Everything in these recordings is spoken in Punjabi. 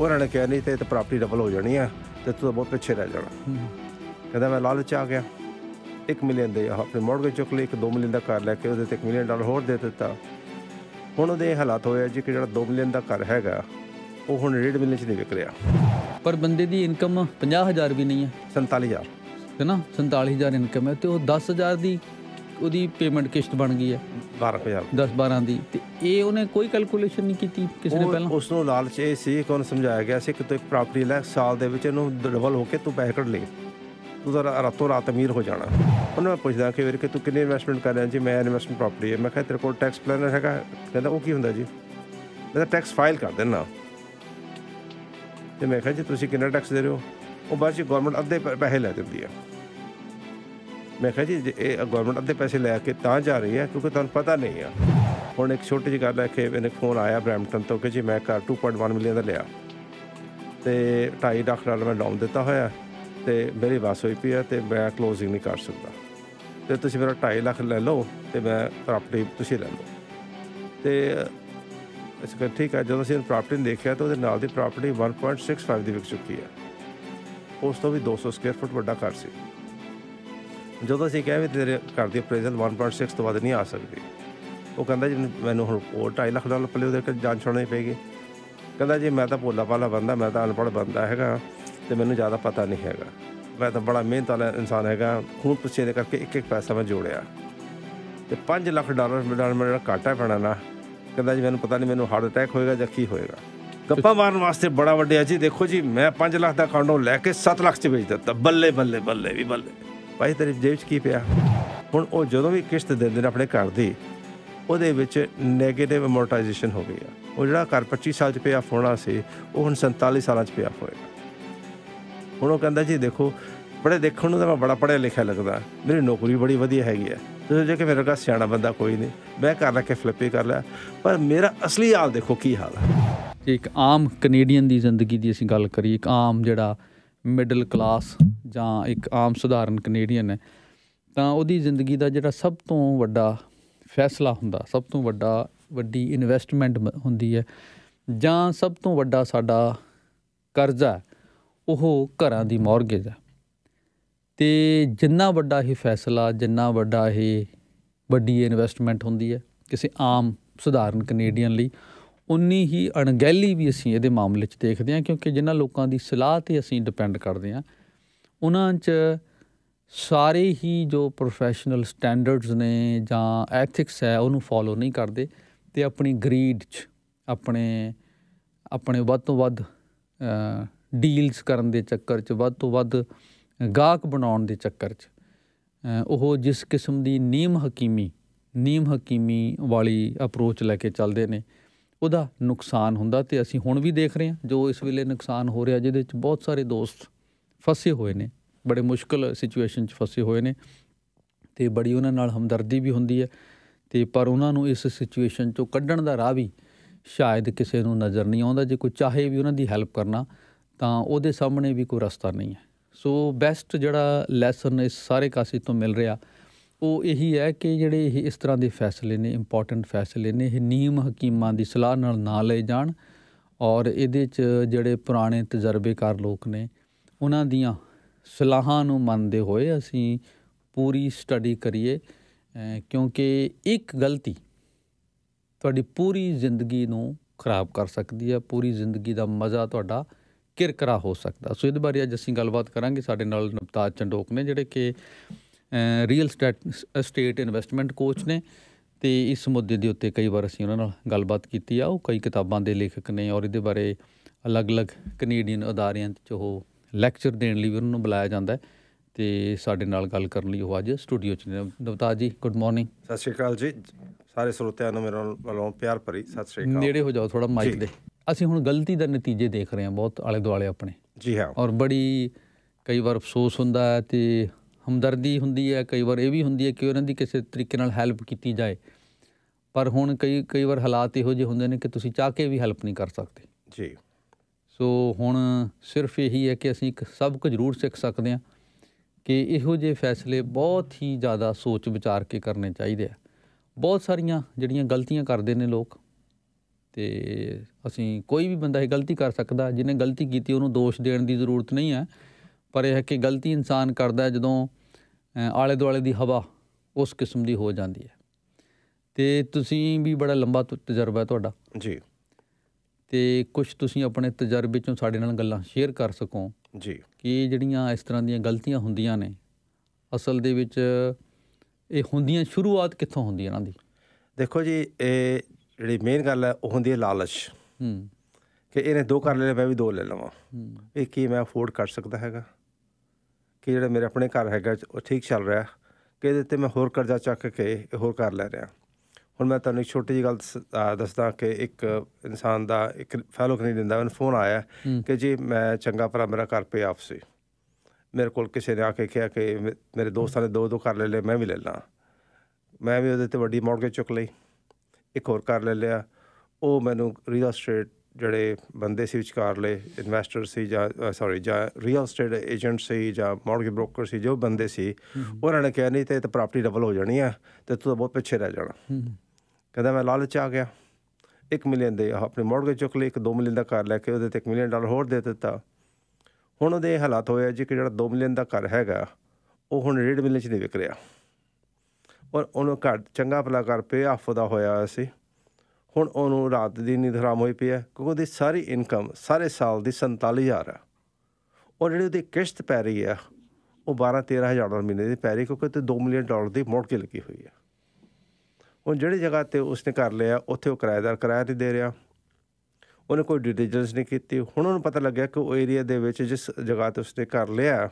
ਉਹਨਾਂ ਨੇ ਕਿਹਾ ਨਹੀਂ ਤੇ ਪ੍ਰਾਪਰਟੀ ਡਬਲ ਹੋ ਜਾਣੀ ਆ ਤੇ ਤੂੰ ਬਹੁਤ ਪਿੱਛੇ ਰਹਿ ਜਾਣਾ ਕਹਿੰਦਾ ਮੈਂ ਲਾਲਚ ਆ ਗਿਆ 1 ਮਿਲੀਅਨ ਦੇ ਆਪਣੇ ਮੋਰਗੇਜ ਚੁੱਕ ਲਈ ਇੱਕ 2 ਮਿਲੀਅਨ ਦਾ ਘਰ ਲੈ ਕੇ ਉਹਦੇ ਤੇ 1 ਮਿਲੀਅਨ ਡਾਲਰ ਹੋਰ ਦੇ ਦਿੱਤਾ ਹੁਣ ਉਹਦੇ ਹਾਲਾਤ ਹੋਇਆ ਜੀ ਕਿ ਜਿਹੜਾ 2 ਮਿਲੀਅਨ ਦਾ ਘਰ ਹੈਗਾ ਉਹ ਹੁਣ 1.5 ਮਿਲੀਅਨ ਚ ਨਹੀਂ ਵਿਕ ਰਿਹਾ ਪਰ ਬੰਦੇ ਦੀ ਇਨਕਮ 50000 ਵੀ ਨਹੀਂ ਹੈ 47000 ਹੈ ਨਾ 47000 ਇਨਕਮ ਹੈ ਤੇ ਉਹ 10000 ਦੀ ਉਹਦੀ ਪੇਮੈਂਟ ਕਿਸ਼ਤ ਬਣ ਗਈ ਹੈ 12000 10 12 ਦੀ ਤੇ ਇਹ ਉਹਨੇ ਕੋਈ ਕੈਲਕੂਲੇਸ਼ਨ ਨਹੀਂ ਕੀਤੀ ਕਿਸੇ ਨੇ ਪਹਿਲਾਂ ਉਸ ਨੂੰ ਲਾਲਚ ਇਹ ਸੀ ਕਿ ਉਹਨੂੰ ਸਮਝਾਇਆ ਗਿਆ ਸੀ ਕਿ ਤੂੰ ਇੱਕ ਪ੍ਰਾਪਰਟੀ ਲੈ ਸਾਲ ਦੇ ਵਿੱਚ ਇਹਨੂੰ ਡਬਲ ਹੋ ਕੇ ਤੂੰ ਪੈਸੇ ਕੱਢ ਲੈ ਤੂੰ ਜ਼ਰਾ ਰਾਤੋਂ ਰਾਤ ਅਮੀਰ ਹੋ ਜਾਣਾ ਉਹਨੇ ਮੈਂ ਪੁੱਛਦਾ ਕਿ ਵੀਰ ਕਿ ਤੂੰ ਕਿੰਨੇ ਇਨਵੈਸਟਮੈਂਟ ਕਰ ਰਿਹਾ ਜੀ ਮੈਂ ਇਨਵੈਸਟਮੈਂਟ ਪ੍ਰਾਪਰਟੀ ਹੈ ਮੈਂ ਕਿਹਾ ਤੇਰੇ ਕੋਲ ਟੈਕਸ ਪਲਾਨਰ ਹੈਗਾ ਕਹਿੰਦਾ ਉਹ ਕੀ ਹੁੰਦਾ ਜੀ ਮੈਂ ਤਾਂ ਟੈਕਸ ਫਾਈਲ ਕਰ ਦੇਣਾ ਤੇ ਮੈਂ ਕਿਹਾ ਜੀ ਤੁਸੀਂ ਕਿੰਨਾ ਟੈਕਸ ਦੇ ਰਹੇ ਹੋ ਉਹ ਬਾਅਦ ਵਿੱਚ ਗਵਰਨਮੈਂਟ ਅੱਧੇ ਪੈਸੇ ਲੈ ਦਿੰਦੀ ਹੈ ਮੈਂ ਕਿਹਾ ਜੀ ਇਹ ਗਵਰਨਮੈਂਟ ਦੇ ਪੈਸੇ ਲੈ ਕੇ ਤਾਂ ਜਾ ਰਹੀ ਹੈ ਕਿਉਂਕਿ ਤੁਹਾਨੂੰ ਪਤਾ ਨਹੀਂ ਆ ਹੁਣ ਇੱਕ ਛੋਟੀ ਜਿਹੀ ਗੱਲ ਹੈ ਕਿ ਮੈਨੂੰ ਫੋਨ ਆਇਆ ਬ੍ਰੈਂਟਨ ਤੋਂ ਕਿ ਜੀ ਮੈਂ ਘਰ 2.1 ਮਿਲੀਅਨ ਦਾ ਲਿਆ ਤੇ 2.5 ਲੱਖ ਰੁਪਏ ਮੈਂ ਡਾਊਨ ਦਿੱਤਾ ਹੋਇਆ ਤੇ ਮੇਰੀ ਵਾਸ ਹੋਈ ਪਈ ਹੈ ਤੇ ਮੈਂ ਕਲੋਜ਼ਿੰਗ ਨਹੀਂ ਕਰ ਸਕਦਾ ਤੇ ਤੁਸੀਂ ਮੇਰਾ 2.5 ਲੱਖ ਲੈ ਲਓ ਤੇ ਮੈਂ ਪ੍ਰਾਪਰਟੀ ਤੁਸੀਂ ਲੈ ਲਓ ਤੇ ਇਸ ਕਰਕੇ ਠੀਕ ਹੈ ਜਦੋਂ ਅਸੀਂ ਪ੍ਰਾਪਰਟੀ ਦੇਖਿਆ ਤਾਂ ਉਹਦੇ ਨਾਲ ਦੀ ਪ੍ਰਾਪਰਟੀ 1.65 ਦੀ ਵਿਕ ਚੁੱਕੀ ਹੈ ਉਸ ਤੋਂ ਵੀ 200 ਸਕੁਅਰ ਫੁੱਟ ਵੱਡਾ ਘਰ ਸੀ ਜਦੋਂ ਅਸੀਂ ਕਿਹਾ ਵੀ ਤੇਰੇ ਘਰ ਦੀ ਅਪਰੇਸ਼ਨ 1.6 ਤੋਂ ਵੱਧ ਨਹੀਂ ਆ ਸਕਦੀ ਉਹ ਕਹਿੰਦਾ ਜੀ ਮੈਨੂੰ ਹੁਣ ਉਹ 2.5 ਲੱਖ ਡਾਲਰ ਪੱਲੇ ਉਹਦੇ ਕੋਲ ਜਾਨ ਛੋੜਨੀ ਪੈਗੀ ਕਹਿੰਦਾ ਜੀ ਮੈਂ ਤਾਂ ਭੋਲਾ ਪਾਲਾ ਬੰਦਾ ਮੈਂ ਤਾਂ ਅਨਪੜ੍ਹ ਬੰਦਾ ਹੈਗਾ ਤੇ ਮੈਨੂੰ ਜ਼ਿਆਦਾ ਪਤਾ ਨਹੀਂ ਹੈਗਾ ਮੈਂ ਤਾਂ ਬੜਾ ਮਿਹਨਤ ਵਾਲਾ ਇਨਸਾਨ ਹੈਗਾ ਖੂਨ ਪਸੀਨੇ ਦੇ ਕਰਕੇ ਇੱਕ ਇੱਕ ਪੈਸਾ ਮੈਂ ਜੋੜਿਆ ਤੇ 5 ਲੱਖ ਡਾਲਰ ਮੇਰਾ ਮੇਰਾ ਘਾਟਾ ਪੈਣਾ ਨਾ ਕਹਿੰਦਾ ਜੀ ਮੈਨੂੰ ਪਤਾ ਨਹੀਂ ਮੈਨੂੰ ਹਾਰਟ ਅਟੈਕ ਹੋਏਗਾ ਜਾਂ ਕੀ ਹੋਏਗਾ ਗੱਪਾਂ ਮਾਰਨ ਵਾਸਤੇ ਬੜਾ ਵੱਡਿਆ ਜੀ ਦੇਖੋ ਜੀ ਮੈਂ 5 ਲੱਖ ਦਾ ਕਾਂਡੋ ਲੈ ਕੇ 7 ਲੱਖ 'ਚ ਵੇਚ ਦਿੱਤਾ ਬੱਲੇ ਬੱਲੇ ਬੱਲੇ ਵੀ ਬੱਲੇ ਭਾਈ ਤੇਰੀ ਜੇਬ 'ਚ ਕੀ ਪਿਆ ਹੁਣ ਉਹ ਜਦੋਂ ਵੀ ਕਿਸ਼ਤ ਦਿੰਦੇ ਨੇ ਆਪਣੇ ਘਰ ਦੀ ਉਹਦੇ ਵਿੱਚ 네ਗੇਟਿਵ ਅਮੋਰਟਾਈਜੇਸ਼ਨ ਹੋ ਗਈ ਆ ਉਹ ਜਿਹੜਾ ਘਰ 25 ਸਾਲ 'ਚ ਪਿਆ ਫੋਣਾ ਸੀ ਉਹ ਹੁਣ 47 ਸਾਲਾਂ 'ਚ ਪਿਆ ਹੋਏਗਾ ਹੁਣ ਉਹ ਕਹਿੰਦਾ ਜੀ ਦੇਖੋ ਬੜੇ ਦੇਖਣ ਨੂੰ ਤਾਂ ਮੈਂ ਬੜਾ ਪੜਿਆ ਲਿਖਿਆ ਲੱਗਦਾ ਮੇਰੀ ਨੌਕਰੀ ਬੜੀ ਵਧੀਆ ਹੈਗੀ ਆ ਤੁਸੀਂ ਜੇ ਕਿ ਮੇਰੇ ਕੋਲ ਸਿਆਣਾ ਬੰਦਾ ਕੋਈ ਨਹੀਂ ਮੈਂ ਘਰ ਰੱਖ ਕੇ ਫਲਿੱਪੇ ਕਰ ਲਿਆ ਪਰ ਮੇਰਾ ਅਸਲੀ ਹਾਲ ਦੇਖੋ ਕੀ ਹਾਲ ਹੈ ਇੱਕ ਆਮ ਕੈਨੇਡੀਅਨ ਦੀ ਜ਼ਿੰਦਗੀ ਦੀ ਅਸੀਂ ਗੱਲ ਕਰੀਏ ਇੱਕ ਆਮ ਜਿਹੜਾ ਮਿਡਲ ਕਲਾਸ ਜਾਂ ਇੱਕ ਆਮ ਸਧਾਰਨ ਕੈਨੇਡੀਅਨ ਹੈ ਤਾਂ ਉਹਦੀ ਜ਼ਿੰਦਗੀ ਦਾ ਜਿਹੜਾ ਸਭ ਤੋਂ ਵੱਡਾ ਫੈਸਲਾ ਹੁੰਦਾ ਸਭ ਤੋਂ ਵੱਡਾ ਵੱਡੀ ਇਨਵੈਸਟਮੈਂਟ ਹੁੰਦੀ ਹੈ ਜਾਂ ਸਭ ਤੋਂ ਵੱਡਾ ਸਾਡਾ ਕਰਜ਼ਾ ਉਹ ਘਰਾਂ ਦੀ ਮਾਰਗੇਜ ਹੈ ਤੇ ਜਿੰਨਾ ਵੱਡਾ ਇਹ ਫੈਸਲਾ ਜਿੰਨਾ ਵੱਡਾ ਇਹ ਵੱਡੀ ਇਨਵੈਸਟਮੈਂਟ ਹੁੰਦੀ ਹੈ ਕਿਸੇ ਆਮ ਸਧਾਰਨ ਕੈਨੇਡੀਅਨ ਲਈ ਉਨੀ ਹੀ ਅਣਗਹਿਲੀ ਵੀ ਅਸੀਂ ਇਹਦੇ ਮਾਮਲੇ 'ਚ ਦੇਖਦੇ ਹਾਂ ਕਿਉਂਕਿ ਜਿਨ੍ਹਾਂ ਲੋਕਾਂ ਦੀ ਸਲਾਹ ਤੇ ਅਸੀਂ ਡਿਪੈਂਡ ਕਰਦੇ ਹਾਂ ਉਹਨਾਂ 'ਚ ਸਾਰੇ ਹੀ ਜੋ ਪ੍ਰੋਫੈਸ਼ਨਲ ਸਟੈਂਡਰਡਸ ਨੇ ਜਾਂ ਐਥਿਕਸ ਹੈ ਉਹਨੂੰ ਫੋਲੋ ਨਹੀਂ ਕਰਦੇ ਤੇ ਆਪਣੀ ਗਰੀਡ 'ਚ ਆਪਣੇ ਆਪਣੇ ਵੱਧ ਤੋਂ ਵੱਧ ਡੀਲਸ ਕਰਨ ਦੇ ਚੱਕਰ 'ਚ ਵੱਧ ਤੋਂ ਵੱਧ ਗਾਹਕ ਬਣਾਉਣ ਦੇ ਚੱਕਰ 'ਚ ਉਹ ਜਿਸ ਕਿਸਮ ਦੀ ਨੀਮ ਹਕੀਮੀ ਨੀਮ ਹਕੀਮੀ ਵਾਲੀ ਅਪਰੋਚ ਲੈ ਕੇ ਚੱਲਦੇ ਨੇ ਉਹਦਾ ਨੁਕਸਾਨ ਹੁੰਦਾ ਤੇ ਅਸੀਂ ਹੁਣ ਵੀ ਦੇਖ ਰਹੇ ਹਾਂ ਜੋ ਇਸ ਵੇਲੇ ਨੁਕਸਾਨ ਹੋ ਰਿਹਾ ਜਿਹਦੇ ਵਿੱਚ ਬਹੁਤ ਸਾਰੇ ਦੋਸਤ ਫਸੇ ਹੋਏ ਨੇ ਬੜੇ ਮੁਸ਼ਕਲ ਸਿਚੁਏਸ਼ਨ 'ਚ ਫਸੇ ਹੋਏ ਨੇ ਤੇ ਬੜੀ ਉਹਨਾਂ ਨਾਲ ਹਮਦਰਦੀ ਵੀ ਹੁੰਦੀ ਹੈ ਤੇ ਪਰ ਉਹਨਾਂ ਨੂੰ ਇਸ ਸਿਚੁਏਸ਼ਨ 'ਚੋਂ ਕੱਢਣ ਦਾ ਰਾਹ ਵੀ ਸ਼ਾਇਦ ਕਿਸੇ ਨੂੰ ਨਜ਼ਰ ਨਹੀਂ ਆਉਂਦਾ ਜੇ ਕੋਈ ਚਾਹੇ ਵੀ ਉਹਨਾਂ ਦੀ ਹੈਲਪ ਕਰਨਾ ਤਾਂ ਉਹਦੇ ਸਾਹਮਣੇ ਵੀ ਕੋਈ ਰਸਤਾ ਨਹੀਂ ਹੈ ਸੋ ਬੈਸਟ ਜਿਹੜਾ ਲੈਸਨ ਇਸ ਸਾਰੇ ਕਾਸੇ ਤੋਂ ਮਿਲ ਰਿਹਾ ਉਹ ਇਹੀ ਹੈ ਕਿ ਜਿਹੜੇ ਇਹ ਇਸ ਤਰ੍ਹਾਂ ਦੇ ਫੈਸਲੇ ਨੇ ਇੰਪੋਰਟੈਂਟ ਫੈਸਲੇ ਨੇ ਇਹ ਨੀਮ ਹਕੀਮਾਂ ਦੀ ਸਲਾਹ ਨਾਲ ਨਾ ਲਏ ਜਾਣ ਔਰ ਇਹਦੇ 'ਚ ਜਿਹੜੇ ਪੁਰਾਣੇ ਤਜਰਬੇਕਾਰ ਲੋਕ ਨੇ ਉਹਨਾਂ ਦੀਆਂ ਸਲਾਹਾਂ ਨੂੰ ਮੰਨਦੇ ਹੋਏ ਅਸੀਂ ਪੂਰੀ ਸਟੱਡੀ ਕਰੀਏ ਕਿਉਂਕਿ ਇੱਕ ਗਲਤੀ ਤੁਹਾਡੀ ਪੂਰੀ ਜ਼ਿੰਦਗੀ ਨੂੰ ਖਰਾਬ ਕਰ ਸਕਦੀ ਹੈ ਪੂਰੀ ਜ਼ਿੰਦਗੀ ਦਾ ਮਜ਼ਾ ਤੁਹਾਡਾ ਕਿਰਕਰਾ ਹੋ ਸਕਦਾ ਸੋ ਇਹਦੇ ਬਾਰੇ ਅੱਜ ਅਸੀਂ ਗੱਲਬਾਤ ਕਰਾਂਗੇ ਸਾਡੇ ਨਾਲ ਨਪਤਾਜ ਚੰਡੋਕ ਨੇ ਜਿਹੜੇ ਕਿ ਰੀਅਲ ਸਟੇਟ ਇਨਵੈਸਟਮੈਂਟ ਕੋਚ ਨੇ ਤੇ ਇਸ ਮੁੱਦੇ ਦੇ ਉੱਤੇ ਕਈ ਵਾਰ ਅਸੀਂ ਉਹਨਾਂ ਨਾਲ ਗੱਲਬਾਤ ਕੀਤੀ ਆ ਉਹ ਕਈ ਕਿਤਾਬਾਂ ਦੇ ਲੇਖਕ ਨੇ ਔਰ ਇਹਦੇ ਬਾਰੇ ਅਲੱਗ-ਅਲੱਗ ਕੈਨੇਡੀਅਨ ਅਦਾਰਿਆਂ 'ਚ ਉਹ ਲੈਕਚਰ ਦੇਣ ਲਈ ਵੀ ਉਹਨਾਂ ਨੂੰ ਬੁਲਾਇਆ ਜਾਂਦਾ ਹੈ ਤੇ ਸਾਡੇ ਨਾਲ ਗੱਲ ਕਰਨ ਲਈ ਉਹ ਅੱਜ ਸਟੂਡੀਓ 'ਚ ਨੇ ਨਵਤਾਜ ਜੀ ਗੁੱਡ ਮਾਰਨਿੰਗ ਸਤਿ ਸ਼੍ਰੀ ਅਕਾਲ ਜੀ ਸਾਰੇ ਸਰੋਤਿਆਂ ਨੂੰ ਮੇਰੇ ਵੱਲੋਂ ਪਿਆਰ ਭਰੀ ਸਤਿ ਸ਼੍ਰੀ ਅਕਾਲ ਨੇੜੇ ਹੋ ਜਾਓ ਥੋੜਾ ਮਾਈਕ ਦੇ ਅਸੀਂ ਹੁਣ ਗਲਤੀ ਦਾ ਨਤੀਜੇ ਦੇਖ ਰਹੇ ਹਾਂ ਬਹੁਤ ਆਲੇ ਦੁਆਲੇ ਆਪਣੇ ਜੀ ਹਾਂ ਔਰ ਬੜੀ ਕਈ ਵਾਰ ਅਫਸੋਸ ਹੁੰਦਾ ਹੈ ਤੇ ਹਮਦਰਦੀ ਹੁੰਦੀ ਹੈ ਕਈ ਵਾਰ ਇਹ ਵੀ ਹੁੰਦੀ ਹੈ ਕਿ ਉਹਨਾਂ ਦੀ ਕਿਸੇ ਤਰੀਕੇ ਨਾਲ ਹੈਲਪ ਕੀਤੀ ਜਾਏ ਪਰ ਹੁਣ ਕਈ ਕਈ ਵਾਰ ਹਾਲਾਤ ਇਹੋ ਜਿਹੇ ਹੁੰਦੇ ਨੇ ਕਿ ਤੁਸੀਂ ਚਾਹ ਕੇ ਵੀ ਹੈਲਪ ਨਹੀਂ ਕਰ ਸਕਦੇ ਜੀ ਸੋ ਹੁਣ ਸਿਰਫ ਇਹੀ ਹੈ ਕਿ ਅਸੀਂ ਇੱਕ ਸਬਕ ਜ਼ਰੂਰ ਸਿੱਖ ਸਕਦੇ ਹਾਂ ਕਿ ਇਹੋ ਜਿਹੇ ਫੈਸਲੇ ਬਹੁਤ ਹੀ ਜ਼ਿਆਦਾ ਸੋਚ ਵਿਚਾਰ ਕੇ ਕਰਨੇ ਚਾਹੀਦੇ ਆ ਬਹੁਤ ਸਾਰੀਆਂ ਜਿਹੜੀਆਂ ਗਲਤੀਆਂ ਕਰਦੇ ਨੇ ਲੋਕ ਤੇ ਅਸੀਂ ਕੋਈ ਵੀ ਬੰਦਾ ਇਹ ਗਲਤੀ ਕਰ ਸਕਦਾ ਜਿਹਨੇ ਗਲਤੀ ਕੀਤੀ ਉਹਨੂੰ ਦੋਸ਼ ਦੇਣ ਦੀ ਜ਼ਰੂਰਤ ਨਹੀਂ ਹੈ ਪਰ ਇਹ ਹੈ ਕਿ ਗਲਤੀ ਇਨਸਾਨ ਕਰਦਾ ਜਦੋਂ ਆਲੇ ਦੁਆਲੇ ਦੀ ਹਵਾ ਉਸ ਕਿਸਮ ਦੀ ਹੋ ਜਾਂਦੀ ਹੈ ਤੇ ਤੁਸੀਂ ਵੀ ਬੜਾ ਲੰਬਾ ਤਜਰਬਾ ਹੈ ਤੁਹਾਡਾ ਜੀ ਤੇ ਕੁਝ ਤੁਸੀਂ ਆਪਣੇ ਤਜਰਬੇ ਚੋਂ ਸਾਡੇ ਨਾਲ ਗੱਲਾਂ ਸ਼ੇਅਰ ਕਰ ਸਕੋ ਜੀ ਕਿ ਜਿਹੜੀਆਂ ਇਸ ਤਰ੍ਹਾਂ ਦੀਆਂ ਗਲਤੀਆਂ ਹੁੰਦੀਆਂ ਨੇ ਅਸਲ ਦੇ ਵਿੱਚ ਇਹ ਹੁੰਦੀਆਂ ਸ਼ੁਰੂਆਤ ਕਿੱਥੋਂ ਹੁੰਦੀ ਇਹਨਾਂ ਦੀ ਦੇਖੋ ਜੀ ਇਹ ਜਿਹੜੀ ਮੇਨ ਗੱਲ ਹੈ ਉਹ ਹੁੰਦੀ ਹੈ ਲਾਲਚ ਹੂੰ ਕਿ ਇਹਨੇ ਦੋ ਕਰ ਲਏ ਮੈਂ ਵੀ ਦੋ ਲੈ ਲਵਾਂ ਇਹ ਕੀ ਮੈਂ ਅਫੋਰਡ ਕਰ ਸਕਦਾ ਹੈਗਾ ਕਿ ਜਿਹੜਾ ਮੇਰੇ ਆਪਣੇ ਘਰ ਹੈਗਾ ਉਹ ਠੀਕ ਚੱਲ ਰਿਹਾ ਕਿ ਇਹਦੇ ਤੇ ਮੈਂ ਹੋਰ ਕਰਜ਼ਾ ਚੱਕ ਕੇ ਹੋਰ ਕਰ ਲੈ ਰਿਹਾ ਹੁਣ ਮੈਂ ਤੁਹਾਨੂੰ ਇੱਕ ਛੋਟੀ ਜੀ ਗੱਲ ਦੱਸਦਾ ਕਿ ਇੱਕ ਇਨਸਾਨ ਦਾ ਇੱਕ ਫੈਲੋ ਕਰੀ ਦਿੰਦਾ ਮੈਨੂੰ ਫੋਨ ਆਇਆ ਕਿ ਜੀ ਮੈਂ ਚੰਗਾ ਭਰਾ ਮੇਰਾ ਘਰ ਪੇ ਆਫਸੇ ਮੇਰੇ ਕੋਲ ਕਿਸੇ ਨੇ ਆ ਕੇ ਕਿਹਾ ਕਿ ਮੇਰੇ ਦੋਸਤਾਂ ਨੇ ਦੋ ਦੋ ਘਰ ਲੈ ਲੈ ਮੈਂ ਵੀ ਲੈ ਲਾਂ ਮੈਂ ਵੀ ਉਹਦੇ ਤੇ ਵੱਡੀ ਮੌਰਗੇਜ ਚੁੱਕ ਲਈ ਇੱਕ ਹੋਰ ਘਰ ਲੈ ਲਿਆ ਉਹ ਮੈਨੂੰ ਰੀਅਲ ਸਟੇਟ ਜਿਹੜੇ ਬੰਦੇ ਸੀ ਵਿਚਕਾਰਲੇ ਇਨਵੈਸਟਰ ਸੀ ਜਾਂ ਸੌਰੀ ਜਾਂ ਰੀਅਲ ਸਟੇਟ ਏਜੰਟ ਸੀ ਜਾਂ ਮਾਰਗੇਜ ਬ੍ਰੋਕਰ ਸੀ ਜੋ ਬੰਦੇ ਸੀ ਉਹਨਾਂ ਨੇ ਕਿਹਾ ਨਹੀਂ ਤੇ ਤਾਂ ਪ੍ਰਾਪਰਟੀ ਡਬਲ ਹੋ ਜਾਣੀ ਆ ਤੇ ਤੂੰ ਬਹੁਤ ਪਿੱਛੇ ਰਹਿ ਜਾਣਾ ਕਹਿੰਦਾ ਮੈਂ ਲਾਲਚ ਆ ਗਿਆ 1 ਮਿਲੀਅਨ ਦੇ ਆਪਣੇ ਮਾਰਗੇਜ ਚੁੱਕ ਲਈ ਇੱਕ 2 ਮਿਲੀਅਨ ਦਾ ਘਰ ਲੈ ਕੇ ਉਹਦੇ ਤੇ 1 ਮਿਲੀਅਨ ਡਾਲਰ ਹੋਰ ਦੇ ਦਿੱਤਾ ਹੁਣ ਉਹਦੇ ਹਾਲਾਤ ਹੋਇਆ ਜੀ ਕਿ ਜਿਹੜਾ 2 ਮਿਲੀਅਨ ਦਾ ਘਰ ਹੈਗਾ ਉਹ ਹੁਣ 1.5 ਮਿਲੀਅਨ ਚ ਨਹੀਂ ਵਿਕ ਰਿਹਾ ਔਰ ਉਹਨੂੰ ਘਰ ਚੰਗਾ ਭਲਾ ਕਰ ਪੇ ਆਫ ਦਾ ਹੋਇਆ ਸੀ ਹੁਣ ਉਹਨੂੰ ਰਾਤ ਦੀ ਨੀਂਦ ਹਰਾਮ ਹੋਈ ਪਈ ਹੈ ਕਿਉਂਕਿ ਉਹਦੀ ਸਾਰੀ ਇਨਕਮ ਸਾਰੇ ਸਾਲ ਦੀ 47000 ਆ ਉਹ ਜਿਹੜੀ ਉਹਦੀ ਕਿਸ਼ਤ ਪੈ ਰਹੀ ਆ ਉਹ 12 13000 ਡਾਲਰ ਮਹੀਨੇ ਦੀ ਪੈ ਰਹੀ ਕਿਉਂਕਿ ਤੇ 2 ਮਿਲੀਅਨ ਡਾਲਰ ਦੀ ਕੇ ਲੱਗੀ ਹੋਈ ਆ ਉਹ ਜਿਹੜੀ ਜਗ੍ਹਾ ਤੇ ਉਸਨੇ ਕਰ ਲਿਆ ਉੱਥੇ ਉਹ ਕਿਰਾਏਦਾਰ ਕਿਰਾਇਆ ਨਹੀਂ ਦੇ ਰਿਹਾ ਉਹਨੇ ਕੋਈ ਡਿਟੇਲਸ ਨਹੀਂ ਕੀਤੀ ਹੁਣ ਉਹਨੂੰ ਪਤਾ ਲੱਗਿਆ ਕਿ ਉਹ ਏਰੀਆ ਦੇ ਵਿੱਚ ਜਿਸ ਜਗ੍ਹਾ ਤੇ ਉਸਨੇ ਕਰ ਲਿਆ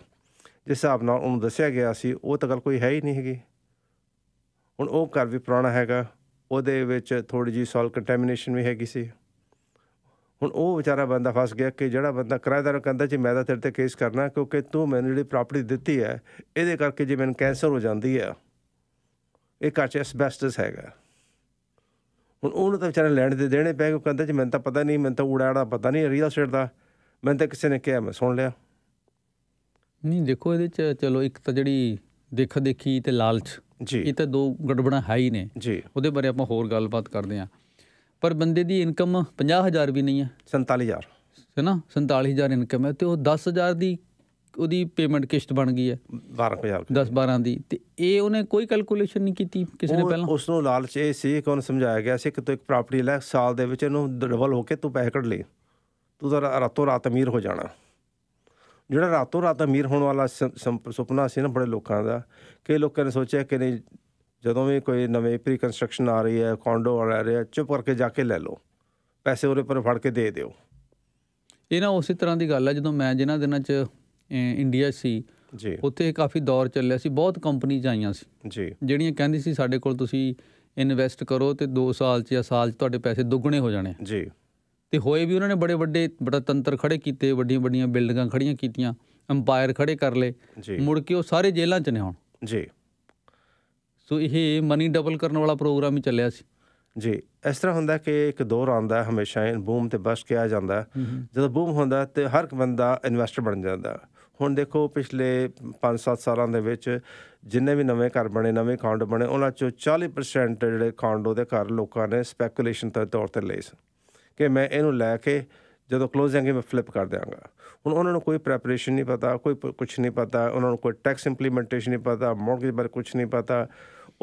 ਜਿਸ ਹਿਸਾਬ ਨਾਲ ਉਹਨੂੰ ਦੱਸਿਆ ਗਿਆ ਸੀ ਉਹ ਤਾਂ ਗੱਲ ਕੋਈ ਹੈ ਹੀ ਨਹੀਂ ਹੈਗੀ ਹੁਣ ਉਹ ਘਰ ਵੀ ਪੁਰਾਣਾ ਹੈਗਾ ਉਹਦੇ ਵਿੱਚ ਥੋੜੀ ਜੀ ਸੋਲ ਕੰਟੈਮੀਨੇਸ਼ਨ ਵੀ ਹੈਗੀ ਸੀ ਹੁਣ ਉਹ ਵਿਚਾਰਾ ਬੰਦਾ ਫਸ ਗਿਆ ਕਿ ਜਿਹੜਾ ਬੰਦਾ ਕਿਰਾਏਦਾਰ ਨੂੰ ਕਹਿੰਦਾ ਜੀ ਮੈਂ ਤਾਂ ਤੇਰੇ ਤੇ ਕੇਸ ਕਰਨਾ ਕਿਉਂਕਿ ਤੂੰ ਮੈਨੂੰ ਜਿਹੜੀ ਪ੍ਰਾਪਰਟੀ ਦਿੱਤੀ ਹੈ ਇਹਦੇ ਕਰਕੇ ਜੇ ਮੈਨੂੰ ਕੈਂਸਰ ਹੋ ਜਾਂਦੀ ਹੈ ਇਹ ਘਰ 'ਚ ਐਸਬੈਸਟਸ ਹੈਗਾ ਹੁਣ ਉਹਨੂੰ ਤਾਂ ਵਿਚਾਰੇ ਲੈਣ ਦੇ ਦੇਣੇ ਪੈ ਗਏ ਕਹਿੰਦਾ ਜੀ ਮੈਨੂੰ ਤਾਂ ਪਤਾ ਨਹੀਂ ਮੈਨੂੰ ਤਾਂ ਉੜਾੜਾ ਪਤਾ ਨਹੀਂ ਰੀਅਲ ਸਟੇਟ ਦਾ ਮੈਂ ਤਾਂ ਕਿਸੇ ਨੇ ਕਿਹਾ ਮੈਂ ਸੁਣ ਲਿਆ ਨਹੀਂ ਦੇਖੋ ਇਹਦੇ 'ਚ ਚਲੋ ਇੱਕ ਤਾਂ ਜਿਹੜੀ ਦੇਖ ਦੇਖੀ ਤੇ ਲਾਲਚ ਜੀ ਇਹ ਤਾਂ ਦੋ ਗੜਬੜਾਂ ਹੈ ਹੀ ਨੇ ਜੀ ਉਹਦੇ ਬਾਰੇ ਆਪਾਂ ਹੋਰ ਗੱਲਬਾਤ ਕਰਦੇ ਆਂ ਪਰ ਬੰਦੇ ਦੀ ਇਨਕਮ 50000 ਵੀ ਨਹੀਂ ਹੈ 47000 ਹੈ ਨਾ 47000 ਇਨਕਮ ਹੈ ਤੇ ਉਹ 10000 ਦੀ ਉਹਦੀ ਪੇਮੈਂਟ ਕਿਸ਼ਤ ਬਣ ਗਈ ਹੈ 12000 10 12 ਦੀ ਤੇ ਇਹ ਉਹਨੇ ਕੋਈ ਕੈਲਕੂਲੇਸ਼ਨ ਨਹੀਂ ਕੀਤੀ ਕਿਸੇ ਨੇ ਪਹਿਲਾਂ ਉਸ ਨੂੰ ਲਾਲਚ ਇਹ ਸੀ ਕਿ ਉਹਨੂੰ ਸਮਝਾਇਆ ਗਿਆ ਸੀ ਕਿ ਤੂੰ ਇੱਕ ਪ੍ਰਾਪਰਟੀ ਲੈ ਸਾਲ ਦੇ ਵਿੱਚ ਇਹਨੂੰ ਡਬਲ ਹੋ ਕੇ ਤੂੰ ਪੈਸੇ ਕੱਢ ਲੈ ਤੂੰ ਜ਼ਰਾ ਰਾਤੋਂ ਰਾਤ ਅਮੀਰ ਹੋ ਜਾਣਾ ਜਿਹੜਾ ਰਾਤੋਂ ਰਾਤ ਅਮੀਰ ਹੋਣ ਵਾਲਾ ਸੁਪਨਾ ਸੀ ਨਾ ਬੜੇ ਲੋਕਾਂ ਦਾ ਕਿ ਲੋਕਾਂ ਨੇ ਸੋਚਿਆ ਕਿ ਨਹੀਂ ਜਦੋਂ ਵੀ ਕੋਈ ਨਵੇਂ ਪ੍ਰੀ ਕੰਸਟਰਕਸ਼ਨ ਆ ਰਹੀ ਹੈ ਕੌਂਡੋ ਆ ਰਿਹਾ ਚੁੱਪ ਕਰਕੇ ਜਾ ਕੇ ਲੈ ਲਓ ਪੈਸੇ ਉਹਦੇ ਪਰ ਫੜ ਕੇ ਦੇ ਦਿਓ ਇਹ ਨਾ ਉਸੇ ਤਰ੍ਹਾਂ ਦੀ ਗੱਲ ਹੈ ਜਦੋਂ ਮੈਂ ਜਿਨ੍ਹਾਂ ਦਿਨਾਂ 'ਚ ਇੰਡੀਆ ਸੀ ਜੀ ਉੱਥੇ ਕਾਫੀ ਦੌਰ ਚੱਲਿਆ ਸੀ ਬਹੁਤ ਕੰਪਨੀਆਂ ਆਈਆਂ ਸੀ ਜੀ ਜਿਹੜੀਆਂ ਕਹਿੰਦੀ ਸੀ ਸਾਡੇ ਕੋਲ ਤੁਸੀਂ ਇਨਵੈਸਟ ਕਰੋ ਤੇ 2 ਸਾਲ 'ਚ ਜਾਂ ਸਾਲ 'ਚ ਤੁਹਾਡੇ ਪੈਸੇ ਦੁੱਗਣੇ ਹੋ ਜਾਣੇ ਜੀ ਤੇ ਹੋਏ ਵੀ ਉਹਨਾਂ ਨੇ ਬੜੇ ਵੱਡੇ ਬੜਾ ਤੰਤਰ ਖੜੇ ਕੀਤੇ ਵੱਡੀਆਂ ਵੱਡੀਆਂ ਬਿਲਡਿੰਗਾਂ ਖੜੀਆਂ ਕੀਤੀਆਂ ਅੰਪਾਇਰ ਖੜੇ ਕਰ ਲਏ ਮੁੜ ਕੇ ਉਹ ਸਾਰੇ ਜੇਲ੍ਹਾਂ 'ਚ ਨੇ ਹੁਣ ਜੀ ਸੋ ਇਹ ਮਨੀ ਡਬਲ ਕਰਨ ਵਾਲਾ ਪ੍ਰੋਗਰਾਮ ਹੀ ਚੱਲਿਆ ਸੀ ਜੀ ਇਸ ਤਰ੍ਹਾਂ ਹੁੰਦਾ ਕਿ ਇੱਕ ਦੌਰ ਆਉਂਦਾ ਹਮੇਸ਼ਾ ਇਹ ਬੂਮ ਤੇ ਬਸ ਕਿਹਾ ਜਾਂਦਾ ਜਦੋਂ ਬੂਮ ਹੁੰਦਾ ਤੇ ਹਰ ਇੱਕ ਬੰਦਾ ਇਨਵੈਸਟਰ ਬਣ ਜਾਂਦਾ ਹੁਣ ਦੇਖੋ ਪਿਛਲੇ 5-7 ਸਾਲਾਂ ਦੇ ਵਿੱਚ ਜਿੰਨੇ ਵੀ ਨਵੇਂ ਘਰ ਬਣੇ ਨਵੇਂ ਕਾਂਡ ਬਣੇ ਉਹਨਾਂ ਚੋਂ 40% ਜਿਹੜੇ ਕਾਂਡੋ ਦੇ ਘਰ ਲੋਕਾਂ ਨੇ ਸਪੈਕੂਲੇਸ਼ਨ ਤੌਰ ਤੇ ਲਏ ਸਨ ਕਿ ਮੈਂ ਇਹਨੂੰ ਲੈ ਕੇ ਜਦੋਂ ਕਲੋਜ਼ਿੰਗ ਮੈਂ ਫਲਿੱਪ ਕਰ ਦਿਆਂਗਾ ਹੁਣ ਉਹਨਾਂ ਨੂੰ ਕੋਈ ਪ੍ਰੈਪਰੇਸ਼ਨ ਨਹੀਂ ਪਤਾ ਕੋਈ ਕੁਝ ਨਹੀਂ ਪਤਾ ਉਹਨਾਂ ਨੂੰ ਕੋਈ ਟੈਕਸ ਇੰਪਲੀਮੈਂਟੇਸ਼ਨ ਨਹੀਂ ਪਤਾ ਮਾਰਕੀਟ ਬਾਰੇ ਕੁਝ ਨਹੀਂ ਪਤਾ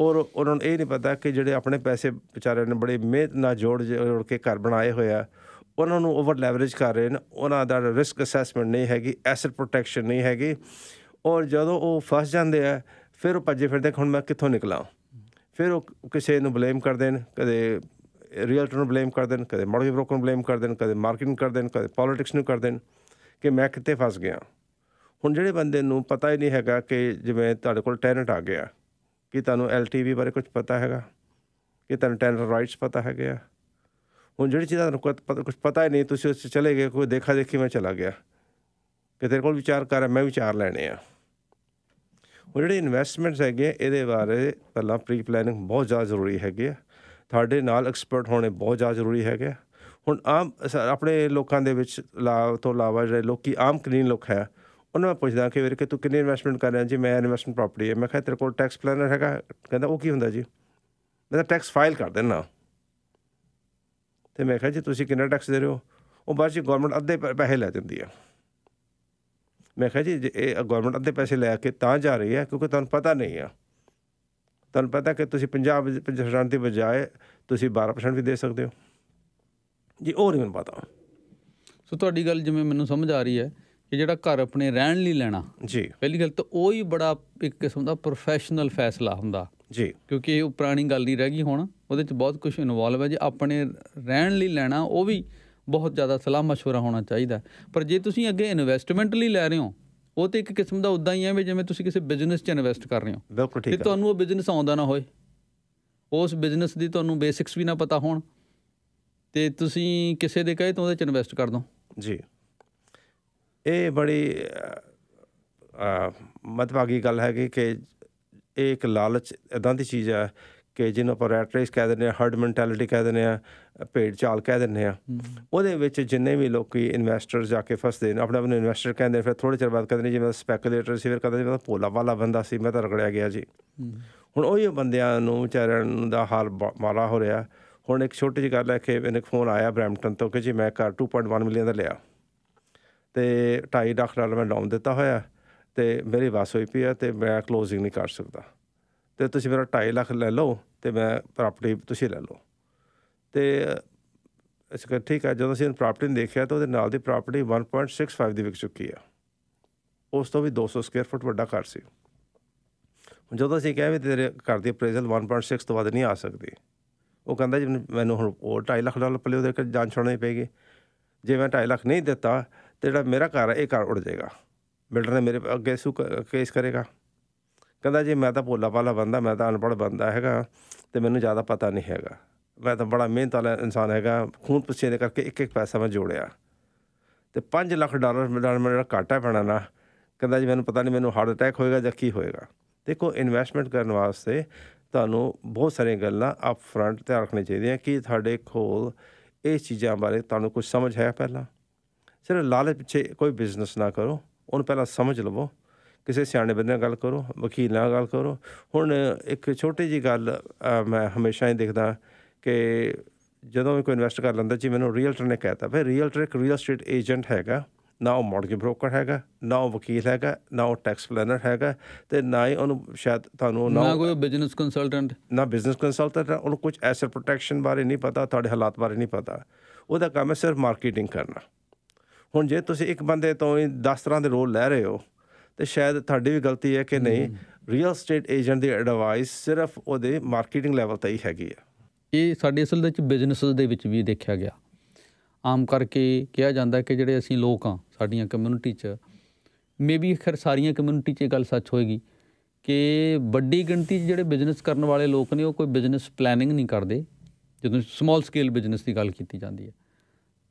ਔਰ ਉਹਨਾਂ ਨੂੰ ਇਹ ਨਹੀਂ ਪਤਾ ਕਿ ਜਿਹੜੇ ਆਪਣੇ ਪੈਸੇ ਵਿਚਾਰੇ ਨੇ ਬੜੇ ਮਿਹਨਤ ਨਾਲ ਜੋੜ ਜੋੜ ਕੇ ਘਰ ਬਣਾਏ ਹੋਇਆ ਉਹਨਾਂ ਨੂੰ ਓਵਰ ਲੈਵਰੇਜ ਕਰ ਰਹੇ ਨੇ ਉਹਨਾਂ ਦਾ ਰਿਸਕ ਅਸੈਸਮੈਂਟ ਨਹੀਂ ਹੈਗੀ ਐਸੈਟ ਪ੍ਰੋਟੈਕਸ਼ਨ ਨਹੀਂ ਹੈਗੀ ਔਰ ਜਦੋਂ ਉਹ ਫਸ ਜਾਂਦੇ ਆ ਫਿਰ ਉਹ ਭੱਜੇ ਫਿਰਦੇ ਹੁਣ ਮੈਂ ਕਿੱਥੋਂ ਨਿਕਲਾਂ ਫਿਰ ਉਹ ਕਿਸੇ ਨੂੰ ਬਲੇਮ ਕਰਦੇ ਨੇ ਕਦੇ ਰੀਅਲਟਰ ਨੂੰ ਬਲੇਮ ਕਰ ਦੇਣ ਕਦੇ ਮਾਰਕੀਟ ਬ੍ਰੋਕਰ ਨੂੰ ਬਲੇਮ ਕਰ ਦੇਣ ਕਦੇ ਮਾਰਕੀਟਿੰਗ ਕਰ ਦੇਣ ਕਦੇ ਪੋਲਿਟਿਕਸ ਨੂੰ ਕਰ ਦੇਣ ਕਿ ਮੈਂ ਕਿੱਥੇ ਫਸ ਗਿਆ ਹੁਣ ਜਿਹੜੇ ਬੰਦੇ ਨੂੰ ਪਤਾ ਹੀ ਨਹੀਂ ਹੈਗਾ ਕਿ ਜਿਵੇਂ ਤੁਹਾਡੇ ਕੋਲ ਟੈਨੈਂਟ ਆ ਗਿਆ ਕਿ ਤੁਹਾਨੂੰ ਐਲਟੀਵੀ ਬਾਰੇ ਕੁਝ ਪਤਾ ਹੈਗਾ ਕਿ ਤੁਹਾਨੂੰ ਟੈਨੈਂਟ ਰਾਈਟਸ ਪਤਾ ਹੈਗਾ ਹੁਣ ਜਿਹੜੀ ਚੀਜ਼ ਤੁਹਾਨੂੰ ਕੁਝ ਪਤਾ ਹੀ ਨਹੀਂ ਤੁਸੀਂ ਉਸ 'ਚ ਚਲੇ ਗਏ ਕੋਈ ਦੇਖਾ ਦੇਖੀ ਮੈਂ ਚਲਾ ਗਿਆ ਕਿ ਤੇਰੇ ਕੋਲ ਵਿਚਾਰ ਕਰ ਮੈਂ ਵਿਚਾਰ ਲੈਣੇ ਆ ਉਹ ਜਿਹੜੇ ਇਨਵੈਸਟਮੈਂਟਸ ਹੈਗੇ ਇਹਦੇ ਬਾਰੇ ਪਹਿਲਾਂ ਪ੍ਰੀ ਪਲੈਨਿੰਗ ਬਹੁਤ ਜ਼ਿਆਦਾ ਜ਼ਰੂਰੀ ਹੈਗੀ ਹੈ ਤੁਹਾਡੇ ਨਾਲ ਐਕਸਪਰਟ ਹੋਣੇ ਬਹੁਤ ਜ਼ਿਆਦਾ ਜ਼ਰੂਰੀ ਹੈਗੇ ਹੁਣ ਆਮ ਆਪਣੇ ਲੋਕਾਂ ਦੇ ਵਿੱਚ ਲਾਭ ਤੋਂ ਲਾਵਾ ਜਿਹੜੇ ਲੋਕੀ ਆਮ ਕਲੀਨ ਲੋਕ ਹੈ ਉਹਨਾਂ ਨੂੰ ਪੁੱਛਦਾ ਕਿ ਵੀਰ ਕਿ ਤੂੰ ਕਿੰਨੀ ਇਨਵੈਸਟਮੈਂਟ ਕਰ ਰਿਹਾ ਜੀ ਮੈਂ ਇਨਵੈਸਟਮੈਂਟ ਪ੍ਰਾਪਰਟੀ ਹੈ ਮੈਂ ਕਿਹਾ ਤੇਰੇ ਕੋਲ ਟੈਕਸ ਪਲਾਨਰ ਹੈਗਾ ਕਹਿੰਦਾ ਉਹ ਕੀ ਹੁੰਦਾ ਜੀ ਮੈਂ ਤਾਂ ਟੈਕਸ ਫਾਈਲ ਕਰ ਦਿੰਦਾ ਤੇ ਮੈਂ ਕਿਹਾ ਜੀ ਤੁਸੀਂ ਕਿੰਨਾ ਟੈਕਸ ਦੇ ਰਹੇ ਹੋ ਉਹ ਬਸ ਜੀ ਗਵਰਨਮੈਂਟ ਅੱਧੇ ਪੈਸੇ ਲੈ ਜਾਂਦੀ ਹੈ ਮੈਂ ਕਿਹਾ ਜੀ ਇਹ ਗਵਰਨਮੈਂਟ ਅੱਧੇ ਪੈਸੇ ਲੈ ਕੇ ਤਾਂ ਜਾ ਰਹੀ ਹੈ ਕਿਉਂਕਿ ਤੁਹਾਨੂੰ ਪਤਾ ਨਹੀਂ ਆ ਤੁਹਾਨੂੰ ਪਤਾ ਕਿ ਤੁਸੀਂ ਪੰਜਾਬ 50% ਦੀ ਬਜਾਏ ਤੁਸੀਂ 12% ਵੀ ਦੇ ਸਕਦੇ ਹੋ ਜੀ ਉਹ ਨਹੀਂ ਮੈਨੂੰ ਪਤਾ ਸੋ ਤੁਹਾਡੀ ਗੱਲ ਜਿਵੇਂ ਮੈਨੂੰ ਸਮਝ ਆ ਰਹੀ ਹੈ ਕਿ ਜਿਹੜਾ ਘਰ ਆਪਣੇ ਰਹਿਣ ਲਈ ਲੈਣਾ ਜੀ ਪਹਿਲੀ ਗੱਲ ਤਾਂ ਉਹ ਹੀ ਬੜਾ ਇੱਕ ਕਿਸਮ ਦਾ ਪ੍ਰੋਫੈਸ਼ਨਲ ਫੈਸਲਾ ਹੁੰਦਾ ਜੀ ਕਿਉਂਕਿ ਉਹ ਪੁਰਾਣੀ ਗੱਲ ਨਹੀਂ ਰਹਿ ਗਈ ਹੁਣ ਉਹਦੇ ਵਿੱਚ ਬਹੁਤ ਕੁਝ ਇਨਵੋਲਵ ਹੈ ਜੇ ਆਪਣੇ ਰਹਿਣ ਲਈ ਲੈਣਾ ਉਹ ਵੀ ਬਹੁਤ ਜ਼ਿਆਦਾ ਸਲਾਹ مشورہ ਹੋਣਾ ਚਾਹੀਦਾ ਪਰ ਜੇ ਤੁਸੀਂ ਅੱਗੇ ਇਨਵੈਸਟਮੈਂਟ ਲਈ ਲੈ ਰਹੇ ਹੋ ਉਹ ਤੇ ਇੱਕ ਕਿਸਮ ਦਾ ਉਦਾਂ ਹੀ ਆ ਵੀ ਜਿਵੇਂ ਤੁਸੀਂ ਕਿਸੇ ਬਿਜ਼ਨਸ 'ਚ ਇਨਵੈਸਟ ਕਰ ਰਹੇ ਹੋ ਬਿਲਕੁਲ ਠੀਕ ਹੈ ਤੇ ਤੁਹਾਨੂੰ ਉਹ ਬਿਜ਼ਨਸ ਆਉਂਦਾ ਨਾ ਹੋਏ ਉਸ ਬਿਜ਼ਨਸ ਦੀ ਤੁਹਾਨੂੰ ਬੇਸਿਕਸ ਵੀ ਨਾ ਪਤਾ ਹੋਣ ਤੇ ਤੁਸੀਂ ਕਿਸੇ ਦੇ ਕਹੇ ਤੋਂ ਉਹਦੇ 'ਚ ਇਨਵੈਸਟ ਕਰ ਦੋ ਜੀ ਇਹ ਬੜੀ ਮਤਭਾਗੀ ਗੱਲ ਹੈ ਕਿ ਇਹ ਇੱਕ ਲਾਲਚ ਇਦਾਂ ਦੀ ਚੀਜ਼ ਹੈ ਕਿ ਜਿਹਨੂੰ ਆਪਾਂ ਰੈਟ ਰੇਸ ਕਹਿ ਦਿੰਦੇ ਆ ਹਰਡ ਮੈਂਟੈਲਿਟੀ ਕਹਿ ਦਿੰਦੇ ਆ ਭੇਡ ਚਾਲ ਕਹਿ ਦਿੰਦੇ ਆ ਉਹਦੇ ਵਿੱਚ ਜਿੰਨੇ ਵੀ ਲੋਕੀ ਇਨਵੈਸਟਰ ਜਾ ਕੇ ਫਸਦੇ ਨੇ ਆਪਣਾ ਨੂੰ ਇਨਵੈਸਟਰ ਕਹਿੰਦੇ ਫਿਰ ਥੋੜੇ ਚਿਰ ਬਾਅਦ ਕਹਿੰਦੇ ਜਿਵੇਂ ਸਪੈਕੂਲੇਟਰ ਸੀ ਫਿਰ ਕਹਿੰਦੇ ਜਿਵੇਂ ਭੋਲਾ ਵਾਲਾ ਬੰਦਾ ਸੀ ਮੈਂ ਤਾਂ ਰਗੜਿਆ ਗਿਆ ਜੀ ਹੁਣ ਉਹੀ ਬੰਦਿਆਂ ਨੂੰ ਵਿਚਾਰਨ ਦਾ ਹਾਲ ਮਾਰਾ ਹੋ ਰਿਹਾ ਹੁਣ ਇੱਕ ਛੋਟੀ ਜਿਹੀ ਗੱਲ ਹੈ ਕਿ ਮੈਨੂੰ ਇੱਕ ਫੋਨ ਆਇਆ ਬ੍ਰੈਂਪਟਨ ਤੋਂ ਕਿ ਜੀ ਮੈਂ ਘਰ 2.1 ਮਿਲੀਅਨ ਦਾ ਲਿਆ ਤੇ 2.5 ਲੱਖ ਰੁਪਏ ਮੈਂ ਲੋਨ ਦਿੱਤਾ ਹੋਇਆ ਤੇ ਮੇਰੀ ਵਾਸ ਹੋਈ ਪਈ ਹੈ ਤੇ ਮੈਂ ਕਲੋਜ਼ਿੰਗ ਨਹੀਂ ਕਰ ਸਕਦਾ ਤੇ ਤੁਸੀਂ ਮੇਰਾ 2.5 ਲੱਖ ਲੈ ਲਓ ਤੇ ਮੈਂ ਪ੍ਰਾਪਰਟੀ ਤੁਸੀਂ ਲੈ ਲਓ ਤੇ ਇਸ ਕਰਕੇ ਠੀਕ ਹੈ ਜਦੋਂ ਅਸੀਂ ਪ੍ਰਾਪਰਟੀ ਦੇਖਿਆ ਤਾਂ ਉਹਦੇ ਨਾਲ ਦੀ ਪ੍ਰਾਪਰਟੀ 1.65 ਦੀ ਵਿਕ ਚੁੱਕੀ ਆ ਉਸ ਤੋਂ ਵੀ 200 ਸਕੁਅਰ ਫੁੱਟ ਵੱਡਾ ਘਰ ਸੀ ਜਦੋਂ ਅਸੀਂ ਕਹੇ ਵੀ ਤੇਰੇ ਘਰ ਦੀ ਅਪਰੇਜ਼ਲ 1.6 ਤੋਂ ਵੱਧ ਨਹੀਂ ਆ ਸਕਦੀ ਉਹ ਕਹਿੰਦਾ ਜੀ ਮੈਨੂੰ ਹੁਣ ਉਹ 2.5 ਲੱਖ ਡਾਲਰ ਪਲੇ ਉਹਦੇ ਕਰ ਜਾਨ ਛੋੜਨੀ ਪੈਗੀ ਜੇ ਮੈਂ 2.5 ਲੱਖ ਨਹੀਂ ਦਿੱਤਾ ਤੇ ਜਿਹੜਾ ਮੇਰਾ ਘਰ ਹੈ ਇਹ ਘਰ ਉੜ ਜਾਏਗਾ ਬਿਲਡਰ ਨੇ ਮੇਰੇ ਅੱਗੇ ਕੇਸ ਕਰੇਗਾ ਕਹਿੰਦਾ ਜੀ ਮੈਂ ਤਾਂ ਭੋਲਾ ਪਾਲਾ ਬੰਦਾ ਮੈਂ ਤਾਂ ਅਨਪੜ੍ਹ ਬੰਦਾ ਹੈਗਾ ਤੇ ਮੈਨੂੰ ਜ਼ਿਆਦਾ ਪਤਾ ਨਹੀਂ ਹੈਗਾ ਮੈਂ ਤਾਂ ਬੜਾ ਮਿਹਨਤ ਵਾਲਾ ਇਨਸਾਨ ਹੈਗਾ ਖੂਨ ਪਸੀਨੇ ਕਰਕੇ ਇੱਕ ਇੱਕ ਪੈਸਾ ਮੈਂ ਜੋੜਿਆ ਤੇ 5 ਲੱਖ ਡਾਲਰ ਮੇਰਾ ਘਾਟਾ ਪੈਣਾ ਨਾ ਕਹਿੰਦਾ ਜੀ ਮੈਨੂੰ ਪਤਾ ਨਹੀਂ ਮੈਨੂੰ ਹਾਰਟ ਅਟੈਕ ਹੋਏਗਾ ਜਾਂ ਕੀ ਹੋਏਗਾ ਦੇਖੋ ਇਨਵੈਸਟਮੈਂਟ ਕਰਨ ਵਾਸਤੇ ਤੁਹਾਨੂੰ ਬਹੁਤ ਸਾਰੀਆਂ ਗੱਲਾਂ ਅਪ ਫਰੰਟ ਤੇ ਰੱਖਣੀ ਚਾਹੀਦੀਆਂ ਕਿ ਤੁਹਾਡੇ ਕੋਲ ਇਹ ਚੀਜ਼ਾਂ ਬਾਰੇ ਤੁਹਾਨੂੰ ਕੁਝ ਸਮਝ ਹੈ ਪਹਿਲਾਂ ਸਿਰਫ ਲਾਲਚ ਪਿੱਛੇ ਕੋਈ ਬਿਜ਼ਨਸ ਨਾ ਕਰੋ ਉਹਨੂੰ ਪਹਿਲਾਂ ਸਮਝ ਲਵੋ ਕਿਸੇ ਸਿਆਣੇ ਬੰਦੇ ਨਾਲ ਗੱਲ ਕਰੋ ਵਕੀਲ ਨਾਲ ਗੱਲ ਕਰੋ ਹੁਣ ਇੱਕ ਛੋਟੀ ਜੀ ਗੱਲ ਮੈਂ ਹਮੇਸ਼ਾ ਹੀ ਦੇਖਦਾ ਕਿ ਜਦੋਂ ਕੋਈ ਇਨਵੈਸਟ ਕਰ ਲੈਂਦਾ ਜੀ ਮੈਨੂੰ ਰੀਅਲਟਰ ਨੇ ਕਹਿਤਾ ਭਾਈ ਰੀਅਲਟਰ ਇੱਕ ਰੀਅਲ ਏਸਟੇਟ ਏਜੰਟ ਹੈਗਾ ਨਾ ਉਹ ਮਾਰਟਗੇਜ ਬ੍ਰੋਕਰ ਹੈਗਾ ਨਾ ਉਹ ਵਕੀਲ ਹੈਗਾ ਨਾ ਉਹ ਟੈਕਸ ਪਲੈਨਰ ਹੈਗਾ ਤੇ ਨਾ ਹੀ ਉਹਨੂੰ ਸ਼ਾਇਦ ਤੁਹਾਨੂੰ ਨਾ ਕੋਈ ਬਿਜ਼ਨਸ ਕੰਸਲਟੈਂਟ ਨਾ ਬਿਜ਼ਨਸ ਕੰਸਲਟੈਂਟ ਉਹਨੂੰ ਕੁਝ ਐਸਟ ਪ੍ਰੋਟੈਕਸ਼ਨ ਬਾਰੇ ਨਹੀਂ ਪਤਾ ਤੁਹਾਡੇ ਹਾਲਾਤ ਬਾਰੇ ਨਹੀਂ ਪਤਾ ਉਹਦਾ ਕੰਮ ਹੈ ਸਿਰਫ ਮਾਰਕੀਟਿੰਗ ਕਰਨਾ ਹੁਣ ਜੇ ਤੁਸੀਂ ਇੱਕ ਬੰਦੇ ਤੋਂ ਹੀ 10 ਤਰ੍ਹਾਂ ਦੇ ਰੋਲ ਲੈ ਰਹੇ ਹੋ ਤੇ ਸ਼ਾਇਦ ਤੁਹਾਡੀ ਵੀ ਗਲਤੀ ਹੈ ਕਿ ਨਹੀਂ ਰੀਅਲ ਏਸਟੇਟ ਏਜੰਟ ਦੀ ਐਡਵਾਈਸ ਸਿਰਫ ਉਹਦੇ ਮਾਰਕੀਟਿੰਗ ਲੈਵਲ ਤੇ ਹੀ ਹੈਗੀ ਆ ਇਹ ਸਾਡੇ ਅਸਲ ਵਿੱਚ ਬਿਜ਼ਨਸ ਦੇ ਵਿੱਚ ਵੀ ਦੇਖਿਆ ਗਿਆ ਆਮ ਕਰਕੇ ਕਿਹਾ ਜਾਂਦਾ ਕਿ ਜਿਹੜੇ ਅਸੀਂ ਲੋਕ ਆ ਸਾਡੀਆਂ ਕਮਿਊਨਿਟੀ 'ਚ ਮੇਬੀ ਖਰ ਸਾਰੀਆਂ ਕਮਿਊਨਿਟੀ 'ਚ ਇਹ ਗੱਲ ਸੱਚ ਹੋਏਗੀ ਕਿ ਵੱਡੀ ਗਿਣਤੀ 'ਚ ਜਿਹੜੇ ਬਿਜ਼ਨਸ ਕਰਨ ਵਾਲੇ ਲੋਕ ਨੇ ਉਹ ਕੋਈ ਬਿਜ਼ਨਸ ਪਲੈਨਿੰਗ ਨਹੀਂ ਕਰਦੇ ਜਦੋਂ ਸਮਾਲ ਸਕੇਲ ਬਿਜ਼ਨਸ ਦੀ ਗੱਲ ਕੀਤੀ ਜਾਂਦੀ ਹੈ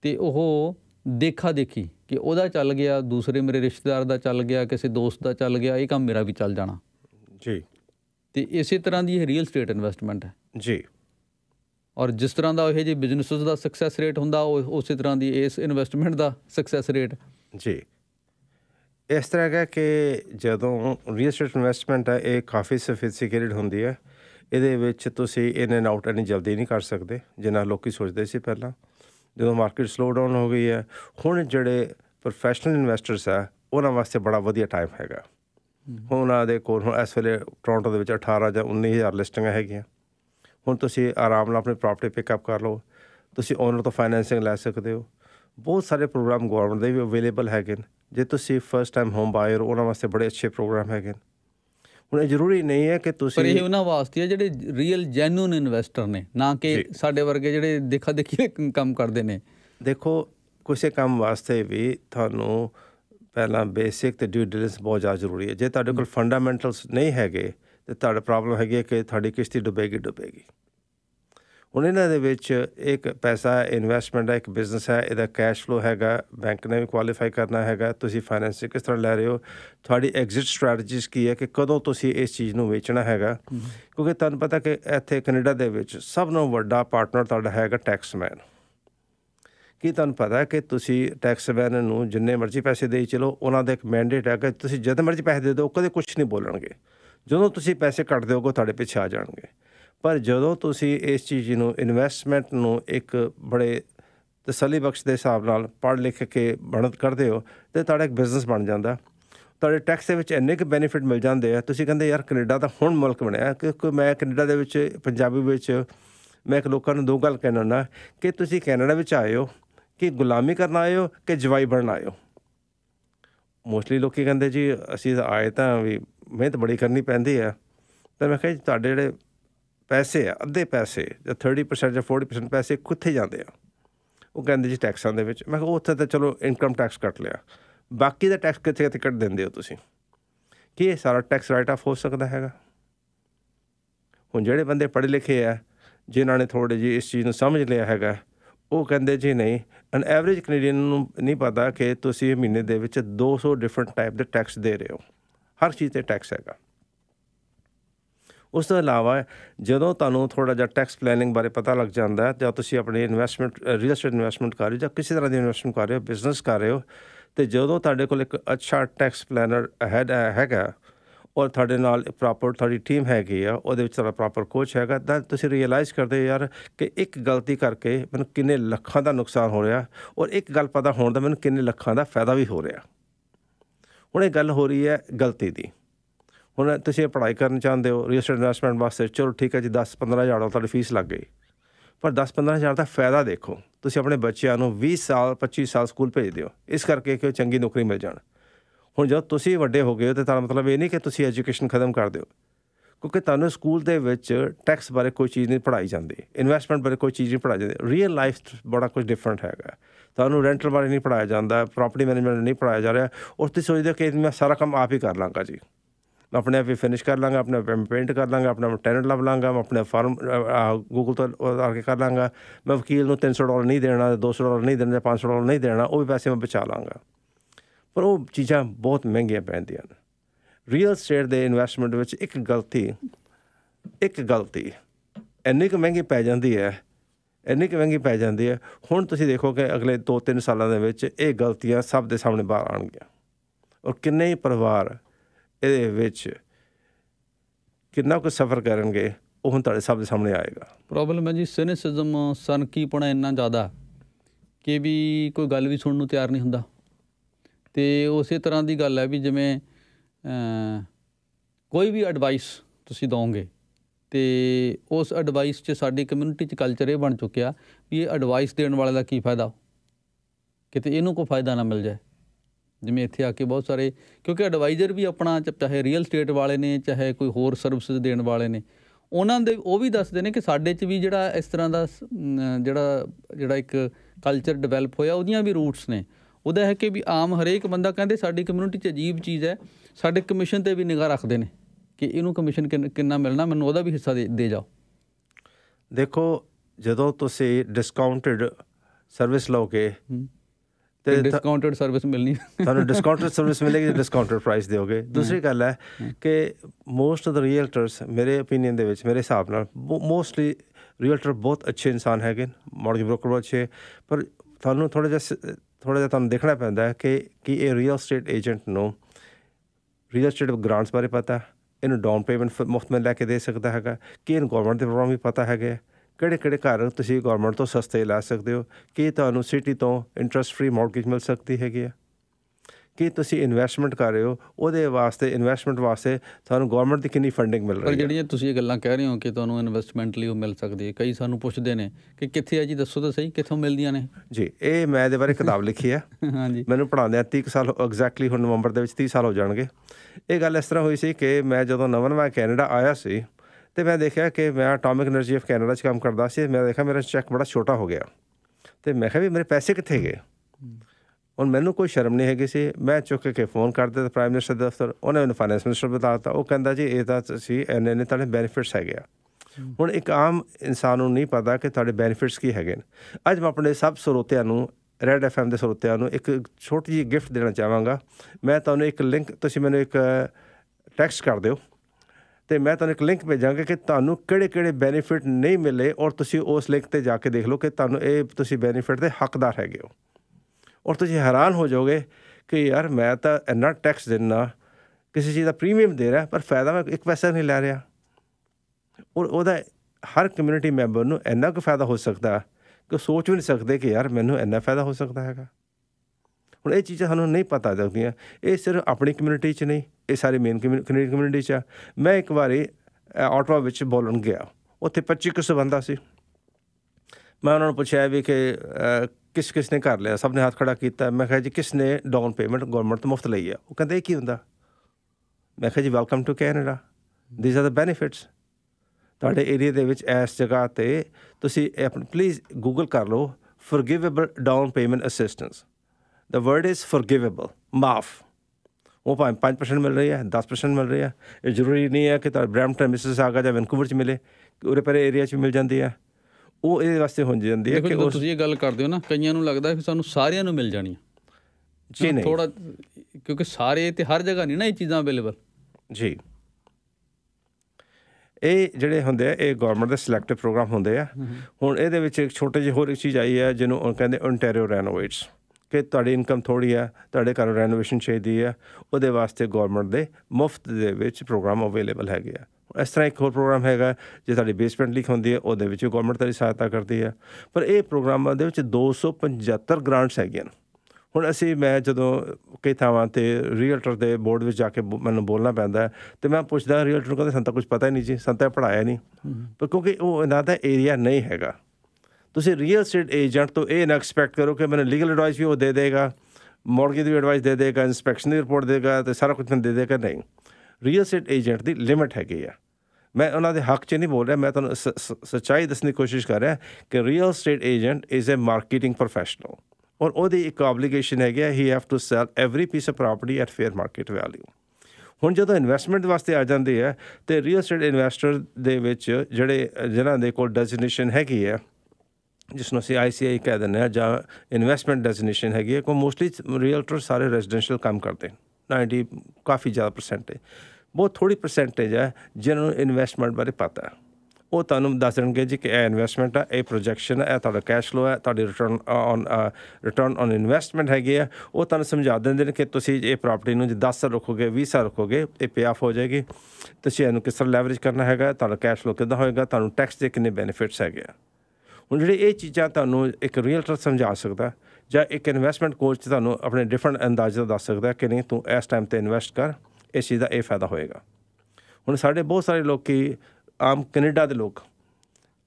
ਤੇ ਉਹ ਦੇਖਾ ਦੇਖੀ ਕਿ ਉਹਦਾ ਚੱਲ ਗਿਆ ਦੂਸਰੇ ਮੇਰੇ ਰਿਸ਼ਤੇਦਾਰ ਦਾ ਚੱਲ ਗਿਆ ਕਿਸੇ ਦੋਸਤ ਦਾ ਚੱਲ ਗਿਆ ਇਹ ਕੰਮ ਮੇਰਾ ਵੀ ਚੱਲ ਜਾਣਾ ਜੀ ਤੇ ਇਸੇ ਤਰ੍ਹਾਂ ਦੀ ਇਹ ਰੀਅਲ ਸਟੇਟ ਇਨਵੈਸਟਮੈਂਟ ਹੈ ਜੀ ਔਰ ਜਿਸ ਤਰ੍ਹਾਂ ਦਾ ਇਹ ਜੇ ਬਿਜ਼ਨੈਸਸ ਦਾ ਸਕਸੈਸ ਰੇਟ ਹੁੰਦਾ ਉਹ ਉਸੇ ਤਰ੍ਹਾਂ ਦੀ ਇਸ ਇਨਵੈਸਟਮੈਂਟ ਦਾ ਸਕਸੈਸ ਰੇਟ ਜੀ ਇਸ ਤਰ੍ਹਾਂ ਹੈ ਕਿ ਜਦੋਂ ਰੀਅਲ ਸਟੇਟ ਇਨਵੈਸਟਮੈਂਟ ਹੈ ਇਹ ਕਾਫੀ ਸਫਿਸਟੀਕੇਟਡ ਹੁੰਦੀ ਹੈ ਇਹਦੇ ਵਿੱਚ ਤੁਸੀਂ ਇਨ ਐਂਡ ਆਊਟ ਇਨ ਜਲਦੀ ਨਹੀਂ ਕਰ ਸਕਦੇ ਜਿੰਨਾ ਲੋਕੀ ਸੋਚਦੇ ਸੀ ਪਹਿਲਾਂ ਜਦੋਂ ਮਾਰਕੀਟ ਸਲੋ ਡਾਊਨ ਹੋ ਗਈ ਹੈ ਹੁਣ ਜਿਹੜੇ ਪ੍ਰੋਫੈਸ਼ਨਲ ਇਨਵੈਸਟਰਸ ਆ ਉਹਨਾਂ ਵਾਸਤੇ ਬੜਾ ਵਧੀਆ ਟਾਈਮ ਹੈਗਾ ਆ ਦੇ ਕੋਲ ਹੁਣ ਇਸ ਵੇਲੇ ਟੋਰਾਂਟੋ ਦੇ ਵਿੱਚ 18 ਜਾਂ 19000 ਲਿਸਟਿੰਗਾਂ ਹੈਗੀਆਂ ਹੁਣ ਤੁਸੀਂ ਆਰਾਮ ਨਾਲ ਆਪਣੀ ਪ੍ਰਾਪਰਟੀ ਪਿਕਅਪ ਕਰ ਲਓ ਤੁਸੀਂ ਓਨਰ ਤੋਂ ਫਾਈਨੈਂਸਿੰਗ ਲੈ ਸਕਦੇ ਹੋ ਬਹੁਤ ਸਾਰੇ ਪ੍ਰੋਗਰਾਮ ਗਵਰਨਮੈਂਟ ਦੇ ਵੀ ਅਵੇਲੇਬਲ ਹੈਗੇ ਜੇ ਤੁਸੀਂ ਫਰਸਟ ਟਾਈਮ ਹੋਮ ਬਾਇਰ ਉਹਨਾਂ ਵਾਸਤੇ ਬੜੇ ਅੱਛੇ ਪ੍ਰੋਗਰਾਮ ਹੈਗੇ ਹੁਣ ਇਹ ਜ਼ਰੂਰੀ ਨਹੀਂ ਹੈ ਕਿ ਤੁਸੀਂ ਪਰ ਇਹ ਉਹਨਾਂ ਵਾਸਤੇ ਹੈ ਜਿਹੜੇ ਰੀਅਲ ਜੈਨੂਨ ਇਨਵੈਸਟਰ ਨੇ ਨਾ ਕਿ ਸਾਡੇ ਵਰਗੇ ਜਿਹੜੇ ਦੇਖਾ ਦੇਖੀ ਕੰਮ ਕਰਦੇ ਨੇ ਦੇਖੋ ਕਿਸੇ ਕੰਮ ਵਾਸਤੇ ਵੀ ਤੁਹਾਨੂੰ ਪਹਿਲਾਂ ਬੇਸਿਕ ਤੇ ਡਿਊ ਡਿਲਿਜੈਂਸ ਬਹੁਤ ਜ਼ਿਆਦਾ ਜ਼ਰੂਰੀ ਹੈ ਜੇ ਤੁਹਾਡੇ ਕੋਲ ਫੰਡਾਮੈਂਟਲਸ ਨਹੀਂ ਹੈਗੇ ਤੇ ਤੁਹਾਡਾ ਪ੍ਰੋਬਲਮ ਹੈਗੀ ਕਿ ਤੁਹਾਡੀ ਕਿਸ਼ਤੀ ਡੁੱਬੇਗੀ ਡੁੱਬੇਗੀ ਹੁਣ ਇਹਨਾਂ ਦੇ ਵਿੱਚ ਇੱਕ ਪੈਸਾ ਇਨਵੈਸਟਮੈਂਟ ਹੈ ਇੱਕ ਬਿਜ਼ਨਸ ਹੈ ਇਹਦਾ ਕੈਸ਼ ਫਲੋ ਹੈਗਾ ਬੈਂਕ ਨੇ ਵੀ ਕੁਆਲੀਫਾਈ ਕਰਨਾ ਹੈਗਾ ਤੁਸੀਂ ਫਾਈਨੈਂਸਿੰਗ ਕਿਸ ਤਰ੍ਹਾਂ ਲੈ ਰਹੇ ਹੋ ਤੁਹਾਡੀ ਐਗਜ਼ਿਟ ਸਟ੍ਰੈਟਜੀਸ ਕੀ ਹੈ ਕਿ ਕਦੋਂ ਤੁਸੀਂ ਇਸ ਚੀਜ਼ ਨੂੰ ਵੇਚਣਾ ਹੈਗਾ ਕਿਉਂਕਿ ਤੁਹਾਨੂੰ ਪਤਾ ਕਿ ਇੱਥੇ ਕੈਨੇਡਾ ਦੇ ਵਿੱਚ ਸਭ ਤੋਂ ਵੱਡਾ ਪਾਰਟਨਰ ਤੁਹਾਡਾ ਹੈਗਾ ਟੈਕਸਮੈਨ ਕੀ ਤੁਹਾਨੂੰ ਪਤਾ ਕਿ ਤੁਸੀਂ ਟੈਕਸਮੈਨ ਨੂੰ ਜਿੰਨੇ ਮਰਜ਼ੀ ਪੈਸੇ ਦੇਈ ਚਲੋ ਉਹਨਾਂ ਦਾ ਇੱਕ ਮੈਂਡੇਟ ਹੈ ਕਿ ਤੁਸੀਂ ਜਦ ਮਰਜ਼ੀ ਪੈਸੇ ਦੇ ਦਿਓ ਕਦੇ ਕੁਝ ਨਹੀਂ ਬੋਲਣਗੇ ਜਦੋਂ ਤੁਸੀਂ ਪੈਸੇ ਕੱਟ ਦਿਓਗੇ ਤੁਹਾਡੇ ਪਿੱਛੇ ਆ ਜਾਣਗੇ ਪਰ ਜਦੋਂ ਤੁਸੀਂ ਇਸ ਚੀਜ਼ ਨੂੰ ਇਨਵੈਸਟਮੈਂਟ ਨੂੰ ਇੱਕ ਬੜੇ ਤਸੱਲੀ ਬਖਸ਼ ਦੇ ਹਿਸਾਬ ਨਾਲ ਪੜ੍ਹ ਲਿਖ ਕੇ ਬਣਤ ਕਰਦੇ ਹੋ ਤੇ ਤੁਹਾਡਾ ਇੱਕ ਬਿਜ਼ਨਸ ਬਣ ਜਾਂਦਾ ਤੁਹਾਡੇ ਟੈਕਸ ਦੇ ਵਿੱਚ ਇੰਨੇ ਕੁ ਬੈਨੀਫਿਟ ਮਿਲ ਜਾਂਦੇ ਆ ਤੁਸੀਂ ਕਹਿੰਦੇ ਯਾਰ ਕੈਨੇਡਾ ਤਾਂ ਹੁਣ ਮੁਲਕ ਬਣਿਆ ਕਿਉਂਕਿ ਮੈਂ ਕੈਨੇਡਾ ਦੇ ਵਿੱਚ ਪੰਜਾਬੀ ਵਿੱਚ ਮੈਂ ਇੱਕ ਲੋਕਾਂ ਨੂੰ ਦੋ ਗੱਲ ਕਹਿਣਾ ਨਾ ਕਿ ਤੁਸੀਂ ਕੈਨੇਡਾ ਵਿੱਚ ਆਏ ਹੋ ਕਿ ਗੁਲਾਮੀ ਕਰਨ ਆਏ ਹੋ ਕਿ ਜਵਾਈ ਬਣਨ ਆਏ ਹੋ ਮੋਸਟਲੀ ਲੋਕੀ ਕਹਿੰਦੇ ਜੀ ਅਸੀਂ ਆਏ ਤਾਂ ਵੀ ਮਿਹਨਤ ਬੜੀ ਕਰਨੀ ਪੈਂਦੀ ਆ ਤਾਂ ਮੈਂ ਕਿਹਾ ਤੁਹਾਡੇ ਜਿਹੜੇ ਪੈਸੇ ਆ ਅੱਧੇ ਪੈਸੇ ਜਾਂ 30% ਜਾਂ 40% ਪੈਸੇ ਕਿੱਥੇ ਜਾਂਦੇ ਆ ਉਹ ਕਹਿੰਦੇ ਜੀ ਟੈਕਸਾਂ ਦੇ ਵਿੱਚ ਮੈਂ ਕਿਹਾ ਉੱਥੇ ਤਾਂ ਚਲੋ ਇਨਕਮ ਟੈਕਸ ਕੱਟ ਲਿਆ ਬਾਕੀ ਦਾ ਟੈਕਸ ਕਿੱਥੇ ਕਿੱਥੇ ਕੱਟ ਦਿੰਦੇ ਹੋ ਤੁਸੀਂ ਕੀ ਇਹ ਸਾਰਾ ਟੈਕਸ ਰਾਈਟ ਆਫ ਹੋ ਸਕਦਾ ਹੈਗਾ ਹੁਣ ਜਿਹੜੇ ਬੰਦੇ ਪੜ੍ਹੇ ਲਿਖੇ ਆ ਜਿਨ੍ਹਾਂ ਨੇ ਥੋੜੇ ਜੀ ਇਸ ਚੀਜ਼ ਨੂੰ ਸਮਝ ਲਿਆ ਹੈਗਾ ਉਹ ਕਹਿੰਦੇ ਜੀ ਨਹੀਂ ਐਨ ਐਵਰੇਜ ਕੈਨੇਡੀਅਨ ਨੂੰ ਨਹੀਂ ਪਤਾ ਕਿ ਤੁਸੀਂ ਮਹੀਨੇ ਦੇ ਵਿੱਚ 200 ਡਿਫਰੈਂਟ ਟਾਈਪ ਦੇ ਟੈਕਸ ਦੇ ਰਹੇ ਹੋ ਹਰ ਚੀਜ਼ ਤੇ ਟੈਕਸ ਹੈਗਾ ਉਸ ਤੋਂ ਇਲਾਵਾ ਜਦੋਂ ਤੁਹਾਨੂੰ ਥੋੜਾ ਜਿਹਾ ਟੈਕਸ ਪਲੈਨਿੰਗ ਬਾਰੇ ਪਤਾ ਲੱਗ ਜਾਂਦਾ ਹੈ ਜਾਂ ਤੁਸੀਂ ਆਪਣੇ ਇਨਵੈਸਟਮੈਂਟ ਰੀਅਲ ਏਸਟੇਟ ਇਨਵੈਸਟਮੈਂਟ ਕਰ ਰਹੇ ਹੋ ਜਾਂ ਕਿਸੇ ਤਰ੍ਹਾਂ ਦੀ ਇਨਵੈਸਟਮੈਂਟ ਕਰ ਰਹੇ ਹੋ ਬਿਜ਼ਨਸ ਕਰ ਰਹੇ ਹੋ ਤੇ ਜਦੋਂ ਤੁਹਾਡੇ ਕੋਲ ਇੱਕ ਅੱਛਾ ਟੈਕਸ ਪਲੈਨਰ ਹੈਡ ਹੈਗਾ ਔਰ ਤੁਹਾਡੇ ਨਾਲ ਪ੍ਰੋਪਰ ਤੁਹਾਡੀ ਟੀਮ ਹੈਗੀ ਆ ਉਹਦੇ ਵਿੱਚ ਤੁਹਾਡਾ ਪ੍ਰੋਪਰ ਕੋਚ ਹੈਗਾ ਤਾਂ ਤੁਸੀਂ ਰਿਅਲਾਈਜ਼ ਕਰਦੇ ਯਾਰ ਕਿ ਇੱਕ ਗਲਤੀ ਕਰਕੇ ਮੈਨੂੰ ਕਿੰਨੇ ਲੱਖਾਂ ਦਾ ਨੁਕਸਾਨ ਹੋ ਰਿਹਾ ਔਰ ਇੱਕ ਗੱਲ ਪਤਾ ਹੋਣ ਦਾ ਮੈਨੂੰ ਕਿੰਨੇ ਲੱਖਾਂ ਦਾ ਫਾਇਦਾ ਵੀ ਹੋ ਰਿਹਾ ਹੁਣ ਇਹ ਗੱਲ ਹੋ ਰਹੀ ਹੈ ਗਲਤੀ ਦੀ ਹੁਣ ਤੁਸੀਂ ਪੜ੍ਹਾਈ ਕਰਨ ਚਾਹੁੰਦੇ ਹੋ ਰੀਅਲ ਏਸਟੇਟ ਇਨਵੈਸਟਮੈਂਟ ਵਾਸਤੇ ਚਲੋ ਠੀਕ ਹੈ ਜੀ 10 15000 ਦਾ ਤੁਹਾਡੀ ਫੀਸ ਲੱਗ ਗਈ ਪਰ 10 15000 ਦਾ ਫਾਇਦਾ ਦੇਖੋ ਤੁਸੀਂ ਆਪਣੇ ਬੱਚਿਆਂ ਨੂੰ 20 ਸਾਲ 25 ਸਾਲ ਸਕੂਲ ਭੇਜ ਦਿਓ ਇਸ ਕਰਕੇ ਕਿ ਉਹ ਚੰਗੀ ਨੌਕਰੀ ਮਿਲ ਜਾਣ ਹੁਣ ਜਦ ਤੁਸੀਂ ਵੱਡੇ ਹੋ ਗਏ ਹੋ ਤੇ ਤਾਂ ਮਤਲਬ ਇਹ ਨਹੀਂ ਕਿ ਤੁਸੀਂ ਐਜੂਕੇਸ਼ਨ ਖਤਮ ਕਰ ਦਿਓ ਕਿਉਂਕਿ ਤੁਹਾਨੂੰ ਸਕੂਲ ਦੇ ਵਿੱਚ ਟੈਕਸ ਬਾਰੇ ਕੋਈ ਚੀਜ਼ ਨਹੀਂ ਪੜਾਈ ਜਾਂਦੀ ਇਨਵੈਸਟਮੈਂਟ ਬਾਰੇ ਕੋਈ ਚੀਜ਼ ਨਹੀਂ ਪੜਾਈ ਜਾਂਦੀ ਰੀਅਲ ਲਾਈਫ ਬੜਾ ਕੁਝ ਡਿਫਰੈਂਟ ਹੈਗਾ ਤੁਹਾਨੂੰ ਰੈਂਟਲ ਬਾਰੇ ਨਹੀਂ ਪੜਾਇਆ ਜਾਂਦਾ ਪ੍ਰਾਪਰਟੀ ਮੈਨੇਜਮੈਂਟ ਨਹੀਂ ਪੜਾਇਆ ਜਾ ਰਿਹਾ ਉਸ ਤੇ ਸੋਚਦੇ ਕਿ ਮੈਂ ਸਾਰਾ ਕੰਮ ਆਪ ਹੀ ਕਰ ਲਾਂਗਾ ਜੀ ਆਪਣੇ ਆਪ ਹੀ ਫਿਨਿਸ਼ ਕਰ ਲਾਂਗਾ ਆਪਣਾ ਪੇਂਟ ਕਰ ਲਾਂਗਾ ਆਪਣਾ ਟੈਨੈਂਟ ਲਵ ਲਾਂਗਾ ਮੈਂ ਆਪਣੇ ਫਾਰਮ ਗੂਗਲ ਤੋਂ ਆ ਕੇ ਕਰ ਲਾਂਗਾ ਮੈਂ ਵਕੀਲ ਨੂੰ 300 ਡਾਲਰ ਨਹੀਂ ਦੇਣਾ 200 ਡਾਲਰ ਨਹੀਂ ਦੇਣਾ 500 ਡਾਲਰ ਨਹੀਂ ਦੇਣਾ ਉਹ ਵੀ ਪੈਸੇ ਮੈਂ ਬਚਾ ਲਾਂਗਾ ਪਰ ਉਹ ਚੀਜ਼ਾਂ ਬਹੁਤ ਮਹਿੰਗੀਆਂ ਪੈਂਦੀਆਂ ਨੇ ਰੀਅਲ ਸਟੇਟ ਦੇ ਇਨਵੈਸਟਮੈਂਟ ਵਿੱਚ ਇੱਕ ਗਲਤੀ ਇੱਕ ਗਲਤੀ ਇੰਨੀ ਕੁ ਮਹਿੰਗੀ ਪੈ ਜਾਂਦੀ ਹੈ ਇੰਨੀ ਕੁ ਮਹਿੰਗੀ ਪੈ ਜਾਂਦੀ ਹੈ ਹੁਣ ਤੁਸੀਂ ਦੇਖੋ ਕਿ ਅਗਲੇ 2-3 ਸਾਲਾਂ ਦੇ ਵਿੱਚ ਇਹ ਗਲਤੀਆਂ ਸਭ ਦੇ ਸਾਹਮਣੇ ਬਾਹਰ ਆਣਗੀਆਂ ਔਰ ਕਿੰਨੇ ਹੀ ਪਰਿਵਾਰ ਇਹਦੇ ਵਿੱਚ ਕਿੰਨਾ ਕੁ ਸਫਰ ਕਰਨਗੇ ਉਹ ਹੁਣ ਤੁਹਾਡੇ ਸਭ ਦੇ ਸਾਹਮਣੇ ਆਏਗਾ ਪ੍ਰੋਬਲਮ ਹੈ ਜੀ ਸਿਨਿਸਿਜ਼ਮ ਸਨਕੀਪਣਾ ਇੰਨਾ ਜ਼ਿਆਦਾ ਕਿ ਵੀ ਕੋਈ ਗੱਲ ਵੀ ਸੁਣਨ ਨੂੰ ਤਿਆਰ ਨਹੀਂ ਹੁੰਦਾ ਤੇ ਉਸੇ ਤਰ੍ਹਾਂ ਦੀ ਗੱਲ ਹੈ ਵੀ ਜਿਵੇਂ ਕੋਈ ਵੀ ਐਡਵਾਈਸ ਤੁਸੀਂ ਦੋਗੇ ਤੇ ਉਸ ਐਡਵਾਈਸ 'ਚ ਸਾਡੀ ਕਮਿਊਨਿਟੀ 'ਚ ਕਲਚਰ ਇਹ ਬਣ ਚੁੱਕਿਆ ਵੀ ਇਹ ਐਡਵਾਈਸ ਦੇਣ ਵਾਲੇ ਦਾ ਕੀ ਫਾਇਦਾ ਕਿਤੇ ਇਹਨੂੰ ਕੋਈ ਫਾਇਦਾ ਨਾ ਮਿਲ ਜਾਏ ਜਿਵੇਂ ਇੱਥੇ ਆ ਕੇ ਬਹੁਤ ਸਾਰੇ ਕਿਉਂਕਿ ਐਡਵਾਈਜ਼ਰ ਵੀ ਆਪਣਾ ਚਾਹੇ ਰੀਅਲ ਸਟੇਟ ਵਾਲੇ ਨੇ ਚਾਹੇ ਕੋਈ ਹੋਰ ਸਰਵਿਸ ਦੇਣ ਵਾਲੇ ਨੇ ਉਹਨਾਂ ਦੇ ਉਹ ਵੀ ਦੱਸਦੇ ਨੇ ਕਿ ਸਾਡੇ 'ਚ ਵੀ ਜਿਹੜਾ ਇਸ ਤਰ੍ਹਾਂ ਦਾ ਜਿਹੜਾ ਜਿਹੜਾ ਇੱਕ ਕਲਚਰ ਡਿਵੈਲਪ ਹੋਇਆ ਉਹਦੀਆਂ ਵੀ ਰੂਟਸ ਨੇ ਉਹਦਾ ਹੈ ਕਿ ਵੀ ਆਮ ਹਰੇਕ ਬੰਦਾ ਕਹਿੰਦੇ ਸਾਡੀ ਕਮਿਊਨਿਟੀ 'ਚ ਅਜੀਬ ਚੀਜ਼ ਹੈ ਸਾਡੇ ਕਮਿਸ਼ਨ ਤੇ ਵੀ ਨਿਗਾਹ ਰੱਖਦੇ ਨੇ ਕਿ ਇਹਨੂੰ ਕਮਿਸ਼ਨ ਕਿੰਨਾ ਮਿਲਣਾ ਮੈਨੂੰ ਉਹਦਾ ਵੀ ਹਿੱਸਾ ਦੇ ਜਾਓ ਦੇਖੋ ਜਦੋਂ ਤੁਸੀਂ ਡਿਸਕਾਊਂਟਡ ਸਰਵਿਸ ਲਓਗੇ ਤੇ ਡਿਸਕਾਊਂਟਡ ਸਰਵਿਸ ਮਿਲਣੀ ਤੁਹਾਨੂੰ ਡਿਸਕਾਊਂਟਡ ਸਰਵਿਸ ਮਿਲੇਗੀ ਡਿਸਕਾਊਂਟਡ ਪ੍ਰਾਈਸ ਦਿਓਗੇ ਦੂਸਰੀ ਗੱਲ ਹੈ ਕਿ ਮੋਸਟ ਆਫ ਦ ਰੀਅਲਟਰਸ ਮੇਰੇ ਓਪੀਨੀਅਨ ਦੇ ਵਿੱਚ ਮੇਰੇ ਹਿਸਾਬ ਨਾਲ ਮੋਸਟਲੀ ਰੀਅਲਟਰ ਬਹੁਤ ਅੱਛੇ ਇਨਸਾਨ ਹੈਗੇ ਮਾਰਜ ਬ੍ਰੋਕਰ ਬਹੁਤ ਅੱਛੇ ਪਰ ਤੁਹਾਨੂੰ ਥੋੜਾ ਜਿਹਾ ਥੋੜਾ ਜਿਹਾ ਤੁਹਾਨੂੰ ਦੇਖਣਾ ਪੈਂਦਾ ਹੈ ਕਿ ਕੀ ਇਹ ਰੀਅਲ ਏਸਟੇਟ ਏਜੰਟ ਨੂੰ ਰੀਅਲ ਏਸਟੇਟ ਗ੍ਰਾਂਟਸ ਬਾਰੇ ਪਤਾ ਇਹਨੂੰ ਡਾਊਨ ਪੇਮੈਂਟ ਮੁਫਤ ਲੈ ਕੇ ਦੇ ਸਕਦਾ ਹੈਗਾ ਕਿ ਇਹਨੂੰ ਗਵਰਨਮੈਂਟ ਦੇ ਪ੍ਰੋਗਰਾਮ ਵੀ ਪਤਾ ਹੈਗੇ ਕਿਹੜੇ ਕਿਹੜੇ ਘਰ ਤੁਸੀਂ ਗਵਰਨਮੈਂਟ ਤੋਂ ਸਸਤੇ ਲੈ ਸਕਦੇ ਹੋ ਕੀ ਤੁਹਾਨੂੰ ਸਿਟੀ ਤੋਂ ਇੰਟਰਸਟ ਫ੍ਰੀ ਮਾਰਗੇਜ ਮਿਲ ਸਕਦੀ ਹੈਗੀ ਹੈ ਕਿ ਤੁਸੀਂ ਇਨਵੈਸਟਮੈਂਟ ਕਰ ਰਹੇ ਹੋ ਉਹਦੇ ਵਾਸਤੇ ਇਨਵੈਸਟਮੈਂਟ ਵਾਸਤੇ ਤੁਹਾਨੂੰ ਗਵਰਨਮੈਂਟ ਦੀ ਕਿੰਨੀ ਫੰਡਿੰਗ ਮਿਲ ਰਹੀ ਹੈ ਪਰ ਜਿਹੜੀਆਂ ਤੁਸੀਂ ਇਹ ਗੱਲਾਂ ਕਹਿ ਰਹੇ ਹੋ ਕਿ ਤੁਹਾਨੂੰ ਇਨਵੈਸਟਮੈਂਟ ਲਈ ਉਹ ਮਿਲ ਸਕਦੀ ਹੈ ਕਈ ਸਾਨੂੰ ਪੁੱਛਦੇ ਨੇ ਕਿ ਕਿੱਥੇ ਹੈ ਜੀ ਦੱਸੋ ਤਾਂ ਸਹੀ ਕਿੱਥੋਂ ਮਿਲਦੀਆਂ ਨੇ ਜੀ ਇਹ ਮੈਂ ਇਹਦੇ ਬਾਰੇ ਕਿਤਾਬ ਲਿਖੀ ਹੈ ਹਾਂਜੀ ਮੈਨੂੰ ਪੜਾਉਂਦੇ 30 ਸਾਲ ਐਗਜ਼ੈਕਟਲੀ ਹੁਣ ਨਵੰਬਰ ਦੇ ਵਿੱਚ 30 ਸਾਲ ਹੋ ਜਾਣਗੇ ਇਹ ਗੱਲ ਇਸ ਤਰ੍ਹਾਂ ਹੋਈ ਸੀ ਕਿ ਮੈਂ ਜਦੋਂ ਨਵਨਵਾ ਕੈਨੇਡਾ ਆਇਆ ਸੀ ਤੇ ਮੈਂ ਦੇਖਿਆ ਕਿ ਮੈਂ ਐਟੋਮਿਕ એનર્ਜੀ ਆਫ ਕੈਨੇਡਾ 'ਚ ਕੰਮ ਕਰਦਾ ਸੀ ਮੈਂ ਦੇਖਿਆ ਮੇਰਾ ਚੈੱਕ ਬੜਾ ਛੋਟਾ ਹੋ ਗਿਆ ਤੇ ਮੈਂ ਕਿਹਾ ਵੀ ਮੇਰੇ ਪੈਸੇ ਕਿੱਥੇ ਗਏ ਹੁਣ ਮੈਨੂੰ ਕੋਈ ਸ਼ਰਮ ਨਹੀਂ ਹੈਗੀ ਸੀ ਮੈਂ ਚੁੱਕ ਕੇ ਫੋਨ ਕਰ ਦਿੱਤਾ ਪ੍ਰਾਈਮ ਮਿਨਿਸਟਰ ਦਫ਼ਤਰ ਉਹਨੇ ਮੈਨੂੰ ਫਾਈਨੈਂਸ ਮਿਨਿਸਟਰ ਬਤਾਤਾ ਉਹ ਕਹਿੰਦਾ ਜੀ ਇਹ ਤਾਂ ਸੀ ਐਨ ਨੇ ਤੁਹਾਡੇ ਬੈਨੀਫਿਟਸ ਹੈਗੇ ਆ ਹੁਣ ਇੱਕ ਆਮ ਇਨਸਾਨ ਨੂੰ ਨਹੀਂ ਪਤਾ ਕਿ ਤੁਹਾਡੇ ਬੈਨੀਫਿਟਸ ਕੀ ਹੈਗੇ ਨੇ ਅੱਜ ਮੈਂ ਆਪਣੇ ਸਭ ਸਰੋਤਿਆਂ ਨੂੰ ਰੈਡ ਐਫਐਮ ਦੇ ਸਰੋਤਿਆਂ ਨੂੰ ਇੱਕ ਛੋਟੀ ਜਿਹੀ ਗਿਫਟ ਦੇਣਾ ਚਾਹਾਂਗਾ ਮੈਂ ਤੁਹਾਨੂੰ ਇੱਕ ਲਿੰਕ ਤੁਸੀਂ ਮੈਨੂੰ ਇੱਕ ਟੈਕਸਟ ਕਰ ਦਿਓ ਤੇ ਮੈਂ ਤੁਹਾਨੂੰ ਇੱਕ ਲਿੰਕ ਭੇਜਾਂਗਾ ਕਿ ਤੁਹਾਨੂੰ ਕਿਹੜੇ-ਕਿਹੜੇ ਬੈਨੀਫਿਟ ਨਹੀਂ ਮਿਲੇ ਔਰ ਤੁਸੀਂ ਉਸ ਲਿੰਕ ਤੇ ਜਾ ਕੇ ਦੇਖ ਲਓ ਕਿ ਤੁਹਾਨੂੰ ਇਹ ਤੁਸੀਂ ਬੈਨੀਫਿਟ ਦੇ ਹੱਕਦਾਰ ਹੈਗੇ ਹੋ ਔਰ ਤੁਸੀਂ ਹੈਰਾਨ ਹੋ ਜਾਓਗੇ ਕਿ ਯਾਰ ਮੈਂ ਤਾਂ ਇੰਨਾ ਟੈਕਸ ਦਿੰਨਾ ਕਿਸੇ ਚੀਜ਼ ਦਾ ਪ੍ਰੀਮੀਅਮ ਦੇ ਰਿਹਾ ਪਰ ਫਾਇਦਾ ਮੈਂ ਇੱਕ ਪੈਸਾ ਨਹੀਂ ਲੈ ਰਿਹਾ ਔਰ ਉਹਦਾ ਹਰ ਕਮਿਊਨਿਟੀ ਮੈਂਬਰ ਨੂੰ ਇੰਨਾ ਕੁ ਫਾਇਦਾ ਹੋ ਸਕਦਾ ਕਿ ਸੋਚ ਵੀ ਨਹੀਂ ਸਕਦੇ ਕਿ ਯਾਰ ਮੈਨੂੰ ਇੰਨਾ ਫਾਇਦਾ ਹੋ ਸਕਦਾ ਹੈਗਾ ਹੁਣ ਇਹ ਚੀਜ਼ਾਂ ਸਾਨੂੰ ਨਹੀਂ ਪਤਾ ਲੱਗਦੀਆਂ ਇਹ ਸਿਰਫ ਆਪਣੀ ਕਮਿਊਨਿਟੀ 'ਚ ਨਹੀਂ ਇਹ ਸਾਰੇ ਮੇਨ ਕੈਨੇਡੀਅਨ ਕਮਿਊਨਿਟੀ 'ਚ ਆ ਮੈਂ ਇੱਕ ਵਾਰੀ ਆਟਵਾ ਵਿੱਚ ਬੋਲਣ ਗਿਆ ਉੱਥੇ 25 ਕੁ ਬੰਦਾ ਸੀ ਮੈਂ ਉਹਨਾਂ ਨੂੰ ਪੁੱਛਿਆ ਵੀ ਕਿ ਕਿਸ ਕਿਸ ਨੇ ਕਰ ਲਿਆ ਸਭ ਨੇ ਹੱਥ ਖੜਾ ਕੀਤਾ ਮੈਂ ਕਿਹਾ ਜੀ ਕਿਸ ਨੇ ਡਾਊਨ ਪੇਮੈਂਟ ਗਵਰਨਮੈਂਟ ਤੋਂ ਮੁਫਤ ਲਈ ਆ ਉਹ ਕਹਿੰਦੇ ਕੀ ਹੁੰਦਾ ਮੈਂ ਕਿਹਾ ਜੀ welcome to Canada these are the benefits ਤੁਹਾਡੇ ਏਰੀਆ ਦੇ ਵਿੱਚ ਇਸ ਜਗ੍ਹਾ ਤੇ ਤੁਸੀਂ ਪਲੀਜ਼ ਗੂਗਲ ਕਰ ਲਓ forgivable down payment assistance the word is forgivable ਮਾਫ ਉਹ ਭਾਵੇਂ 5% ਮਿਲ ਰਹੀ ਹੈ 10% ਮਿਲ ਰਹੀ ਹੈ ਇਹ ਜ਼ਰੂਰੀ ਨਹੀਂ ਹੈ ਕਿ ਤਾਂ ਬ੍ਰੈਂਟਨ ਮਿਸਿਸ ਆਗਾ ਜਾਂ ਵੈਨਕੂਵਰ 'ਚ ਮਿਲੇ ਉਰੇ ਪਰੇ ਏਰੀਆ 'ਚ ਮਿਲ ਜਾਂਦੀ ਹੈ ਉਹ ਇਹਦੇ ਵਾਸਤੇ ਹੋ ਜਾਂਦੀ ਹੈ ਕਿ ਤੁਸੀਂ ਇਹ ਗੱਲ ਕਰਦੇ ਹੋ ਨਾ ਕਈਆਂ ਨੂੰ ਲੱਗਦਾ ਕਿ ਸਾਨੂੰ ਸਾਰਿਆਂ ਨੂੰ ਮਿਲ ਜਾਣੀ ਜੀ ਨਹੀਂ ਥੋੜਾ ਕਿਉਂਕਿ ਸਾਰੇ ਤੇ ਹਰ ਜਗ੍ਹਾ ਨਹੀਂ ਨਾ ਇਹ ਚੀਜ਼ਾਂ ਅਵੇਲੇਬਲ ਜੀ ਇਹ ਜਿਹੜੇ ਹੁੰਦੇ ਆ ਇਹ ਗਵਰਨਮੈਂਟ ਦੇ ਸਿਲੈਕਟਿਵ ਪ੍ਰੋਗਰਾਮ ਹੁੰਦੇ ਆ ਹੁਣ ਇਹਦੇ ਵਿੱਚ ਇੱਕ ਛੋਟੇ ਜਿਹੇ ਹੋਰ ਇੱਕ ਚੀਜ਼ ਆਈ ਹੈ ਜਿਹਨੂੰ ਉਹ ਕਹਿੰਦੇ ਓਨਟਾਰੀਓ ਰੈਨੋਵੇਟਸ ਕਿ ਤੁਹਾਡੀ ਇਨਕਮ ਥੋੜੀ ਆ ਤੁਹਾਡੇ ਘਰ ਰੈਨੋਵੇਸ਼ਨ ਚਾਹੀਦੀ ਆ ਉਹਦੇ ਵਾਸਤੇ ਗਵਰਨਮੈਂਟ ਦੇ ਮੁਫਤ ਦੇ ਵਿੱਚ ਪ੍ਰੋਗਰਾਮ ਅਵੇਲੇਬਲ ਹੈਗੇ ਆ ਇਸ ਤਰ੍ਹਾਂ ਇੱਕ ਹੋਰ ਪ੍ਰੋਗਰਾਮ ਹੈਗਾ ਜੇ ਤੁਹਾਡੀ ਬੇਸਮੈਂਟ ਲੀਕ ਹੁੰਦੀ ਹੈ ਉਹਦੇ ਵਿੱਚ ਗਵਰਨਮੈਂਟ ਤੁਹਾਡੀ ਸਹਾਇਤਾ ਕਰਦੀ ਹੈ ਪਰ ਇਹ ਪ੍ਰੋਗਰਾਮਾਂ ਦੇ ਵਿੱਚ 275 ਗ੍ਰਾਂਟਸ ਹੈਗੇ ਹੁਣ ਅਸੀਂ ਮੈਂ ਜਦੋਂ ਕਈ ਥਾਵਾਂ ਤੇ ਰੀਅਲਟਰ ਦੇ ਬੋਰਡ ਵਿੱਚ ਜਾ ਕੇ ਮੈਨੂੰ ਬੋਲਣਾ ਪੈਂਦਾ ਤੇ ਮੈਂ ਪੁੱਛਦਾ ਰੀਅਲਟਰ ਨੂੰ ਕਹਿੰਦੇ ਸੰਤਾ ਕੁਝ ਪਤਾ ਹੀ ਨਹੀਂ ਜੀ ਸੰਤਾ ਪੜਾਇਆ ਨਹੀਂ ਪਰ ਕਿਉਂਕਿ ਉਹ ਇਹਨਾਂ ਦਾ ਏਰੀਆ ਨਹੀਂ ਹੈਗਾ ਤੁਸੀਂ ਰੀਅਲ ਸਟੇਟ ਏਜੰਟ ਤੋਂ ਇਹ ਨਾ ਐਕਸਪੈਕਟ ਕਰੋ ਕਿ ਮੈਨੂੰ ਲੀਗਲ ਐਡਵਾਈਸ ਵੀ ਉਹ ਦੇ ਦੇਗਾ ਮਾਰਗੇਜ ਦੀ ਐਡਵਾਈਸ ਦੇ ਦੇਗਾ ਇਨਸਪੈਕਸ਼ਨ ਦੀ ਰਿਪੋਰਟ ਦੇਗਾ ਤੇ ਸਾਰਾ ਕੁਝ ਤੁਹਾਨੂੰ ਦੇ ਦੇਗਾ ਨਹੀਂ ਰੀਅਲ ਸਟੇਟ ਏਜੰਟ ਦੀ ਲਿਮਿਟ ਹੈਗੀ ਆ ਮੈਂ ਉਹਨਾਂ ਦੇ ਹੱਕ 'ਚ ਨਹੀਂ ਬੋਲ ਰਿਹਾ ਮੈਂ ਤੁਹਾਨੂੰ ਸੱਚਾਈ ਦੱਸਣ ਦੀ ਕੋਸ਼ਿਸ਼ ਕਰ ਰਿਹਾ ਕਿ real estate agent is a marketing professional ਔਰ ਉਹਦੀ ਇੱਕ ਆਬਲੀਗੇਸ਼ਨ ਹੈਗੀ ਹੈ he have to sell every piece of property at fair market value ਹੁਣ ਜਦੋਂ ਇਨਵੈਸਟਮੈਂਟ ਵਾਸਤੇ ਆ ਜਾਂਦੇ ਆ ਤੇ ਰੀਅਲ ਸਟੇਟ ਇਨਵੈਸਟਰ ਦੇ ਵਿੱਚ ਜਿਹੜੇ ਜਿਨ੍ਹਾਂ ਦੇ ਕੋਲ ਡੈਸਟੀਨੇਸ਼ਨ ਹੈਗੀ ਆ ਜਿਸ ਨੂੰ ਅਸੀਂ ਆਈਸੀਆਈ ਕਹਿ ਦਿੰਦੇ ਆ ਜਾਂ ਇਨਵੈਸਟਮੈਂਟ ਡੈਸਟੀਨੇਸ਼ਨ ਹੈਗੀ ਹੈ ਕੋ ਮੋਸਟਲੀ ਰੀਅਲਟਰ ਸਾਰੇ ਰੈਜ਼ੀਡੈਂਸ਼ੀਅਲ ਕੰਮ ਕਰਦੇ 90 ਕਾਫੀ ਜ਼ਿਆਦਾ ਪਰਸੈਂਟੇਜ ਬਹੁਤ ਥੋੜੀ ਪਰਸੈਂਟੇਜ ਹੈ ਜਿਹਨਾਂ ਨੂੰ ਇਨਵੈਸਟਮੈਂਟ ਬਾਰੇ ਪਤਾ ਉਹ ਤੁਹਾਨੂੰ ਦੱਸ ਦੇਣਗੇ ਜੀ ਕਿ ਇਹ ਇਨਵੈਸਟਮੈਂਟ ਹੈ ਇਹ ਪ੍ਰੋਜੈਕਸ਼ਨ ਹੈ ਤੁਹਾਡਾ ਕੈਸ਼ ਫਲੋ ਹੈ ਤੁਹਾਡੀ return on return on investment ਹੈਗੀ ਹੈ ਉਹ ਤੁਹਾਨੂੰ ਸਮਝਾ ਦਿੰਦੇ ਨੇ ਕਿ ਤੁਸੀਂ ਇਹ ਪ੍ਰਾਪਰਟੀ ਨੂੰ ਜੇ 10 ਸਾਲ ਰੱਖੋਗੇ 20 ਸਾਲ ਰੱਖੋਗੇ ਇਹ ਪੇ ਆਫ ਹੋ ਜਾਏਗੀ ਤੁਸੀਂ ਇਹਨੂੰ ਕਿਸ ਤਰ੍ਹਾਂ ਲੈਵਰੇਜ ਕਰਨਾ ਹੈਗਾ ਤੁਹਾਡਾ ਕੈਸ਼ ਫਲੋ ਕਿੱਦਾਂ ਹੋਏਗਾ ਤੁਹਾਨੂੰ ਟੈਕਸ ਦੇ ਕਿੰਨੇ ਬੈਨੀਫਿਟਸ ਹੈਗੇ ਆ ਹੁਣ ਜਿਹੜੇ ਇਹ ਚੀਜ਼ਾਂ ਤੁਹਾਨੂੰ ਇੱਕ ਰੀਅਲਟਰ ਸਮਝਾ ਸਕਦਾ ਜਾਂ ਇੱਕ ਇਨਵੈਸਟਮੈਂਟ ਕੋਚ ਤੁਹਾਨੂੰ ਆਪਣੇ ਡਿਫਰੈਂਟ ਅੰਦਾਜ਼ ਦਾ ਦੱਸ ਸਕਦਾ ਕਿ ਨਹੀਂ ਤੂੰ ਇਸ ਟਾਈਮ ਤੇ ਇਨਵੈਸਟ ਕਰ ਇਸ ਚੀਜ਼ ਦਾ ਇਹ ਫਾਇਦਾ ਹੋਏਗਾ ਹੁਣ ਸਾਡੇ ਬਹੁਤ ਸਾਰੇ ਲੋਕੀ ਆਮ ਕੈਨੇਡਾ ਦੇ ਲੋਕ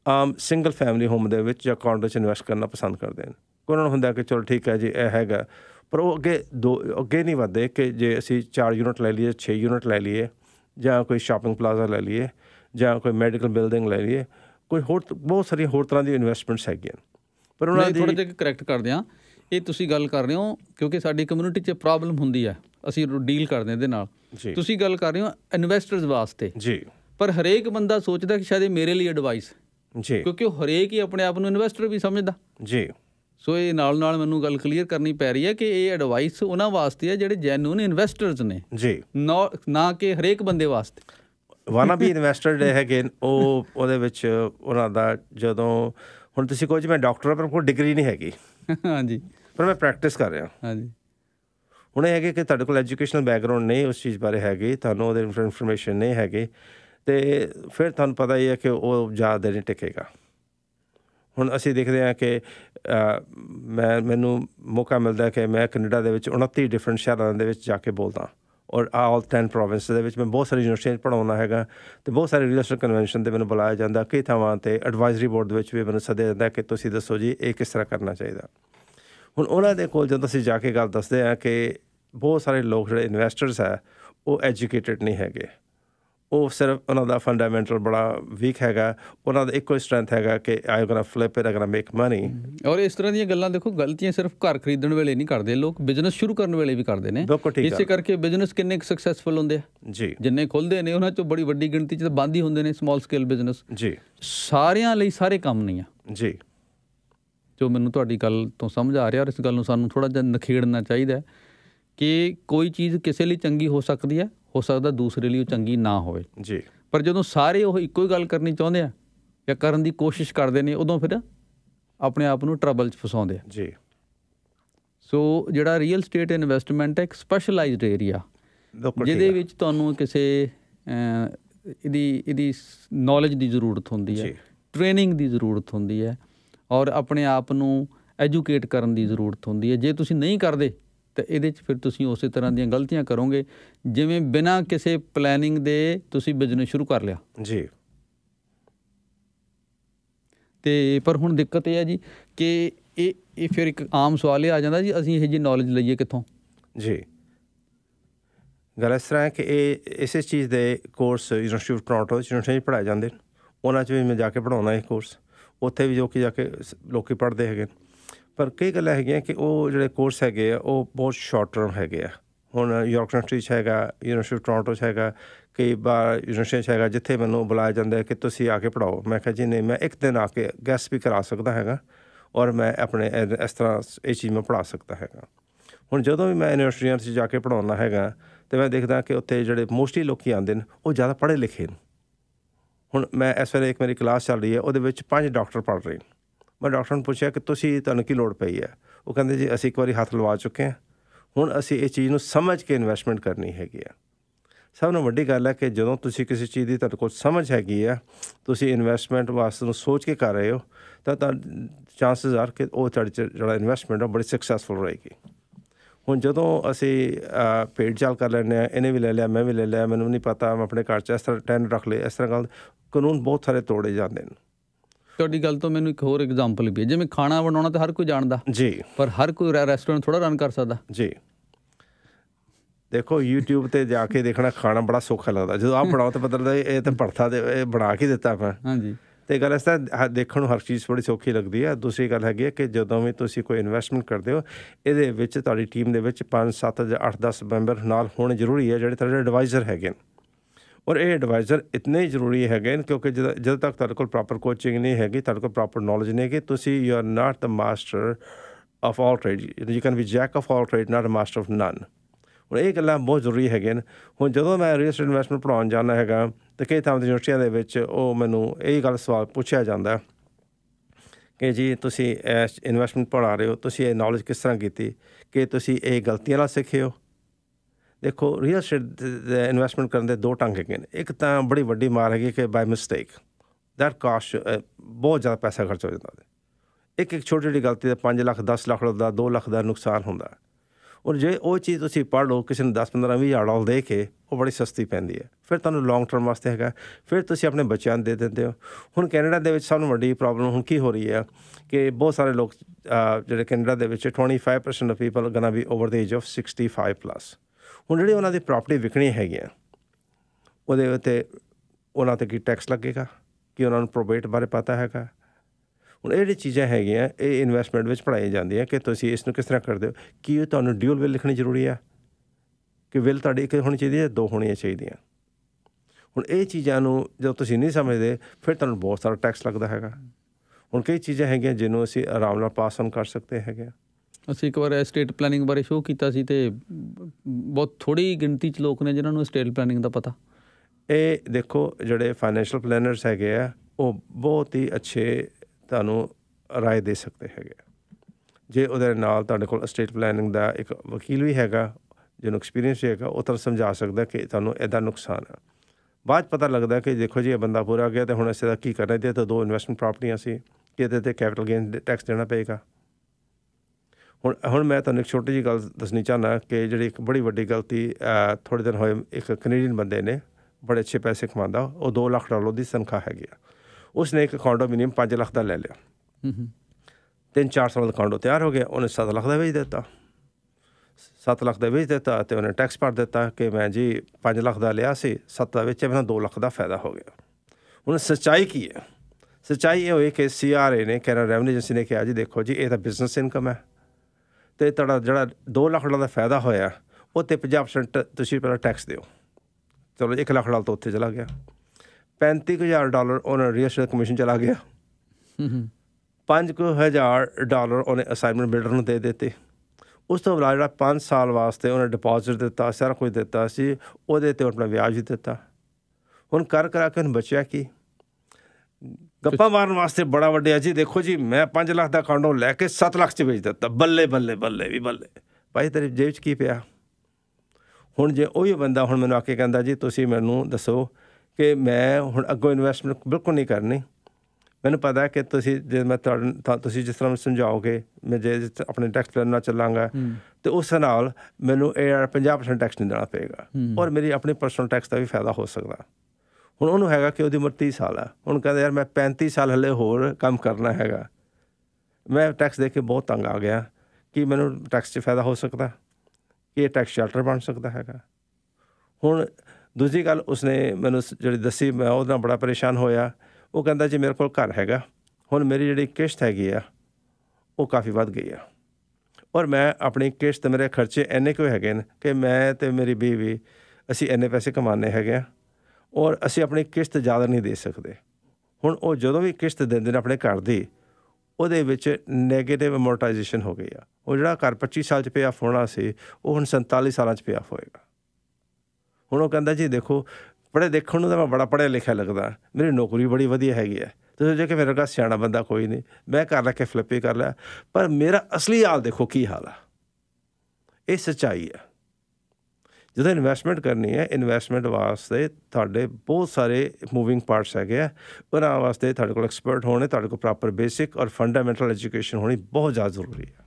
ਆਮ ਸਿੰਗਲ ਫੈਮਿਲੀ ਹੋਮ ਦੇ ਵਿੱਚ ਜਾਂ ਕਾਉਂਡੋ 'ਚ ਇਨਵੈਸਟ ਕਰਨਾ ਪਸੰਦ ਕਰਦੇ ਨੇ ਉਹਨਾਂ ਨਾ ਹੁੰਦਾ ਕਿ ਚਲੋ ਠੀਕ ਹੈ ਜੀ ਇਹ ਹੈਗਾ ਪਰ ਉਹ ਅੱਗੇ ਦੋ ਅੱਗੇ ਨਹੀਂ ਵਧਦੇ ਕਿ ਜੇ ਅਸੀਂ 4 ਯੂਨਿਟ ਲੈ ਲਈਏ 6 ਯੂਨਿਟ ਲੈ ਲਈਏ ਜਾਂ ਕੋਈ ਸ਼ਾਪਿੰਗ ਪਲਾਜ਼ਾ ਲੈ ਲਈਏ ਜਾਂ ਕੋਈ ਮੈਡੀਕਲ ਬਿਲਡਿੰਗ ਲੈ ਲਈਏ ਕੋਈ ਹੋਰ ਬਹੁਤ ਸਾਰੀਆਂ ਹੋਰ ਤਰ੍ਹਾਂ ਦੀ ਇਨਵੈਸਟਮੈਂਟਸ ਹੈਗੀਆਂ ਪਰ ਉਹਨਾਂ ਦੀ ਥੋੜਾ ਜਿਹਾ ਕਰੈਕਟ ਕਰਦੇ ਆ ਇਹ ਤੁਸੀਂ ਗੱਲ ਕਰ ਰਹੇ ਹੋ ਕਿਉਂਕਿ ਸਾਡੀ ਕਮਿਊਨਿਟੀ 'ਚ ਪ੍ਰੋਬਲਮ ਹੁੰਦੀ ਹੈ ਅਸੀਂ ਡੀਲ ਕਰਦੇ ਇਹਦੇ ਨਾਲ ਤੁਸੀਂ ਗੱਲ ਕਰ ਰਹੇ ਹੋ ਇਨਵੈਸਟਰਸ ਵਾਸਤੇ ਜੀ ਪਰ ਹਰੇਕ ਬੰਦਾ ਸੋਚਦਾ ਕਿ ਸ਼ਾਇਦ ਇਹ ਮੇਰੇ ਲਈ ਐਡਵਾਈਸ ਜੀ ਕਿਉਂਕਿ ਉਹ ਹਰੇਕ ਹੀ ਆਪਣੇ ਆਪ ਨੂੰ ਇਨਵੈਸਟਰ ਵੀ ਸਮਝਦਾ ਜੀ ਸੋ ਇਹ ਨਾਲ ਨਾਲ ਮੈਨੂੰ ਗੱਲ ਕਲੀਅਰ ਕਰਨੀ ਪੈ ਰਹੀ ਹੈ ਕਿ ਇਹ ਐਡਵਾਈਸ ਉਹਨਾਂ ਵਾਸਤੇ ਹੈ ਜਿਹੜੇ ਜੈਨੂਨ ਇਨਵੈਸਟਰਸ ਨੇ ਜੀ ਨਾ ਕਿ ਹਰੇਕ ਬੰਦੇ ਵਾਸਤੇ ਵਾਨਾਬੀ ਇਨਵੈਸਟਰ ਹੈ ਹੈਗੇ ਉਹ ਉਹਦੇ ਵਿੱਚ ਉਹਨਾਂ ਦਾ ਜਦੋਂ ਹੁਣ ਤੁਸੀਂ ਕੋਈ ਜੀ ਮੈਂ ਡਾਕਟਰ ਪਰ ਕੋਈ ਡਿਗਰੀ ਨਹੀਂ ਹੈਗੀ ਹਾਂਜੀ ਪਰ ਮੈਂ ਪ੍ਰੈਕਟਿਸ ਕਰ ਰਿਹਾ ਹਾਂਜੀ ਹੁਣ ਇਹ ਹੈਗੇ ਕਿ ਤੁਹਾਡੇ ਕੋਲ ਐਜੂਕੇਸ਼ਨਲ ਬੈਕਗ੍ਰਾਉਂਡ ਨਹੀਂ ਉਸ ਚੀਜ਼ ਬਾਰੇ ਹੈਗੀ ਤੁਹਾਨੂੰ ਉਹਦੇ ਇਨਫੋਰਮੇਸ਼ਨ ਨਹੀਂ ਹੈਗੇ ਤੇ ਫਿਰ ਤੁਹਾਨੂੰ ਪਤਾ ਹੀ ਹੈ ਕਿ ਉਹ ਜ਼ਿਆਦਾ ਨਹੀਂ ਟਿਕੇਗਾ ਹੁਣ ਅਸੀਂ ਦੇਖਦੇ ਹਾਂ ਕਿ ਮੈਂ ਮੈਨੂੰ ਮੌਕਾ ਮਿਲਦਾ ਹੈ ਕਿ ਮੈਂ ਕੈਨੇਡਾ ਦੇ ਵਿੱਚ 29 ਡਿਫਰੈਂਟ ਸ਼ਹਿਰਾਂ ਦੇ ਵਿੱਚ ਜਾ ਕੇ ਬੋਲਦਾ ਔਰ ਆਲ 10 ਪ੍ਰੋਵਿੰਸ ਦੇ ਵਿੱਚ ਮੈਂ ਬਹੁਤ ਸਾਰੇ ਯੂਨੀਵਰਸਿਟੀਆਂ ਪੜਾਉਣਾ ਹੈਗਾ ਤੇ ਬਹੁਤ ਸਾਰੇ ਰੀਅਲ ਕਨਵੈਨਸ਼ਨ ਤੇ ਮੈਨੂੰ ਬੁਲਾਇਆ ਜਾਂਦਾ ਕਿ ਥਾਵਾਂ ਤੇ ਐਡਵਾਈਜ਼ਰੀ ਬੋਰਡ ਦੇ ਵਿੱਚ ਵੀ ਮੈਨੂੰ ਸੱਦਿਆ ਜਾਂਦਾ ਕਿ ਤੁਸੀਂ ਦੱਸੋ ਜੀ ਇਹ ਕਿਸ ਤਰ੍ਹਾਂ ਕਰਨਾ ਚਾਹੀਦਾ ਹੁਣ ਉਹਨਾਂ ਦੇ ਕੋਲ ਜਦੋਂ ਅਸੀਂ ਜਾ ਕੇ ਗੱਲ ਦੱਸਦੇ ਆ ਕਿ ਬਹੁਤ ਸਾਰੇ ਲੋਕ ਜਿਹੜੇ ਇਨਵੈਸਟਰਸ ਆ ਉਹ ਐਜੂਕੇਟਿਡ ਨਹੀਂ ਹੈਗੇ ਉਹ ਸਿਰਫ ਉਹਨਾਂ ਦਾ ਫੰਡਾਮੈਂਟਲ ਬੜਾ ਵੀਕ ਹੈਗਾ ਉਹਨਾਂ ਦਾ ਇੱਕੋ ਸਟਰੈਂਥ ਹੈਗਾ ਕਿ I gonna flip it I gonna make money ਔਰ ਇਸ ਤਰ੍ਹਾਂ ਦੀਆਂ ਗੱਲਾਂ ਦੇਖੋ ਗਲਤੀਆਂ ਸਿਰਫ ਘਰ ਖਰੀਦਣ ਵੇਲੇ ਨਹੀਂ ਕਰਦੇ ਲੋਕ ਬਿਜ਼ਨਸ ਸ਼ੁਰੂ ਕਰਨ ਵੇਲੇ ਵੀ ਕਰਦੇ ਨੇ ਇਸੇ ਕਰਕੇ ਬਿਜ਼ਨਸ ਕਿੰਨੇ ਸਕਸੈਸਫੁਲ ਹੁੰਦੇ ਆ ਜੀ ਜਿੰਨੇ ਖੁੱਲਦੇ ਨੇ ਉਹਨਾਂ ਚੋਂ ਬੜੀ ਵੱਡੀ ਗਿਣਤੀ ਚ ਤਾਂ ਬੰਦ ਹੀ ਹੁੰਦੇ ਨੇ ਸਮਾਲ ਸਕੇਲ ਬਿਜ਼ਨਸ ਜੀ ਸਾਰਿਆਂ ਲਈ ਸਾਰੇ ਕੰਮ ਨਹੀਂ ਆ ਜੀ ਜੋ ਮੈਨੂੰ ਤੁਹਾਡੀ ਗੱਲ ਤੋਂ ਸਮਝ ਆ ਰਿਹਾ ਔਰ ਇਸ ਗੱਲ ਨੂੰ ਸਾਨੂੰ ਥੋੜਾ ਜਿਹਾ ਨਖੇੜਨਾ ਚਾਹੀਦਾ ਕਿ ਕੋਈ ਚੀਜ਼ ਕਿਸੇ ਲਈ ਚੰਗੀ ਹੋ ਸਕਦੀ ਹੈ ਹੋ ਸਕਦਾ ਦੂਸਰੇ ਲਈ ਉਹ ਚੰਗੀ ਨਾ ਹੋਵੇ ਜੀ ਪਰ ਜਦੋਂ ਸਾਰੇ ਉਹ ਇੱਕੋ ਹੀ ਗੱਲ ਕਰਨੀ ਚਾਹੁੰਦੇ ਆ ਜਾਂ ਕਰਨ ਦੀ ਕੋਸ਼ਿਸ਼ ਕਰਦੇ ਨੇ ਉਦੋਂ ਫਿਰ ਆਪਣੇ ਆਪ ਨੂੰ ਟਰਬਲ 'ਚ ਫਸਾਉਂਦੇ ਆ ਜੀ ਸੋ ਜਿਹੜਾ ਰੀਅਲ ਸਟੇਟ ਇਨਵੈਸਟਮੈਂਟ ਹੈ ਇੱਕ ਸਪੈਸ਼ਲਾਈਜ਼ਡ ਏਰੀਆ ਜਿਹਦੇ ਵਿੱਚ ਤੁਹਾਨੂੰ ਕਿਸੇ ਇਹਦੀ ਇਹਦੀ ਨੌਲੇਜ ਦੀ ਜ਼ਰੂਰਤ ਹੁੰਦੀ ਹੈ ਟ੍ਰੇਨਿੰਗ ਦੀ ਜ਼ਰੂਰਤ ਹੁੰਦੀ ਹੈ ਔਰ ਆਪਣੇ ਆਪ ਨੂੰ ਐਜੂਕੇਟ ਕਰਨ ਦੀ ਜ਼ਰੂਰਤ ਹੁੰਦੀ ਹੈ ਜੇ ਤੁਸੀਂ ਨਹੀਂ ਕਰਦੇ ਤਾਂ ਇਹਦੇ 'ਚ ਫਿਰ ਤੁਸੀਂ ਉਸੇ ਤਰ੍ਹਾਂ ਦੀਆਂ ਗਲਤੀਆਂ ਕਰੋਗੇ ਜਿਵੇਂ ਬਿਨਾਂ ਕਿਸੇ ਪਲੈਨਿੰਗ ਦੇ ਤੁਸੀਂ ਬਿਜ਼ਨਸ ਸ਼ੁਰੂ ਕਰ ਲਿਆ ਜੀ ਤੇ ਪਰ ਹੁਣ ਦਿੱਕਤ ਇਹ ਹੈ ਜੀ ਕਿ ਇਹ ਇਹ ਫਿਰ ਇੱਕ ਆਮ ਸਵਾਲ ਇਹ ਆ ਜਾਂਦਾ ਜੀ ਅਸੀਂ ਇਹ ਜੀ ਨੌਲੇਜ ਲਈਏ ਕਿੱਥੋਂ ਜੀ ਗੱਲ ਇਸ ਤਰ੍ਹਾਂ ਹੈ ਕਿ ਇਹ ਇਸੇ ਚੀਜ਼ ਦੇ ਕੋਰਸ ਯੂਨੀਵਰਸਿਟੀ ਆਫ ਜਿਹਨਾਂ ਤੇ ਪੜਾਏ ਜਾਂਦੇ ਉਹਨਾਂ 'ਚ ਵੀ ਮੈਂ ਜਾ ਕੇ ਪੜਾਉਣਾ ਇਹ ਕੋਰਸ ਉੱਥੇ ਵੀ ਜੋ ਕਿ ਜਾ ਕੇ ਲੋਕੀ ਪੜ੍ਹਦੇ ਹੈਗੇ ਪਰ ਕਈ ਗੱਲਾਂ ਹੈਗੀਆਂ ਕਿ ਉਹ ਜਿਹੜੇ ਕੋਰਸ ਹੈਗੇ ਆ ਉਹ ਬਹੁਤ ਸ਼ਾਰਟ ਟਰਮ ਹੈਗੇ ਆ ਹੁਣ ਯੂਨੀਵਰਸਿਟੀ ਚ ਹੈਗਾ ਯੂਨੀਵਰਸਿਟੀ ਟੋਰਾਂਟੋ ਚ ਹੈਗਾ ਕਈ ਵਾਰ ਯੂਨੀਵਰਸਿਟੀ ਚ ਹੈਗਾ ਜਿੱਥੇ ਮੈਨੂੰ ਬੁਲਾਇਆ ਜਾਂਦਾ ਕਿ ਤੁਸੀਂ ਆ ਕੇ ਪੜਾਓ ਮੈਂ ਕਿਹਾ ਜੀ ਨਹੀਂ ਮੈਂ ਇੱਕ ਦਿਨ ਆ ਕੇ ਗੈਸ ਵੀ ਕਰਾ ਸਕਦਾ ਹੈਗਾ ਔਰ ਮੈਂ ਆਪਣੇ ਇਸ ਤਰ੍ਹਾਂ ਇਹ ਚੀਜ਼ ਮੈਂ ਪੜਾ ਸਕਦਾ ਹੈਗਾ ਹੁਣ ਜਦੋਂ ਵੀ ਮੈਂ ਯੂਨੀਵਰਸਿਟੀਆਂ 'ਚ ਜਾ ਕੇ ਪੜਾਉਣਾ ਹੈਗਾ ਤੇ ਮੈਂ ਦੇਖਦਾ ਕਿ ਉੱਥੇ ਜਿਹੜੇ ਮੋਸਟਲੀ ਲੋਕੀ ਆਉਂਦੇ ਨੇ ਉਹ ਜ਼ਿਆਦਾ ਪੜ੍ਹੇ ਲਿਖੇ ਨੇ ਹੁਣ ਮੈਂ ਇਸ ਵੇਲੇ ਇੱਕ ਮੇਰੀ ਕਲਾਸ ਚੱਲ ਰਹੀ ਹੈ ਉਹਦੇ ਵਿੱਚ ਪੰਜ ਡਾਕਟਰ ਪੜ੍ਹ ਰਹੇ ਨੇ ਮੈਂ ਡਾਕਟਰ ਨੂੰ ਪੁੱਛਿਆ ਕਿ ਤੁਸੀਂ ਤੁਹਾਨੂੰ ਕੀ ਲੋੜ ਪਈ ਹੈ ਉਹ ਕਹਿੰਦੇ ਜੀ ਅਸੀਂ ਇੱਕ ਵਾਰੀ ਹੱਥ ਲਵਾ ਚੁੱਕੇ ਹਾਂ ਹੁਣ ਅਸੀਂ ਇਹ ਚੀਜ਼ ਨੂੰ ਸਮਝ ਕੇ ਇਨਵੈਸਟਮੈਂਟ ਕਰਨੀ ਹੈਗੀ ਆ ਸਭ ਤੋਂ ਵੱਡੀ ਗੱਲ ਹੈ ਕਿ ਜਦੋਂ ਤੁਸੀਂ ਕਿਸੇ ਚੀਜ਼ ਦੀ ਤੁਹਾਡੇ ਕੋਲ ਸਮਝ ਹੈਗੀ ਆ ਤੁਸੀਂ ਇਨਵੈਸਟਮੈਂਟ ਵਾਸਤੇ ਨੂੰ ਸੋਚ ਕੇ ਕਰ ਰਹੇ ਹੋ ਤਾਂ ਤਾਂ ਚਾਂਸਸ ਆ ਕਿ ਉਹ ਤੁਹਾਡੀ ਜਿਹੜਾ ਇਨਵੈਸਟਮੈਂਟ ਆ ਬੜੀ ਸਕਸੈਸਫੁਲ ਰਹੇਗੀ ਹੁਣ ਜਦੋਂ ਅਸੀਂ ਪੇਡ ਚਾਲ ਕਰ ਲੈਣੇ ਆ ਇਹਨੇ ਵੀ ਲੈ ਲਿਆ ਮੈਂ ਵੀ ਲੈ ਲਿਆ ਮੈਨੂੰ ਨਹੀਂ ਪਤਾ ਮੈਂ ਆਪਣੇ ਘਰ 'ਚ ਇਸ ਤਰ੍ਹਾਂ 10 ਰੱਖ ਲਏ ਇਸ ਤਰ੍ਹਾਂ ਗੱਲ ਕਾਨੂੰਨ ਬਹੁਤ ਸਾਰੇ ਤੋੜੇ ਜਾਂਦੇ ਨੇ ਤੁਹਾਡੀ ਗੱਲ ਤੋਂ ਮੈਨੂੰ ਇੱਕ ਹੋਰ ਐਗਜ਼ਾਮਪਲ ਵੀ ਹੈ ਜਿਵੇਂ ਖਾਣਾ ਬਣਾਉਣਾ ਤਾਂ ਹਰ ਕੋਈ ਜਾਣਦਾ ਜੀ ਪਰ ਹਰ ਕੋਈ ਰੈਸਟੋਰੈਂਟ ਥੋੜਾ ਰਨ ਕਰ ਸਕਦਾ ਜੀ ਦੇਖੋ YouTube ਤੇ ਜਾ ਕੇ ਦੇਖਣਾ ਖਾਣਾ ਬੜਾ ਸੌਖਾ ਲੱਗਦਾ ਜਦੋਂ ਆਪ ਬਣਾਓ ਤਾਂ ਪਤਾ ਲੱਗਦਾ ਇਹ ਤਾਂ ਪੜਥਾ ਦੇ ਇਹ ਬਣਾ ਕੇ ਦਿੱਤਾ ਆਪਾਂ ਹਾਂਜੀ ਤੇ ਗੱਲ ਇਸ ਤਰ੍ਹਾਂ ਦੇਖਣ ਨੂੰ ਹਰ ਚੀਜ਼ ਬੜੀ ਸੌਖੀ ਲੱਗਦੀ ਹੈ ਦੂਸਰੀ ਗੱਲ ਹੈਗੀ ਹੈ ਕਿ ਜਦੋਂ ਵੀ ਤੁਸੀਂ ਕੋਈ ਇਨਵੈਸਟਮੈਂਟ ਕਰਦੇ ਹੋ ਇਹਦੇ ਵਿੱਚ ਤੁਹਾਡੀ ਟੀਮ ਦੇ ਵਿੱਚ 5 7 ਜਾਂ 8 10 ਮੈਂਬਰ ਨਾਲ ਹੋਣੇ ਜ਼ਰੂਰੀ ਹੈ ਜਿਹੜੇ ਤੁਹਾਡੇ ਐਡਵਾਈਜ਼ਰ ਹੈਗੇ ਨੇ ਔਰ ਇਹ ਐਡਵਾਈਜ਼ਰ ਇਤਨੇ ਜ਼ਰੂਰੀ ਹੈਗੇ ਨੇ ਕਿਉਂਕਿ ਜਦ ਤੱਕ ਤੁਹਾਡੇ ਕੋਲ ਪ੍ਰੋਪਰ ਕੋਚਿੰਗ ਨਹੀਂ ਹੈਗੀ ਤੁਹਾਡੇ ਕੋਲ ਪ੍ਰੋਪਰ ਨੌਲੇਜ ਨਹੀਂ ਹੈਗੀ ਤੁਸੀਂ you are not the master of all trade you can be jack of all trade not a master of none ਔਰ ਇਹ ਗੱਲਾਂ ਬਹੁਤ ਜ਼ਰੂਰੀ ਹੈਗੇ ਨੇ ਹੁਣ ਜਦੋਂ ਮੈਂ ਰੀਅਲ ਸਟੇਟ ਇਨਵੈਸਟਮੈਂਟ ਪੜਾਉਣ ਜਾਣਾ ਹੈਗਾ ਤੇ ਕਈ ਥਾਂ ਤੇ ਯੂਨੀਵਰਸਿਟੀਆਂ ਦੇ ਵਿੱਚ ਉਹ ਮੈਨੂੰ ਇਹ ਗੱਲ ਸਵਾਲ ਪੁੱਛਿਆ ਜਾਂਦਾ ਕਿ ਜੀ ਤੁਸੀਂ ਇਨਵੈਸਟਮੈਂਟ ਪੜਾ ਰਹੇ ਹੋ ਤੁਸੀਂ ਇਹ ਨੌਲੇਜ ਕਿਸ ਤਰ੍ਹਾਂ ਕੀਤੀ ਕਿ ਤੁਸੀਂ ਇਹ ਗਲਤੀਆਂ ਨਾਲ ਸਿੱਖੇ ਹੋ ਦੇਖੋ ਰੀਅਲ ਸਟੇਟ ਇਨਵੈਸਟਮੈਂਟ ਕਰਨ ਦੇ ਦੋ ਢੰਗ ਹੈਗੇ ਨੇ ਇੱਕ ਤਾਂ ਬੜੀ ਵੱਡੀ ਮਾਰ ਹੈਗੀ ਕਿ ਬਾਈ ਮਿਸਟੇਕ ਦੈਟ ਕਾਸਟ ਬਹੁਤ ਜ਼ਿਆਦਾ ਪੈਸਾ ਖਰਚ ਹੋ ਜਾਂਦਾ ਇੱਕ ਇੱਕ ਛੋਟੀ ਜਿਹੀ ਗਲਤੀ ਦਾ 5 ਲੱਖ 10 ਲੱਖ ਦਾ 2 ਲੱਖ ਦਾ ਨੁਕਸਾਨ ਹੁੰਦਾ ਔਰ ਜੇ ਉਹ ਚੀਜ਼ ਤੁਸੀਂ ਪੜ ਲਓ ਕਿਸੇ ਨੂੰ 10 15 20 ਡਾਲਰ ਦੇ ਕੇ ਉਹ ਬੜੀ ਸਸਤੀ ਪੈਂਦੀ ਹੈ ਫਿਰ ਤੁਹਾਨੂੰ ਲੌਂਗ ਟਰਮ ਵਾਸਤੇ ਹੈਗਾ ਫਿਰ ਤੁਸੀਂ ਆਪਣੇ ਬੱਚਿਆਂ ਨੂੰ ਦੇ ਦਿੰਦੇ ਹੋ ਹੁਣ ਕੈਨੇਡਾ ਦੇ ਵਿੱਚ ਸਭ ਤੋਂ ਵੱਡੀ ਪ੍ਰੋਬਲਮ ਹੁਣ ਕੀ ਹੋ ਰਹੀ ਹੈ ਕਿ ਬਹੁਤ ਸਾਰੇ ਲੋਕ ਜਿਹੜੇ ਕੈਨੇਡਾ ਦੇ ਵਿੱਚ 25% of people gonna be over the age of 65 plus ਹੁਣ ਜਿਹੜੇ ਉਹਨਾਂ ਦੇ ਪ੍ਰਾਪਰਟੀ ਵਿਕਣੀ ਹੈਗੀ ਆ ਉਹਦੇ ਉੱਤੇ ਉਹਨਾਂ ਤੇ ਕੀ ਟੈਕਸ ਲੱਗੇਗਾ ਕਿ ਉਹਨਾਂ ਨੂੰ ਪ੍ਰੋਬੇਟ ਬਾਰੇ ਪਤਾ ਹੈਗਾ ਹੁਣ ਇਹ ਜਿਹੜੀ ਚੀਜ਼ਾਂ ਹੈਗੀਆਂ ਇਹ ਇਨਵੈਸਟਮੈਂਟ ਵਿੱਚ ਪੜਾਈ ਜਾਂਦੀਆਂ ਕਿ ਤੁਸੀਂ ਇਸ ਨੂੰ ਕਿਸ ਤਰ੍ਹਾਂ ਕਰਦੇ ਹੋ ਕੀ ਤੁਹਾਨੂੰ ਡਿਊਲ ਬਿਲ ਲਿਖਣੀ ਜ਼ਰੂਰੀ ਆ ਕਿ ਬਿਲ ਤੁਹਾਡੀ ਇੱਕ ਹੋਣੀ ਚਾਹੀਦੀ ਹੈ ਦੋ ਹੋਣੀਆਂ ਚਾਹੀਦੀਆਂ ਹੁਣ ਇਹ ਚੀਜ਼ਾਂ ਨੂੰ ਜਦੋਂ ਤੁਸੀਂ ਨਹੀਂ ਸਮਝਦੇ ਫਿਰ ਤੁਹਾਨੂੰ ਬਹੁਤ ਸਾਰਾ ਟੈਕਸ ਲੱਗਦਾ ਹੈਗਾ ਹੁਣ ਕਈ ਚੀਜ਼ਾਂ ਹੈਗੀਆਂ ਜਿਹਨੂੰ ਅਸੀਂ ਆਰਾਮ ਨਾਲ ਪਾਸ ਆਨ ਕਰ ਸਕਦੇ ਹੈਗੇ ਅਸੀਂ ਇੱਕ ਵਾਰ ਐਸਟੇਟ ਪਲੈਨਿੰਗ ਬਾਰੇ ਸ਼ੋਅ ਕੀਤਾ ਸੀ ਤੇ ਬਹੁਤ ਥੋੜੀ ਗਿਣਤੀ ਚ ਲੋਕ ਨੇ ਜਿਨ੍ਹਾਂ ਨੂੰ ਐਸਟੇਟ ਪਲੈਨਿੰਗ ਦਾ ਪਤਾ ਇਹ ਦੇਖੋ ਜਿਹੜੇ ਫਾਈਨੈਂਸ਼ੀਅਲ ਪਲੈਨਰਸ ਹੈਗੇ ਆ ਉਹ ਬਹੁਤ ਹੀ ਅੱਛੇ ਤੁਹਾਨੂੰ رائے ਦੇ ਸਕਦੇ ਹੈਗੇ ਜੇ ਉਹਦੇ ਨਾਲ ਤੁਹਾਡੇ ਕੋਲ ਐਸਟੇਟ ਪਲੈਨਿੰਗ ਦਾ ਇੱਕ ਵਕੀਲ ਵੀ ਹੈਗਾ ਜਿਹਨੂੰ ਐਕਸਪੀਰੀਅੰਸ ਹੈਗਾ ਉਹ ਤੁਹਾਨੂੰ ਸਮਝਾ ਸਕਦਾ ਕਿ ਤੁਹਾਨੂੰ ਇਹਦਾ ਨੁਕਸਾਨ ਆ ਬਾਅਦ ਪਤਾ ਲੱਗਦਾ ਕਿ ਦੇਖੋ ਜੀ ਇਹ ਬੰਦਾ ਪੂਰਾ ਗਿਆ ਤੇ ਹੁਣ ਅਸੀਂ ਦਾ ਕੀ ਕਰਨਾ ਤੇ ਦੋ ਇਨਵੈਸਟਮੈਂਟ ਪ੍ਰਾਪਰਟੀਆਂ ਸੀ ਕਿ ਇਹਦੇ ਤੇ ਕੈਪੀਟਲ ਗੇਨ ਟੈਕਸ ਦੇਣਾ ਪਏਗਾ ਹੁਣ ਹੁਣ ਮੈਂ ਤੁਹਾਨੂੰ ਇੱਕ ਛੋਟੀ ਜੀ ਗੱਲ ਦੱਸਣੀ ਚਾਹਨਾ ਕਿ ਜਿਹੜੀ ਇੱਕ ਬੜੀ ਵੱਡੀ ਗਲਤੀ ਥੋੜੇ ਦਿਨ ਹੋਏ ਇੱਕ ਕੈਨੇਡੀਅਨ ਬੰਦੇ ਨੇ ਬੜੇ ਅੱਛੇ ਪੈਸੇ ਕਮਾਉਂਦਾ ਉਹ 2 ਲੱਖ ਡਾਲਰ ਦੀ ਸੰਖਾ ਹੈਗੀ ਗਿਆ ਉਸਨੇ ਇੱਕ ਕੌਂਡੋਮੀਨੀਅਮ 5 ਲੱਖ ਦਾ ਲੈ ਲਿਆ ਹੂੰ ਹੂੰ 3-4 ਸਾਲ ਦਾ ਕੌਂਡੋ ਤਿਆਰ ਹੋ ਗਿਆ ਉਹਨੇ 7 ਲੱਖ ਦਾ ਵੇਚ ਦਿੱਤਾ 7 ਲੱਖ ਦਾ ਵੇਚ ਦਿੱਤਾ ਤੇ ਉਹਨੇ ਟੈਕਸ ਭਰ ਦਿੱਤਾ ਕਿ ਮੈਂ ਜੀ 5 ਲੱਖ ਦਾ ਲਿਆ ਸੀ 7 ਦਾ ਵੇਚਿਆ ਮੈਨੂੰ 2 ਲੱਖ ਦਾ ਫਾਇਦਾ ਹੋ ਗਿਆ ਉਹਨੇ ਸੱਚਾਈ ਕੀ ਹੈ ਸੱਚਾਈ ਇਹ ਹੋਈ ਕਿ ਸੀਆਰਏ ਨੇ ਕਹਿੰਦਾ ਰੈਵਨਿਊ ਏਜੰਸੀ ਨੇ ਕਿਹਾ ਜੀ ਦੇਖੋ ਜੀ ਇਹ ਤਾਂ ਬਿਜ਼ਨਸ ਇਨਕਮ ਹੈ ਤੇ ਤੁਹਾਡਾ ਜਿਹੜਾ 2 ਲੱਖ ਡਾਲਰ ਦਾ ਫਾਇਦਾ ਹੋਇਆ ਉਹ ਤੇ 50% ਤੁਸੀਂ ਪਹਿਲਾਂ ਟੈਕਸ ਦਿਓ ਚਲੋ 1 ਲੱਖ ਡਾਲਰ ਤਾਂ ਉੱਥੇ ਚਲਾ ਗਿਆ 35000 ਡਾਲਰ ਉਹਨਾਂ ਰੀਅਲ ਸਟੇਟ ਕਮਿਸ਼ਨ ਚਲਾ ਗਿਆ ਹੂੰ 5000 ਡਾਲਰ ਉਹਨੇ ਅਸਾਈਨਮੈਂਟ ਬਿਲਡਰ ਨੂੰ ਦੇ ਦਿੱਤੇ ਉਸ ਤੋਂ ਬਾਅਦ ਜਿਹੜਾ 5 ਸਾਲ ਵਾਸਤੇ ਉਹਨੇ ਡਿਪੋਜ਼ਿਟ ਦਿੱਤਾ ਸਾਰਾ ਕੁਝ ਦਿੱਤਾ ਸੀ ਉਹਦੇ ਤੇ ਆਪਣਾ ਵਿਆਜ ਵੀ ਦਿੱਤਾ ਹੁਣ ਕਰ ਕਰਾ ਕੇ ਉਹਨੂੰ ਬਚਿਆ ਕੀ ਗੱਪਾਂ ਮਾਰਨ ਵਾਸਤੇ ਬੜਾ ਵੱਡਿਆ ਜੀ ਦੇਖੋ ਜੀ ਮੈਂ 5 ਲੱਖ ਦਾ ਕਾਂਡੋ ਲੈ ਕੇ 7 ਲੱਖ 'ਚ ਵੇਚ ਦਿੱਤਾ ਬੱਲੇ ਬੱਲੇ ਬੱਲੇ ਵੀ ਬੱਲੇ ਭਾਈ ਤੇਰੇ ਜੇਬ 'ਚ ਕੀ ਪਿਆ ਹੁਣ ਜੇ ਉਹ ਹੀ ਬੰਦਾ ਹੁਣ ਮੈਨੂੰ ਆ ਕੇ ਕਹਿੰਦਾ ਜੀ ਤੁਸੀਂ ਮੈਨੂੰ ਦੱਸੋ ਕਿ ਮੈਂ ਹੁਣ ਅੱਗੋਂ ਇਨਵੈਸਟਮੈਂਟ ਬਿਲਕੁਲ ਨਹੀਂ ਕਰਨੀ ਮੈਨੂੰ ਪਤਾ ਕਿ ਤੁਸੀਂ ਜੇ ਮੈਂ ਤੁਹਾਨੂੰ ਤੁਸੀਂ ਜਿਸ ਤਰ੍ਹਾਂ ਸਮਝਾਓਗੇ ਮੈਂ ਜੇ ਆਪਣੇ ਟੈਕਸ ਪਲਾਨ ਨਾਲ ਚੱਲਾਂਗਾ ਤੇ ਉਸ ਨਾਲ ਮੈਨੂੰ ਇਹ 50% ਟੈਕਸ ਨਹੀਂ ਦੇਣਾ ਪਏਗਾ ਔਰ ਮੇਰੀ ਆਪਣੀ ਪਰਸਨਲ ਟੈਕਸ ਦਾ ਵੀ ਫਾਇਦਾ ਹੋ ਸਕਦਾ ਹੁਣ ਉਹਨੂੰ ਹੈਗਾ ਕਿ ਉਹਦੀ ਉਮਰ 30 ਸਾਲ ਆ ਹੁਣ ਕਹਿੰਦਾ ਯਾਰ ਮੈਂ 35 ਸਾਲ ਹਲੇ ਹੋਰ ਕੰਮ ਕਰਨਾ ਹੈਗਾ ਮੈਂ ਟੈਕਸ ਦੇ ਕੇ ਬਹੁਤ ਤੰਗ ਆ ਗਿਆ ਕਿ ਮੈਨੂੰ ਟੈਕਸ 'ਚ ਫਾਇਦਾ ਹੋ ਸਕਦਾ ਕਿ ਇਹ ਟੈਕਸ ਸ਼ੈਲਟਰ ਬਣ ਸਕਦਾ ਹੈਗਾ ਹੁਣ ਦੂਜੀ ਗੱਲ ਉਸਨੇ ਮੈਨੂੰ ਜਿਹੜੀ ਦੱਸੀ ਮੈਂ ਉਹਦਾ ਬੜਾ ਪਰੇਸ਼ਾਨ ਹੋਇਆ ਉਹ ਕਹਿੰਦਾ ਜੀ ਮੇਰੇ ਕੋਲ ਘਰ ਹੈਗਾ ਹੁਣ ਮੇਰੀ ਜਿਹੜੀ ਕਿਸ਼ਤ ਹੈਗੀ ਆ ਉਹ ਕਾਫੀ ਵੱਧ ਗਈ ਆ ਔਰ ਮੈਂ ਆਪਣੀ ਕਿਸ਼ਤ ਮੇਰੇ ਖਰਚੇ ਐਨੇ ਕੋ ਹੈਗੇ ਨੇ ਕਿ ਮੈਂ ਤੇ ਮੇਰੀ ਬੀਵੀ ਅਸੀਂ ਐਨੇ ਪੈਸੇ ਕਮਾਉਣੇ ਹੈਗੇ ਆ ਔਰ ਅਸੀਂ ਆਪਣੀ ਕਿਸ਼ਤ ਜ਼ਿਆਦਾ ਨਹੀਂ ਦੇ ਸਕਦੇ ਹੁਣ ਉਹ ਜਦੋਂ ਵੀ ਕਿਸ਼ਤ ਦਿੰਦੇ ਨੇ ਆਪਣੇ ਘਰ ਦੀ ਉਹਦੇ ਵਿੱਚ 네ਗੇਟਿਵ ਅਮੋਰਟਾਈਜੇਸ਼ਨ ਹੋ ਗਈ ਆ ਉਹ ਜਿਹੜਾ ਘਰ 25 ਸਾਲ ਚ ਪਿਆ ਫੋਣਾ ਹੋਣਾ ਸੀ ਉਹ ਹੁਣ 47 ਸਾਲਾਂ ਚ ਪਿਆ ਹੋਏਗਾ ਹੁਣ ਉਹ ਕਹਿੰਦਾ ਜੀ ਦੇਖੋ ਬੜੇ ਦੇਖਣ ਨੂੰ ਤਾਂ ਮੈਂ ਬੜਾ ਪੜਿਆ ਲਿਖਿਆ ਲੱਗਦਾ ਮੇਰੀ ਨੌਕਰੀ ਬੜੀ ਵਧੀਆ ਹੈਗੀ ਹੈ ਤੁਸੀਂ ਜੇ ਕਿ ਮੇਰੇ ਕੋਲ ਸਿਆਣਾ ਬੰਦਾ ਕੋਈ ਨਹੀਂ ਮੈਂ ਘਰ ਰੱਖ ਕੇ ਫਲਿੱਪੇ ਕਰ ਲਿਆ ਪਰ ਮੇਰਾ ਅਸਲੀ ਹਾਲ ਦੇਖੋ ਕੀ ਹਾਲ ਆ ਇਹ ਸਚਾਈ ਆ ਜਦੋਂ ਇਨਵੈਸਟਮੈਂਟ ਕਰਨੀ ਹੈ ਇਨਵੈਸਟਮੈਂਟ ਵਾਸਤੇ ਤੁਹਾਡੇ ਬਹੁਤ ਸਾਰੇ ਮੂਵਿੰਗ ਪਾਰਟਸ ਹੈਗੇ ਆ ਉਹਨਾਂ ਵਾਸਤੇ ਤੁਹਾਡੇ ਕੋਲ ਐਕਸਪਰਟ ਹੋਣੇ ਤੁਹਾਡੇ ਕੋਲ ਪ੍ਰੋਪਰ ਬੇਸਿਕ ਔਰ ਫੰਡਾਮੈਂਟਲ ਐਜੂਕੇਸ਼ਨ ਹੋਣੀ ਬਹੁਤ ਜ਼ਿਆਦਾ ਜ਼ਰੂਰੀ ਹੈ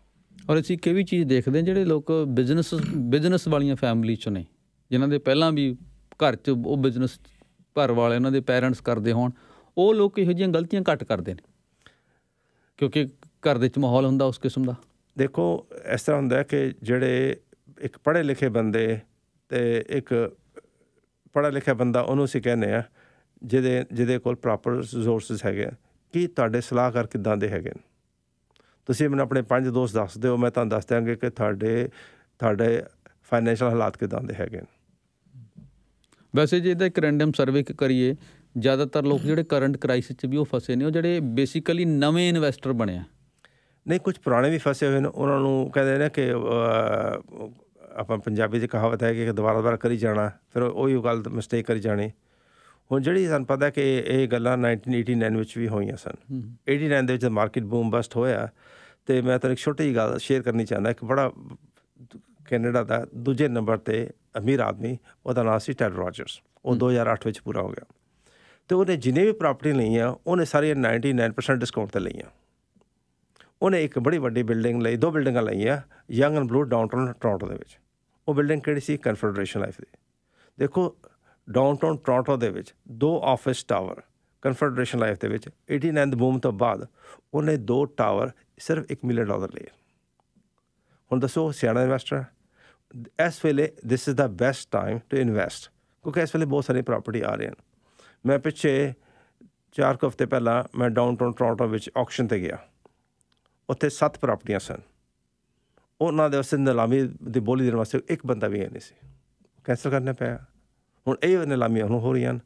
ਔਰ ਅਸੀਂ ਕਿਹ ਵੀ ਚੀਜ਼ ਦੇਖਦੇ ਹਾਂ ਜਿਹੜੇ ਲੋਕ ਬਿਜ਼ਨਸ ਬਿਜ਼ਨਸ ਵਾਲੀਆਂ ਫੈਮਿਲੀ ਚੋਂ ਨੇ ਜਿਨ੍ਹਾਂ ਦੇ ਪਹਿਲਾਂ ਵੀ ਘਰ 'ਚ ਉਹ ਬਿਜ਼ਨਸ ਘਰ ਵਾਲੇ ਉਹਨਾਂ ਦੇ ਪੇਰੈਂਟਸ ਕਰਦੇ ਹੋਣ ਉਹ ਲੋਕ ਇਹੋ ਜਿਹੀਆਂ ਗਲਤੀਆਂ ਘੱਟ ਕਰਦੇ ਨੇ ਕਿਉਂਕਿ ਘਰ ਦੇ ਵਿੱਚ ਮਾਹੌਲ ਹੁੰਦਾ ਉਸ ਕਿਸਮ ਦਾ ਦੇਖੋ ਇਸ ਤਰ੍ਹਾਂ ਹੁੰਦਾ ਹੈ ਕਿ ਜਿਹੜੇ ਇੱਕ ਪੜ੍ਹੇ ਲਿਖੇ ਬੰਦੇ ਤੇ ਇੱਕ ਪੜਾ ਲਿਖਿਆ ਬੰਦਾ ਉਹਨੂੰ ਸੀ ਕਹਿੰਦੇ ਆ ਜਿਹਦੇ ਜਿਹਦੇ ਕੋਲ ਪ੍ਰੋਪਰ ਰਿਸੋਰਸਸ ਹੈਗੇ ਕੀ ਤੁਹਾਡੇ ਸਲਾਹਕਾਰ ਕਿਦਾਂ ਦੇ ਹੈਗੇ ਤੁਸੀਂ ਮੈਨੂੰ ਆਪਣੇ ਪੰਜ ਦੋਸਤ ਦੱਸ ਦਿਓ ਮੈਂ ਤੁਹਾਨੂੰ ਦੱਸ ਦਿਆਂਗੇ ਕਿ ਤੁਹਾਡੇ ਤੁਹਾਡੇ ਫਾਈਨੈਂਸ਼ੀਅਲ ਹਾਲਾਤ ਕਿਦਾਂ ਦੇ ਹੈਗੇ ਵੈਸੇ ਜੇ ਇਹਦਾ ਇੱਕ ਰੈਂਡਮ ਸਰਵੇ ਕਰੀਏ ਜ਼ਿਆਦਾਤਰ ਲੋਕ ਜਿਹੜੇ ਕਰੰਟ ਕ੍ਰਾਈਸਿਸ 'ਚ ਵੀ ਉਹ ਫਸੇ ਨੇ ਉਹ ਜਿਹੜੇ ਬੇਸਿਕਲੀ ਨਵੇਂ ਇਨਵੈਸਟਰ ਬਣਿਆ ਨਹੀਂ ਕੁਝ ਪੁਰਾਣੇ ਵੀ ਫਸੇ ਹੋਏ ਨੇ ਉਹਨਾਂ ਨੂੰ ਕਹਿੰਦੇ ਨੇ ਕਿ ਆਪਾਂ ਪੰਜਾਬੀ 'ਚ ਕਹਾਵਤ ਹੈ ਕਿ ਦੁਬਾਰਾ ਦੁਬਾਰਾ ਕਰੀ ਜਾਣਾ ਫਿਰ ਉਹੀ ਗੱਲ ਮਿਸਟੇਕ ਕਰੀ ਜਾਣੀ ਹੁਣ ਜਿਹੜੀ ਸਾਨੂੰ ਪਤਾ ਕਿ ਇਹ ਗੱਲਾਂ 1989 ਵਿੱਚ ਵੀ ਹੋਈਆਂ ਸਨ 89 ਦੇ ਵਿੱਚ ਮਾਰਕੀਟ ਬੂਮ ਬਸਟ ਹੋਇਆ ਤੇ ਮੈਂ ਤੁਹਾਨੂੰ ਇੱਕ ਛੋਟੀ ਜਿਹੀ ਗੱਲ ਸ਼ੇਅਰ ਕਰਨੀ ਚਾਹੁੰਦਾ ਇੱਕ ਬੜਾ ਕੈਨੇਡਾ ਦਾ ਦੂਜੇ ਨੰਬਰ ਤੇ ਅਮੀਰ ਆਦਮੀ ਉਹਦਾ ਨਾਮ ਸੀ ਟੈਡ ਰੋਜਰਸ ਉਹ 2008 ਵਿੱਚ ਪੂਰਾ ਹੋ ਗਿਆ ਤੇ ਉਹਨੇ ਜਿੰਨੇ ਵੀ ਪ੍ਰਾਪਰਟੀ ਲਈਆਂ ਉਹਨੇ ਸਾਰੀਆਂ 99% ਡਿਸਕਾਊਂਟ ਤੇ ਲਈਆਂ ਉਹਨੇ ਇੱਕ ਬੜੀ ਵੱਡੀ ਬਿਲਡਿੰਗ ਲਈ ਦੋ ਬਿਲਡਿੰਗਾਂ ਲਈਆਂ Yonge and Bloor downtown Toronto ਦੇ ਵਿੱਚ ਉਹ ਬਿਲਡਿੰਗ ਕਿਹੜੀ ਸੀ ਕਨਫੈਡਰੇਸ਼ਨ ਲਾਈਫ ਦੀ ਦੇਖੋ ਡਾਊਨਟਾਊਨ ਟੋਰਾਂਟੋ ਦੇ ਵਿੱਚ ਦੋ ਆਫਿਸ ਟਾਵਰ ਕਨਫੈਡਰੇਸ਼ਨ ਲਾਈਫ ਦੇ ਵਿੱਚ 89 ਬੂਮ ਤੋਂ ਬਾਅਦ ਉਹਨੇ ਦੋ ਟਾਵਰ ਸਿਰਫ 1 ਮਿਲੀਅਨ ਡਾਲਰ ਲਏ ਹੁਣ ਦੱਸੋ ਸਿਆਣਾ ਇਨਵੈਸਟਰ ਇਸ ਵੇਲੇ this is the best time to invest ਕਿਉਂਕਿ ਇਸ ਵੇਲੇ ਬਹੁਤ ਸਾਰੇ ਪ੍ਰਾਪਰਟੀ ਆ ਰਹੇ ਹਨ ਮੈਂ ਪਿੱਛੇ 4 ਹਫ਼ਤੇ ਪਹਿਲਾਂ ਮੈਂ ਡਾਊਨਟਾਊਨ ਟੋਰਾਂਟੋ ਵਿੱਚ ਆਕਸ਼ਨ ਤੇ ਗਿਆ ਉੱਥੇ ਸੱਤ ਪ੍ਰਾਪਰਟੀਆਂ ਸਨ ਉਹਨਾਂ ਦੇ ਵਾਸਤੇ ਨਿਲਾਮੀ ਦੇ ਬੋਲੀ ਦੇਣ ਵਾਸਤੇ ਇੱਕ ਬੰਦਾ ਵੀ ਨਹੀਂ ਸੀ ਕੈਂਸਲ ਕਰਨਾ ਪਿਆ ਹੁਣ ਇਹ ਨਿਲਾਮੀਆਂ ਹੁਣ ਹੋ ਰਹੀਆਂ ਹਨ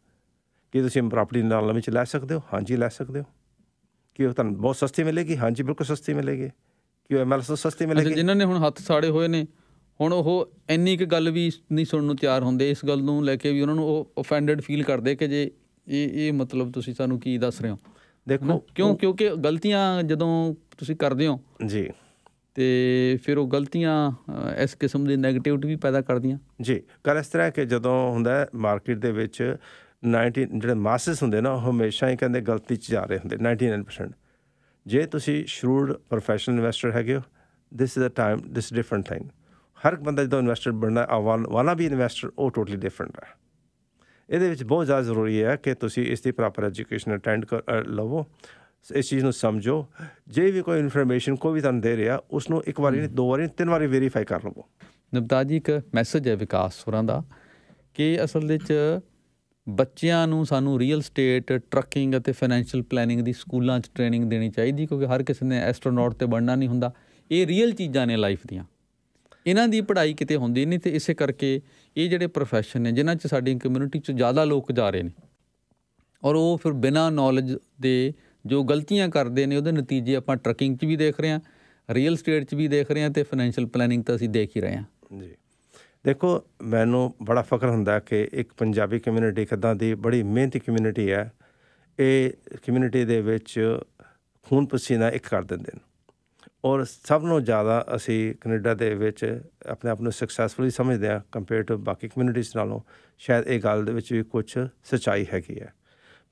ਕਿ ਤੁਸੀਂ ਪ੍ਰਾਪਰਟੀ ਨਿਲਾਮੀ ਚ ਲੈ ਸਕਦੇ ਹੋ ਹਾਂਜੀ ਲੈ ਸਕਦੇ ਹੋ ਕਿ ਉਹ ਤੁਹਾਨੂੰ ਬਹੁਤ ਸਸਤੀ ਮਿਲੇਗੀ ਹਾਂਜੀ ਬਿਲਕੁਲ ਸਸਤੀ ਮਿਲੇਗੀ ਕਿ ਉਹ ਐਮਐਲਐਸ ਸਸਤੀ ਮਿਲੇਗੀ ਜਿਨ੍ਹਾਂ ਨੇ ਹੁਣ ਹੱਥ ਸਾੜੇ ਹੋਏ ਨੇ ਹੁਣ ਉਹ ਇੰਨੀ ਕਿ ਗੱਲ ਵੀ ਨਹੀਂ ਸੁਣਨ ਨੂੰ ਤਿਆਰ ਹੁੰਦੇ ਇਸ ਗੱਲ ਨੂੰ ਲੈ ਕੇ ਵੀ ਉਹਨਾਂ ਨੂੰ ਉਹ ਆਫੈਂਡਡ ਫੀਲ ਕਰਦੇ ਕਿ ਜੇ ਇਹ ਇਹ ਮਤਲਬ ਤੁਸੀਂ ਸਾਨੂੰ ਕੀ ਦੱਸ ਰਹੇ ਹੋ ਦੇਖੋ ਕਿਉਂ ਕਿਉਂਕਿ ਗਲਤੀਆਂ ਜਦੋਂ ਤੁਸੀਂ ਕਰਦੇ ਹੋ ਜੀ ਤੇ ਫਿਰ ਉਹ ਗਲਤੀਆਂ ਇਸ ਕਿਸਮ ਦੀ 네ਗੇਟਿਵਿਟੀ ਵੀ ਪੈਦਾ ਕਰਦੀਆਂ ਜੀ ਕਰ ਇਸ ਤਰ੍ਹਾਂ ਕਿ ਜਦੋਂ ਹੁੰਦਾ ਮਾਰਕੀਟ ਦੇ ਵਿੱਚ 90 ਜਿਹੜੇ ਮਾਸਸ ਹੁੰਦੇ ਨਾ ਉਹ ਹਮੇਸ਼ਾ ਹੀ ਕਹਿੰਦੇ ਗਲਤੀ 'ਚ ਜਾ ਰਹੇ ਹੁੰਦੇ 99% ਜੇ ਤੁਸੀਂ ਸ਼ਰੂਡ ਪ੍ਰੋਫੈਸ਼ਨਲ ਇਨਵੈਸਟਰ ਹੈਗੇ ਹੋ this is a time this different thing ਹਰ ਬੰਦਾ ਜਦੋਂ ਇਨਵੈਸਟਰ ਬਣਨਾ ਵਾਲਾ ਵੀ ਇਨਵੈਸਟਰ ਉਹ ਟੋਟਲੀ ਡਿਫਰੈਂਟ ਹੈ ਇਹਦੇ ਵਿੱਚ ਬਹੁਤ ਜ਼ਿਆਦਾ ਜ਼ਰੂਰੀ ਹੈ ਕਿ ਤੁਸੀਂ ਇਸ ਦੀ ਪ੍ਰੋਪਰ ਐਜੂਕੇਸ਼ਨ ਅਟੈਂਡ ਕਰ ਲਵੋ ਇਸ ਚੀਜ਼ ਨੂੰ ਸਮਝੋ ਜੇ ਵੀ ਕੋਈ ਇਨਫੋਰਮੇਸ਼ਨ ਕੋਈ ਵੀ ਤੁਹਾਨੂੰ ਦੇ ਰਿਹਾ ਉਸ ਨੂੰ ਇੱਕ ਵਾਰੀ ਨਹੀਂ ਦੋ ਵਾਰੀ ਤਿੰਨ ਵਾਰੀ ਵੈਰੀਫਾਈ ਕਰ ਲਵੋ ਨਵਤਾ ਜੀ ਇੱਕ ਮੈਸੇਜ ਹੈ ਵਿਕਾਸ ਸੁਰਾਂ ਦਾ ਕਿ ਅਸਲ ਵਿੱਚ ਬੱਚਿਆਂ ਨੂੰ ਸਾਨੂੰ ਰੀਅਲ ਸਟੇਟ ਟਰੱਕਿੰਗ ਅਤੇ ਫਾਈਨੈਂਸ਼ੀਅਲ ਪਲੈਨਿੰਗ ਦੀ ਸਕੂਲਾਂ 'ਚ ਟ੍ਰੇਨਿੰਗ ਦੇਣੀ ਚਾਹੀਦੀ ਕਿਉਂਕਿ ਹਰ ਕਿਸੇ ਨੇ ਐਸਟ੍ਰੋਨੌਟ ਤੇ ਬਣਨਾ ਨਹੀਂ ਹੁੰਦਾ ਇਹ ਰੀਅਲ ਚੀਜ਼ਾਂ ਨੇ ਲਾਈਫ ਦੀਆਂ ਇਹਨਾਂ ਦੀ ਪੜ੍ਹਾਈ ਕਿਤੇ ਹੁੰਦੀ ਨਹੀਂ ਤੇ ਇਸੇ ਕਰਕੇ ਇਹ ਜਿਹੜੇ profession ਨੇ ਜਿਨ੍ਹਾਂ 'ਚ ਸਾਡੀ ਕਮਿਊਨਿਟੀ 'ਚ ਜ਼ਿਆਦਾ ਲੋਕ ਜਾ ਰਹੇ ਨੇ ਔਰ ਉਹ ਫਿਰ ਬਿਨਾ ਨੌਲੇਜ ਦੇ ਜੋ ਗਲਤੀਆਂ ਕਰਦੇ ਨੇ ਉਹਦੇ ਨਤੀਜੇ ਆਪਾਂ ਟਰਕਿੰਗ 'ਚ ਵੀ ਦੇਖ ਰਹੇ ਹਾਂ ਰੀਅਲ ਸਟੇਟ 'ਚ ਵੀ ਦੇਖ ਰਹੇ ਹਾਂ ਤੇ ਫਾਈਨੈਂਸ਼ੀਅਲ ਪਲੈਨਿੰਗ ਤਾਂ ਅਸੀਂ ਦੇਖ ਹੀ ਰਹੇ ਹਾਂ ਜੀ ਦੇਖੋ ਮੈਨੂੰ ਬੜਾ ਫਖਰ ਹੁੰਦਾ ਕਿ ਇੱਕ ਪੰਜਾਬੀ ਕਮਿਊਨਿਟੀ ਕਿਦਾਂ ਦੀ ਬੜੀ ਮਿਹਨਤੀ ਕਮਿਊਨਿਟੀ ਹੈ ਇਹ ਕਮਿਊਨਿਟੀ ਦੇ ਵਿੱਚ ਖੂਨ ਪਸੀਨਾ ਇੱਕ ਕਰ ਦਿੰਦੇ ਨੇ ਔਰ ਸਭ ਤੋਂ ਜ਼ਿਆਦਾ ਅਸੀਂ ਕੈਨੇਡਾ ਦੇ ਵਿੱਚ ਆਪਣੇ ਆਪ ਨੂੰ ਸਕਸੈਸਫੁਲੀ ਸਮਝਦੇ ਆ ਕੰਪੇਅਰ ਟੂ ਬਾਕੀ ਕਮਿਊਨਿਟੀਜ਼ ਨਾਲੋਂ ਸ਼ਾਇਦ ਇਹ ਗੱਲ ਦੇ ਵਿੱਚ ਵੀ ਕੁਝ ਸਚਾਈ ਹੈਗੀ ਹੈ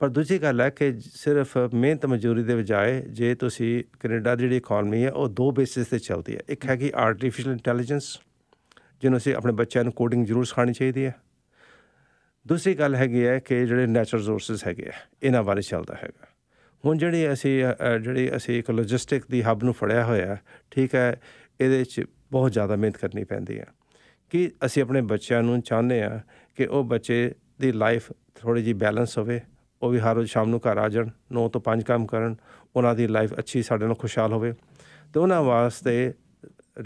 ਪਰ ਦੂਜੀ ਗੱਲ ਹੈ ਕਿ ਸਿਰਫ ਮਿਹਨਤ ਮਜ਼ਦੂਰੀ ਦੇ ਬਜਾਏ ਜੇ ਤੁਸੀਂ ਕੈਨੇਡਾ ਦੀ ਜਿਹੜੀ ਇਕਨੋਮੀ ਹੈ ਉਹ ਦੋ ਬੇਸਿਸ ਤੇ ਚੱਲਦੀ ਹੈ ਇੱਕ ਹੈ ਕਿ ਆਰਟੀਫੀਸ਼ੀਅਲ ਇੰਟੈਲੀਜੈਂਸ ਜਿਹਨੂੰ ਅਸੀਂ ਆਪਣੇ ਬੱਚਿਆਂ ਨੂੰ ਕੋਡਿੰਗ ਜ਼ਰੂਰ ਸਿਖਾਣੀ ਚਾਹੀਦੀ ਹੈ ਦੂਸਰੀ ਗੱਲ ਹੈਗੀ ਹੈ ਕਿ ਜਿਹੜੇ ਨੇਚਰ ਰਿਸੋਰਸਸ ਹੈਗੇ ਆ ਇਹਨਾਂ ਬਾਰੇ ਚੱਲਦਾ ਹੈਗਾ ਹੁਣ ਜਿਹੜੇ ਅਸੀਂ ਜਿਹੜੇ ਅਸੀਂ ਇੱਕ ਲੌਜਿਸਟਿਕ ਦੀ ਹੱਬ ਨੂੰ ਫੜਿਆ ਹੋਇਆ ਠੀਕ ਹੈ ਇਹਦੇ ਵਿੱਚ ਬਹੁਤ ਜ਼ਿਆਦਾ ਮਿਹਨਤ ਕਰਨੀ ਪੈਂਦੀ ਹੈ ਕਿ ਅਸੀਂ ਆਪਣੇ ਬੱਚਿਆਂ ਨੂੰ ਚਾਹੁੰਦੇ ਆ ਕਿ ਉਹ ਬੱਚੇ ਦੀ ਲਾਈਫ ਥੋੜੀ ਜੀ ਬੈਲੈਂਸ ਹੋਵੇ ਉਹ ਵੀ ਹਰ ਰੋਜ਼ ਸ਼ਾਮ ਨੂੰ ਘਰ ਆ ਜਾਣ 9 ਤੋਂ 5 ਕੰਮ ਕਰਨ ਉਹਨਾਂ ਦੀ ਲਾਈਫ ਅੱਛੀ ਸਾਡੇ ਨਾਲ ਖੁਸ਼ਹਾਲ ਹੋਵੇ ਤੇ ਉਹਨਾਂ ਵਾਸਤੇ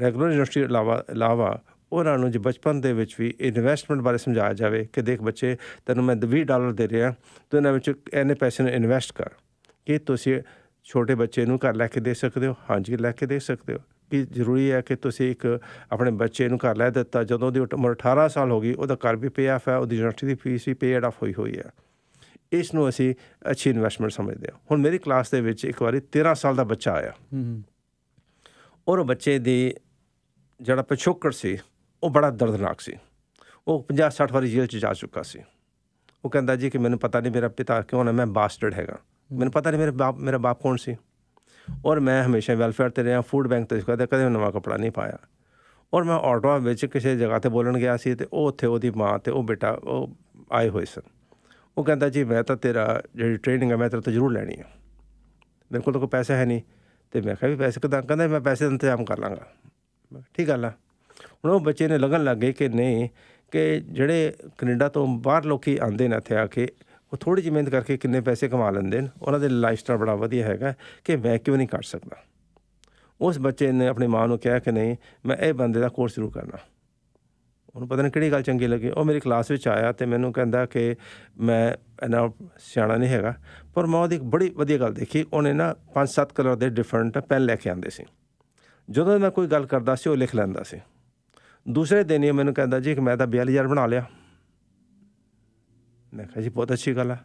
ਰੈਗੂਲਰ ਯੂਨੀਵਰਸਿਟੀ ਇਲਾਵਾ ਇਲਾਵਾ ਉਹਨਾਂ ਨੂੰ ਜੇ ਬਚਪਨ ਦੇ ਵਿੱਚ ਵੀ ਇਨਵੈਸਟਮੈਂਟ ਬਾਰੇ ਸਮਝਾਇਆ ਜਾਵੇ ਕਿ ਦੇਖ ਬੱਚੇ ਤੈਨੂੰ ਮੈਂ 20 ਡਾਲਰ ਦੇ ਰਿਹਾ ਤੂੰ ਇਹਨਾਂ ਵਿੱਚ ਐਨੇ ਪੈਸੇ ਨੂੰ ਇਨਵੈਸਟ ਕਰ ਕਿ ਤੁਸੀਂ ਛੋਟੇ ਬੱਚੇ ਨੂੰ ਘਰ ਲੈ ਕੇ ਦੇ ਸਕਦੇ ਹੋ ਹਾਂਜੀ ਲੈ ਕੇ ਦੇ ਸਕਦੇ ਹੋ ਕਿ ਜ਼ਰੂਰੀ ਹੈ ਕਿ ਤੁਸੀਂ ਇੱਕ ਆਪਣੇ ਬੱਚੇ ਨੂੰ ਘਰ ਲੈ ਦਿੱਤਾ ਜਦੋਂ ਦੀ ਉਮਰ 18 ਸਾਲ ਹੋ ਗਈ ਉਹਦਾ ਘਰ ਵੀ ਪੇ ਆਫ ਹੈ ਉਹਦੀ ਯੂਨੀਵਰਸਿਟੀ ਦੀ ਫੀਸ ਵੀ ਪੇਡ ਆਫ ਹੋਈ ਹੋਈ ਹੈ ਇਸ ਨੂੰ ਅਸੀਂ ਅੱਛੀ ਇਨਵੈਸਟਮੈਂਟ ਸਮਝਦੇ ਹਾਂ ਹੁਣ ਮੇਰੀ ਕਲਾਸ ਦੇ ਵਿੱਚ ਇੱਕ ਵਾਰੀ 13 ਸਾਲ ਦਾ ਬੱਚਾ ਆਇਆ ਔਰ ਬੱਚੇ ਦੀ ਜਿਹੜਾ ਪਛੋਕੜ ਸੀ ਉਹ ਬੜਾ ਦਰਦਨਾਕ ਸੀ ਉਹ 50 60 ਵਾਰੀ ਜੇਲ੍ਹ 'ਚ ਜਾ ਚੁੱਕਾ ਸੀ ਉਹ ਕਹਿੰਦਾ ਜੀ ਕਿ ਮੈਨੂੰ ਪਤਾ ਨਹੀਂ ਮੇਰਾ ਪਿਤਾ ਕਿਉਂ ਨਾ ਮੈਂ ਬਾਸਟਰਡ ਹੈਗਾ ਮੈਨੂੰ ਪਤਾ ਨਹੀਂ ਮੇਰੇ ਬਾਪ ਮੇਰਾ ਬਾਪ ਕੌਣ ਸੀ ਔਰ ਮੈਂ ਹਮੇਸ਼ਾ ਵੈਲਫੇਅਰ ਤੇ ਰਿਹਾ ਫੂਡ ਬੈਂਕ ਤੇ ਕਦੇ ਕਦੇ ਨਵਾਂ ਕਪੜਾ ਨਹੀਂ ਪਾਇਆ ਔਰ ਮੈਂ ਆਟੋ ਵਿੱਚ ਕਿਸੇ ਜਗ੍ਹਾ ਤੇ ਬੋਲਣ ਗਿਆ ਸੀ ਤੇ ਉਹ ਉੱਥੇ ਉਹਦੀ ਮਾਂ ਤੇ ਉਹ ਬੇਟਾ ਉਹ ਆਏ ਹੋਏ ਸਨ ਉਹ ਕਹਿੰਦਾ ਜੀ ਮੈਂ ਤਾਂ ਤੇਰਾ ਜਿਹੜੀ ਟ੍ਰੇਨਿੰਗ ਹੈ ਮੈਂ ਤੇਰੇ ਤੋਂ ਜ਼ਰੂਰ ਲੈਣੀ ਹੈ ਮੇਰੇ ਕੋਲ ਕੋਈ ਪੈਸਾ ਹੈ ਨਹੀਂ ਤੇ ਮੈਂ ਕਿਹਾ ਵੀ ਪੈਸੇ ਕਿਦਾਂ ਕਹਿੰਦਾ ਮੈਂ ਪੈਸੇ ਦਾ ਇੰਤਜ਼ਾਮ ਕਰ ਲਾਂਗਾ ਠੀਕ ਗੱਲ ਆ ਹੁਣ ਉਹ ਬੱਚੇ ਨੇ ਲਗਨ ਲੱਗ ਕਿ ਨਹੀਂ ਕਿ ਜਿਹੜੇ ਕੈਨੇਡਾ ਤੋਂ ਬਾਹਰ ਲੋਕੀ ਆਉਂਦੇ ਨੇ ਇੱਥੇ ਆ ਕੇ ਉਹ ਥੋੜੀ ਜਿਹੀ ਮਿਹਨਤ ਕਰਕੇ ਕਿੰਨੇ ਪੈਸੇ ਕਮਾ ਲੈਂਦੇ ਨੇ ਉਹਨਾਂ ਦੇ ਲਾਈਫ ਸਟਾਈਲ ਬੜਾ ਵਧੀਆ ਹੈਗਾ ਕਿ ਮੈਂ ਕਿਉਂ ਨਹੀਂ ਕਰ ਸਕਦਾ ਉਸ ਬੱਚੇ ਨੇ ਆਪਣੀ ਮਾਂ ਨੂੰ ਕਿਹਾ ਕਿ ਨਹੀਂ ਮੈਂ ਇਹ ਬੰਦੇ ਦਾ ਕੋਰਸ ਸ਼ੁਰੂ ਕਰਨਾ ਉਹਨੂੰ ਪਤਾ ਨਹੀਂ ਕਿਹੜੀ ਗੱਲ ਚੰਗੀ ਲੱਗੀ ਉਹ ਮੇਰੀ ਕਲਾਸ ਵਿੱਚ ਆਇਆ ਤੇ ਮੈਨੂੰ ਕਹਿੰਦਾ ਕਿ ਮੈਂ ਇਹਨਾਂ ਸਿਆਣਾ ਨਹੀਂ ਹੈਗਾ ਪਰ ਮੈਂ ਉਹਦੀ ਇੱਕ ਬੜੀ ਵਧੀਆ ਗੱਲ ਦੇਖੀ ਉਹਨੇ ਨਾ ਪੰਜ ਸੱਤ ਕਲਰ ਦੇ ਡਿਫਰੈਂਟ ਪੈਨ ਲੈ ਕੇ ਆਂਦੇ ਸੀ ਜਦੋਂ ਮੈਂ ਕੋਈ ਗੱਲ ਕਰਦਾ ਸੀ ਉਹ ਲਿਖ ਲੈਂਦਾ ਸੀ ਦੂਸਰੇ ਦਿਨ ਹੀ ਮੈਨੂੰ ਕਹਿੰਦਾ ਜੀ ਕਿ ਮੈਂ ਤਾਂ 42000 ਬਣਾ ਲਿਆ ਮੈਂ ਕਿਹਾ ਜੀ ਬਹੁਤ ਅੱਛੀ ਗੱਲ ਆ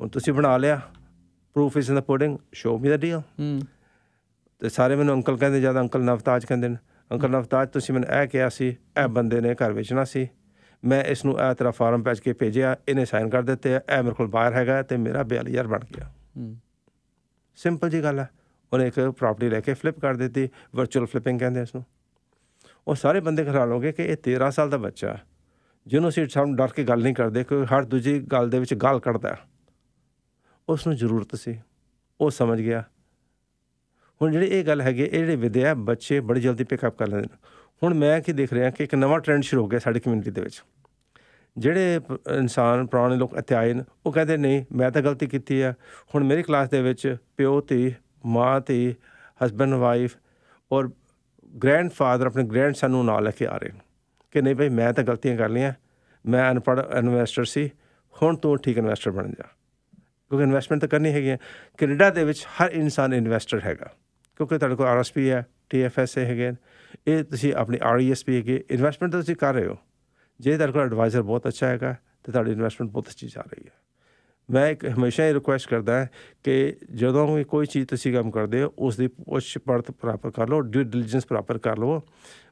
ਹੁਣ ਤੁਸੀਂ ਬਣਾ ਲਿਆ proof is in the pudding show me the deal ਤੇ ਸਾਰੇ ਮੈਨੂੰ ਅੰਕਲ ਕਹਿੰਦੇ ਜਿਆਦਾ ਅੰਕਲ ਨਵਤਾਜ ਕਹਿੰਦੇ ਨੇ ਅੰਕਲ ਨਫਤਾਜ ਤੁਸੀਂ ਮੈਨੂੰ ਇਹ ਕਿਹਾ ਸੀ ਇਹ ਬੰਦੇ ਨੇ ਘਰ ਵੇਚਣਾ ਸੀ ਮੈਂ ਇਸ ਨੂੰ ਇਹ ਤਰ੍ਹਾਂ ਫਾਰਮ ਭੇਜ ਕੇ ਭੇਜਿਆ ਇਹਨੇ ਸਾਈਨ ਕਰ ਦਿੱਤੇ ਇਹ ਮੇਰੇ ਕੋਲ ਬਾਹਰ ਹੈਗਾ ਤੇ ਮੇਰਾ 42000 ਬਣ ਗਿਆ ਸਿੰਪਲ ਜੀ ਗੱਲ ਹੈ ਉਹਨੇ ਇੱਕ ਪ੍ਰਾਪਰਟੀ ਲੈ ਕੇ ਫਲਿੱਪ ਕਰ ਦਿੱਤੀ ਵਰਚੁਅਲ ਫਲਿਪਿੰਗ ਕਹਿੰਦੇ ਇਸ ਨੂੰ ਉਹ ਸਾਰੇ ਬੰਦੇ ਹੈਰਾਨ ਹੋ ਗਏ ਕਿ ਇਹ 13 ਸਾਲ ਦਾ ਬੱਚਾ ਹੈ ਜਿਹਨੂੰ ਸੀਟ ਸਾਹਮਣੇ ਡਰ ਕੇ ਗੱਲ ਨਹੀਂ ਕਰਦੇ ਕਿ ਹਰ ਦੂਜੀ ਗੱਲ ਦੇ ਵਿੱਚ ਗਾਲ ਕੱਢਦਾ ਉਸ ਨੂੰ ਜ਼ਰੂਰਤ ਸੀ ਉਹ ਸਮਝ ਗਿਆ ਹੁਣ ਜਿਹੜੇ ਇਹ ਗੱਲ ਹੈਗੇ ਇਹ ਜਿਹੜੇ ਵਿਦਿਆ ਬੱਚੇ ਬੜੀ ਜਲਦੀ ਪਿਕ ਅਪ ਕਰ ਲੈਂਦੇ ਨੇ ਹੁਣ ਮੈਂ ਕੀ ਦੇਖ ਰਿਹਾ ਕਿ ਇੱਕ ਨਵਾਂ ਟ੍ਰੈਂਡ ਸ਼ੁਰੂ ਹੋ ਗਿਆ ਸਾਡੀ ਕਮਿਊਨਿਟੀ ਦੇ ਵਿੱਚ ਜਿਹੜੇ ਇਨਸਾਨ ਪੁਰਾਣੇ ਲੋਕ ਅਤਿਆਏ ਨੇ ਉਹ ਕਹਿੰਦੇ ਨਹੀਂ ਮੈਂ ਤਾਂ ਗਲਤੀ ਕੀਤੀ ਆ ਹੁਣ ਮੇਰੀ ਕਲਾਸ ਦੇ ਵਿੱਚ ਪਿਓ ਤੇ ਮਾਂ ਤੇ ਹਸਬੰਡ ਵਾਈਫ ਔਰ ਗ੍ਰੈਂਡਫਾਦਰ ਆਪਣੇ ਗ੍ਰੈਂਡਸਨ ਨੂੰ ਨਾਲ ਲੈ ਕੇ ਆ ਰਹੇ ਕਿ ਨਹੀਂ ਭਾਈ ਮੈਂ ਤਾਂ ਗਲਤੀਆਂ ਕਰ ਲਈਆਂ ਮੈਂ ਅਨਪੜ ਇਨਵੈਸਟਰ ਸੀ ਹੁਣ ਤੂੰ ਠੀਕ ਇਨਵੈਸਟਰ ਬਣ ਜਾ ਕਿਉਂਕਿ ਇਨਵੈਸਟਮੈਂਟ ਤਾਂ ਕਰਨੀ ਹੈਗੀ ਹੈ ਕੈਨੇਡਾ ਦੇ ਵਿੱਚ ਹਰ ਇਨਸਾਨ ਇਨਵੈਸਟਰ ਹੈਗਾ ਕਿਉਂਕਿ ਤੁਹਾਡੇ ਕੋਲ ਆਰਐਸਪੀ ਹੈ ਟੀਐਫਐਸਏ ਹੈਗੇ ਇਹ ਤੁਸੀਂ ਆਪਣੀ ਆਰਈਐਸਪੀ ਹੈਗੇ ਇਨਵੈਸਟਮੈਂਟ ਤੁਸੀਂ ਕਰ ਰਹੇ ਹੋ ਜੇ ਤੁਹਾਡੇ ਕੋਲ ਐਡਵਾਈਜ਼ਰ ਬਹੁਤ ਅੱਛਾ ਹੈਗਾ ਤੇ ਤੁਹਾਡੀ ਇਨਵੈਸਟਮੈਂਟ ਬਹੁਤ ਅੱਛੀ ਜਾ ਰਹੀ ਹੈ ਮੈਂ ਇੱਕ ਹਮੇਸ਼ਾ ਇਹ ਰਿਕੁਐਸਟ ਕਰਦਾ ਹਾਂ ਕਿ ਜਦੋਂ ਵੀ ਕੋਈ ਚੀਜ਼ ਤੁਸੀਂ ਕੰਮ ਕਰਦੇ ਹੋ ਉਸ ਦੀ ਪੁੱਛ ਪੜਤ ਪ੍ਰਾਪਰ ਕਰ ਲਓ ਡਿਊ ਡਿਲੀਜੈਂਸ ਪ੍ਰਾਪਰ ਕਰ ਲਓ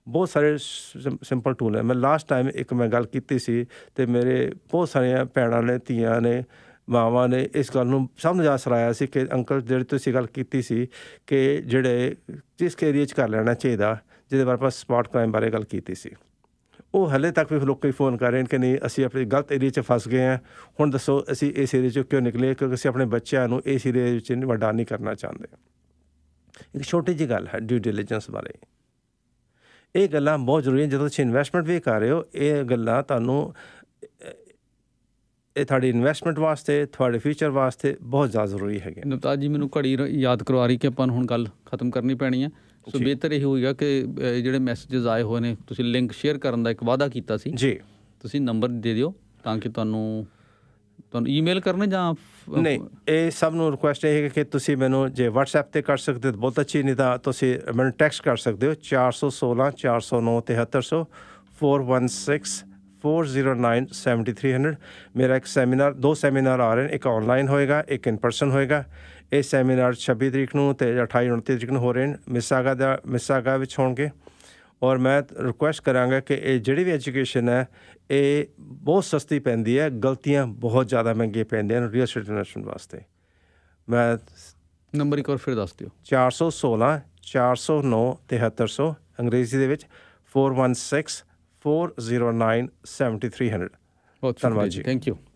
ਬਹੁਤ ਸਾਰੇ ਸਿੰਪਲ ਟੂਲ ਹੈ ਮੈਂ ਲਾਸਟ ਟਾਈਮ ਇੱਕ ਮੈਂ ਗੱਲ ਕੀਤੀ ਸੀ ਤੇ ਮੇਰੇ ਬਹੁਤ ਸਾਰੇ ਭੈਣਾਂ ਨੇ ਧੀਆਂ ਨੇ ਮਾਵਾਂ ਨੇ ਇਸ ਗੱਲ ਨੂੰ ਸਮਝ ਆ ਸਰਾਇਆ ਸੀ ਕਿ ਅੰਕਲ ਜਿਹੜੇ ਤੁਸੀਂ ਗੱਲ ਕੀਤੀ ਸੀ ਕਿ ਜਿਹੜੇ ਜਿਸ ਏਰੀਆ 'ਚ ਕਰ ਲੈਣਾ ਚਾਹੀਦਾ ਜਿਹਦੇ ਬਾਰੇ ਆਪਾਂ ਸਪਾਟ ਕ੍ਰਾਈਮ ਬਾਰੇ ਗੱਲ ਕੀਤੀ ਸੀ ਉਹ ਹਲੇ ਤੱਕ ਵੀ ਲੋਕ ਕੋਈ ਫੋਨ ਕਰ ਰਹੇ ਨੇ ਕਿ ਨਹੀਂ ਅਸੀਂ ਆਪਣੇ ਗਲਤ ਏਰੀਆ 'ਚ ਫਸ ਗਏ ਹਾਂ ਹੁਣ ਦੱਸੋ ਅਸੀਂ ਇਸ ਏਰੀਆ 'ਚੋਂ ਕਿਉਂ ਨਿਕਲੇ ਕਿਉਂਕਿ ਅਸੀਂ ਆਪਣੇ ਬੱਚਿਆਂ ਨੂੰ ਇਸ ਏਰੀਆ ਵਿੱਚ ਵੱਡਾ ਨਹੀਂ ਕਰਨਾ ਚਾਹੁੰਦੇ ਇੱਕ ਛੋਟੀ ਜਿਹੀ ਗੱਲ ਹੈ ਡਿਊ ਡਿਲੀਜੈਂਸ ਬਾਰੇ ਇਹ ਗੱਲਾਂ ਬਹੁਤ ਜ਼ਰੂਰੀ ਹਨ ਜਦੋਂ ਤੁਸੀਂ ਇਨਵੈਸਟਮੈਂਟ ਵੀ ਕਰ ਰਹੇ ਹੋ ਇਹ ਗੱਲਾਂ ਤੁਹਾਨੂੰ ਇਹ ਤੁਹਾਡੀ ਇਨਵੈਸਟਮੈਂਟ ਵਾਸਤੇ ਤੁਹਾਡੇ ਫਿਊਚਰ ਵਾਸਤੇ ਬਹੁਤ ਜ਼ਿਆਦਾ ਜ਼ਰੂਰੀ ਹੈਗੇ ਨਵਤਾਜ ਜੀ ਮੈਨੂੰ ਘੜੀ ਯਾਦ ਕਰਵਾ ਰਹੀ ਕਿ ਆਪਾਂ ਹੁਣ ਗੱਲ ਖਤਮ ਕਰਨੀ ਪੈਣੀ ਹੈ ਸੋ ਬਿਹਤਰ ਇਹ ਹੋਏਗਾ ਕਿ ਜਿਹੜੇ ਮੈਸੇजेस ਆਏ ਹੋਏ ਨੇ ਤੁਸੀਂ ਲਿੰਕ ਸ਼ੇਅਰ ਕਰਨ ਦਾ ਇੱਕ ਵਾਅਦਾ ਕੀਤਾ ਸੀ ਜੀ ਤੁਸੀਂ ਨੰਬਰ ਦੇ ਦਿਓ ਤਾਂ ਕਿ ਤੁਹਾਨੂੰ ਤੁਹਾਨੂੰ ਈਮੇਲ ਕਰਨੇ ਜਾਂ ਨਹੀਂ ਇਹ ਸਭ ਨੂੰ ਰਿਕੁਐਸਟ ਹੈ ਕਿ ਤੁਸੀਂ ਮੈਨੂੰ ਜੇ WhatsApp ਤੇ ਕਰ ਸਕਦੇ ਹੋ ਬਹੁਤ ਅੱਛੀ ਨਹੀਂ ਤਾਂ ਤੁਸੀਂ ਮੈਨੂੰ ਟੈਕਸਟ ਕਰ ਸਕਦੇ ਹੋ 416 409 7300 416 4097300 ਮੇਰਾ ਇੱਕ ਸੈਮੀਨਾਰ ਦੋ ਸੈਮੀਨਾਰ ਆ ਰਹੇ ਨੇ ਇੱਕ ਆਨਲਾਈਨ ਹੋਏਗਾ ਇੱਕ ਇਨ ਪਰਸਨ ਹੋਏਗਾ ਇਹ ਸੈਮੀਨਾਰ 26 ਤਰੀਕ ਨੂੰ ਤੇ 28 29 ਤਰੀਕ ਨੂੰ ਹੋ ਰਹੇ ਨੇ ਮਿਸਾਗਾ ਦਾ ਮਿਸਾਗਾ ਵਿੱਚ ਹੋਣਗੇ ਔਰ ਮੈਂ ਰਿਕੁਐਸਟ ਕਰਾਂਗਾ ਕਿ ਇਹ ਜਿਹੜੀ ਵੀ ਐਜੂਕੇਸ਼ਨ ਹੈ ਇਹ ਬਹੁਤ ਸਸਤੀ ਪੈਂਦੀ ਹੈ ਗਲਤੀਆਂ ਬਹੁਤ ਜ਼ਿਆਦਾ ਮਹਿੰਗੀਆਂ ਪੈਂਦੇ ਹਨ ਰੀਅਲ ਸਿਟੀਜ਼ਨ ਵਾਸਤੇ ਮੈਂ ਨੰਬਰ ਇੱਕ ਵਾਰ ਫਿਰ ਦੱਸ ਦਿਓ 416 409 7300 ਅੰਗਰੇਜ਼ੀ ਦੇ ਵਿੱਚ 416 409 7300 thank you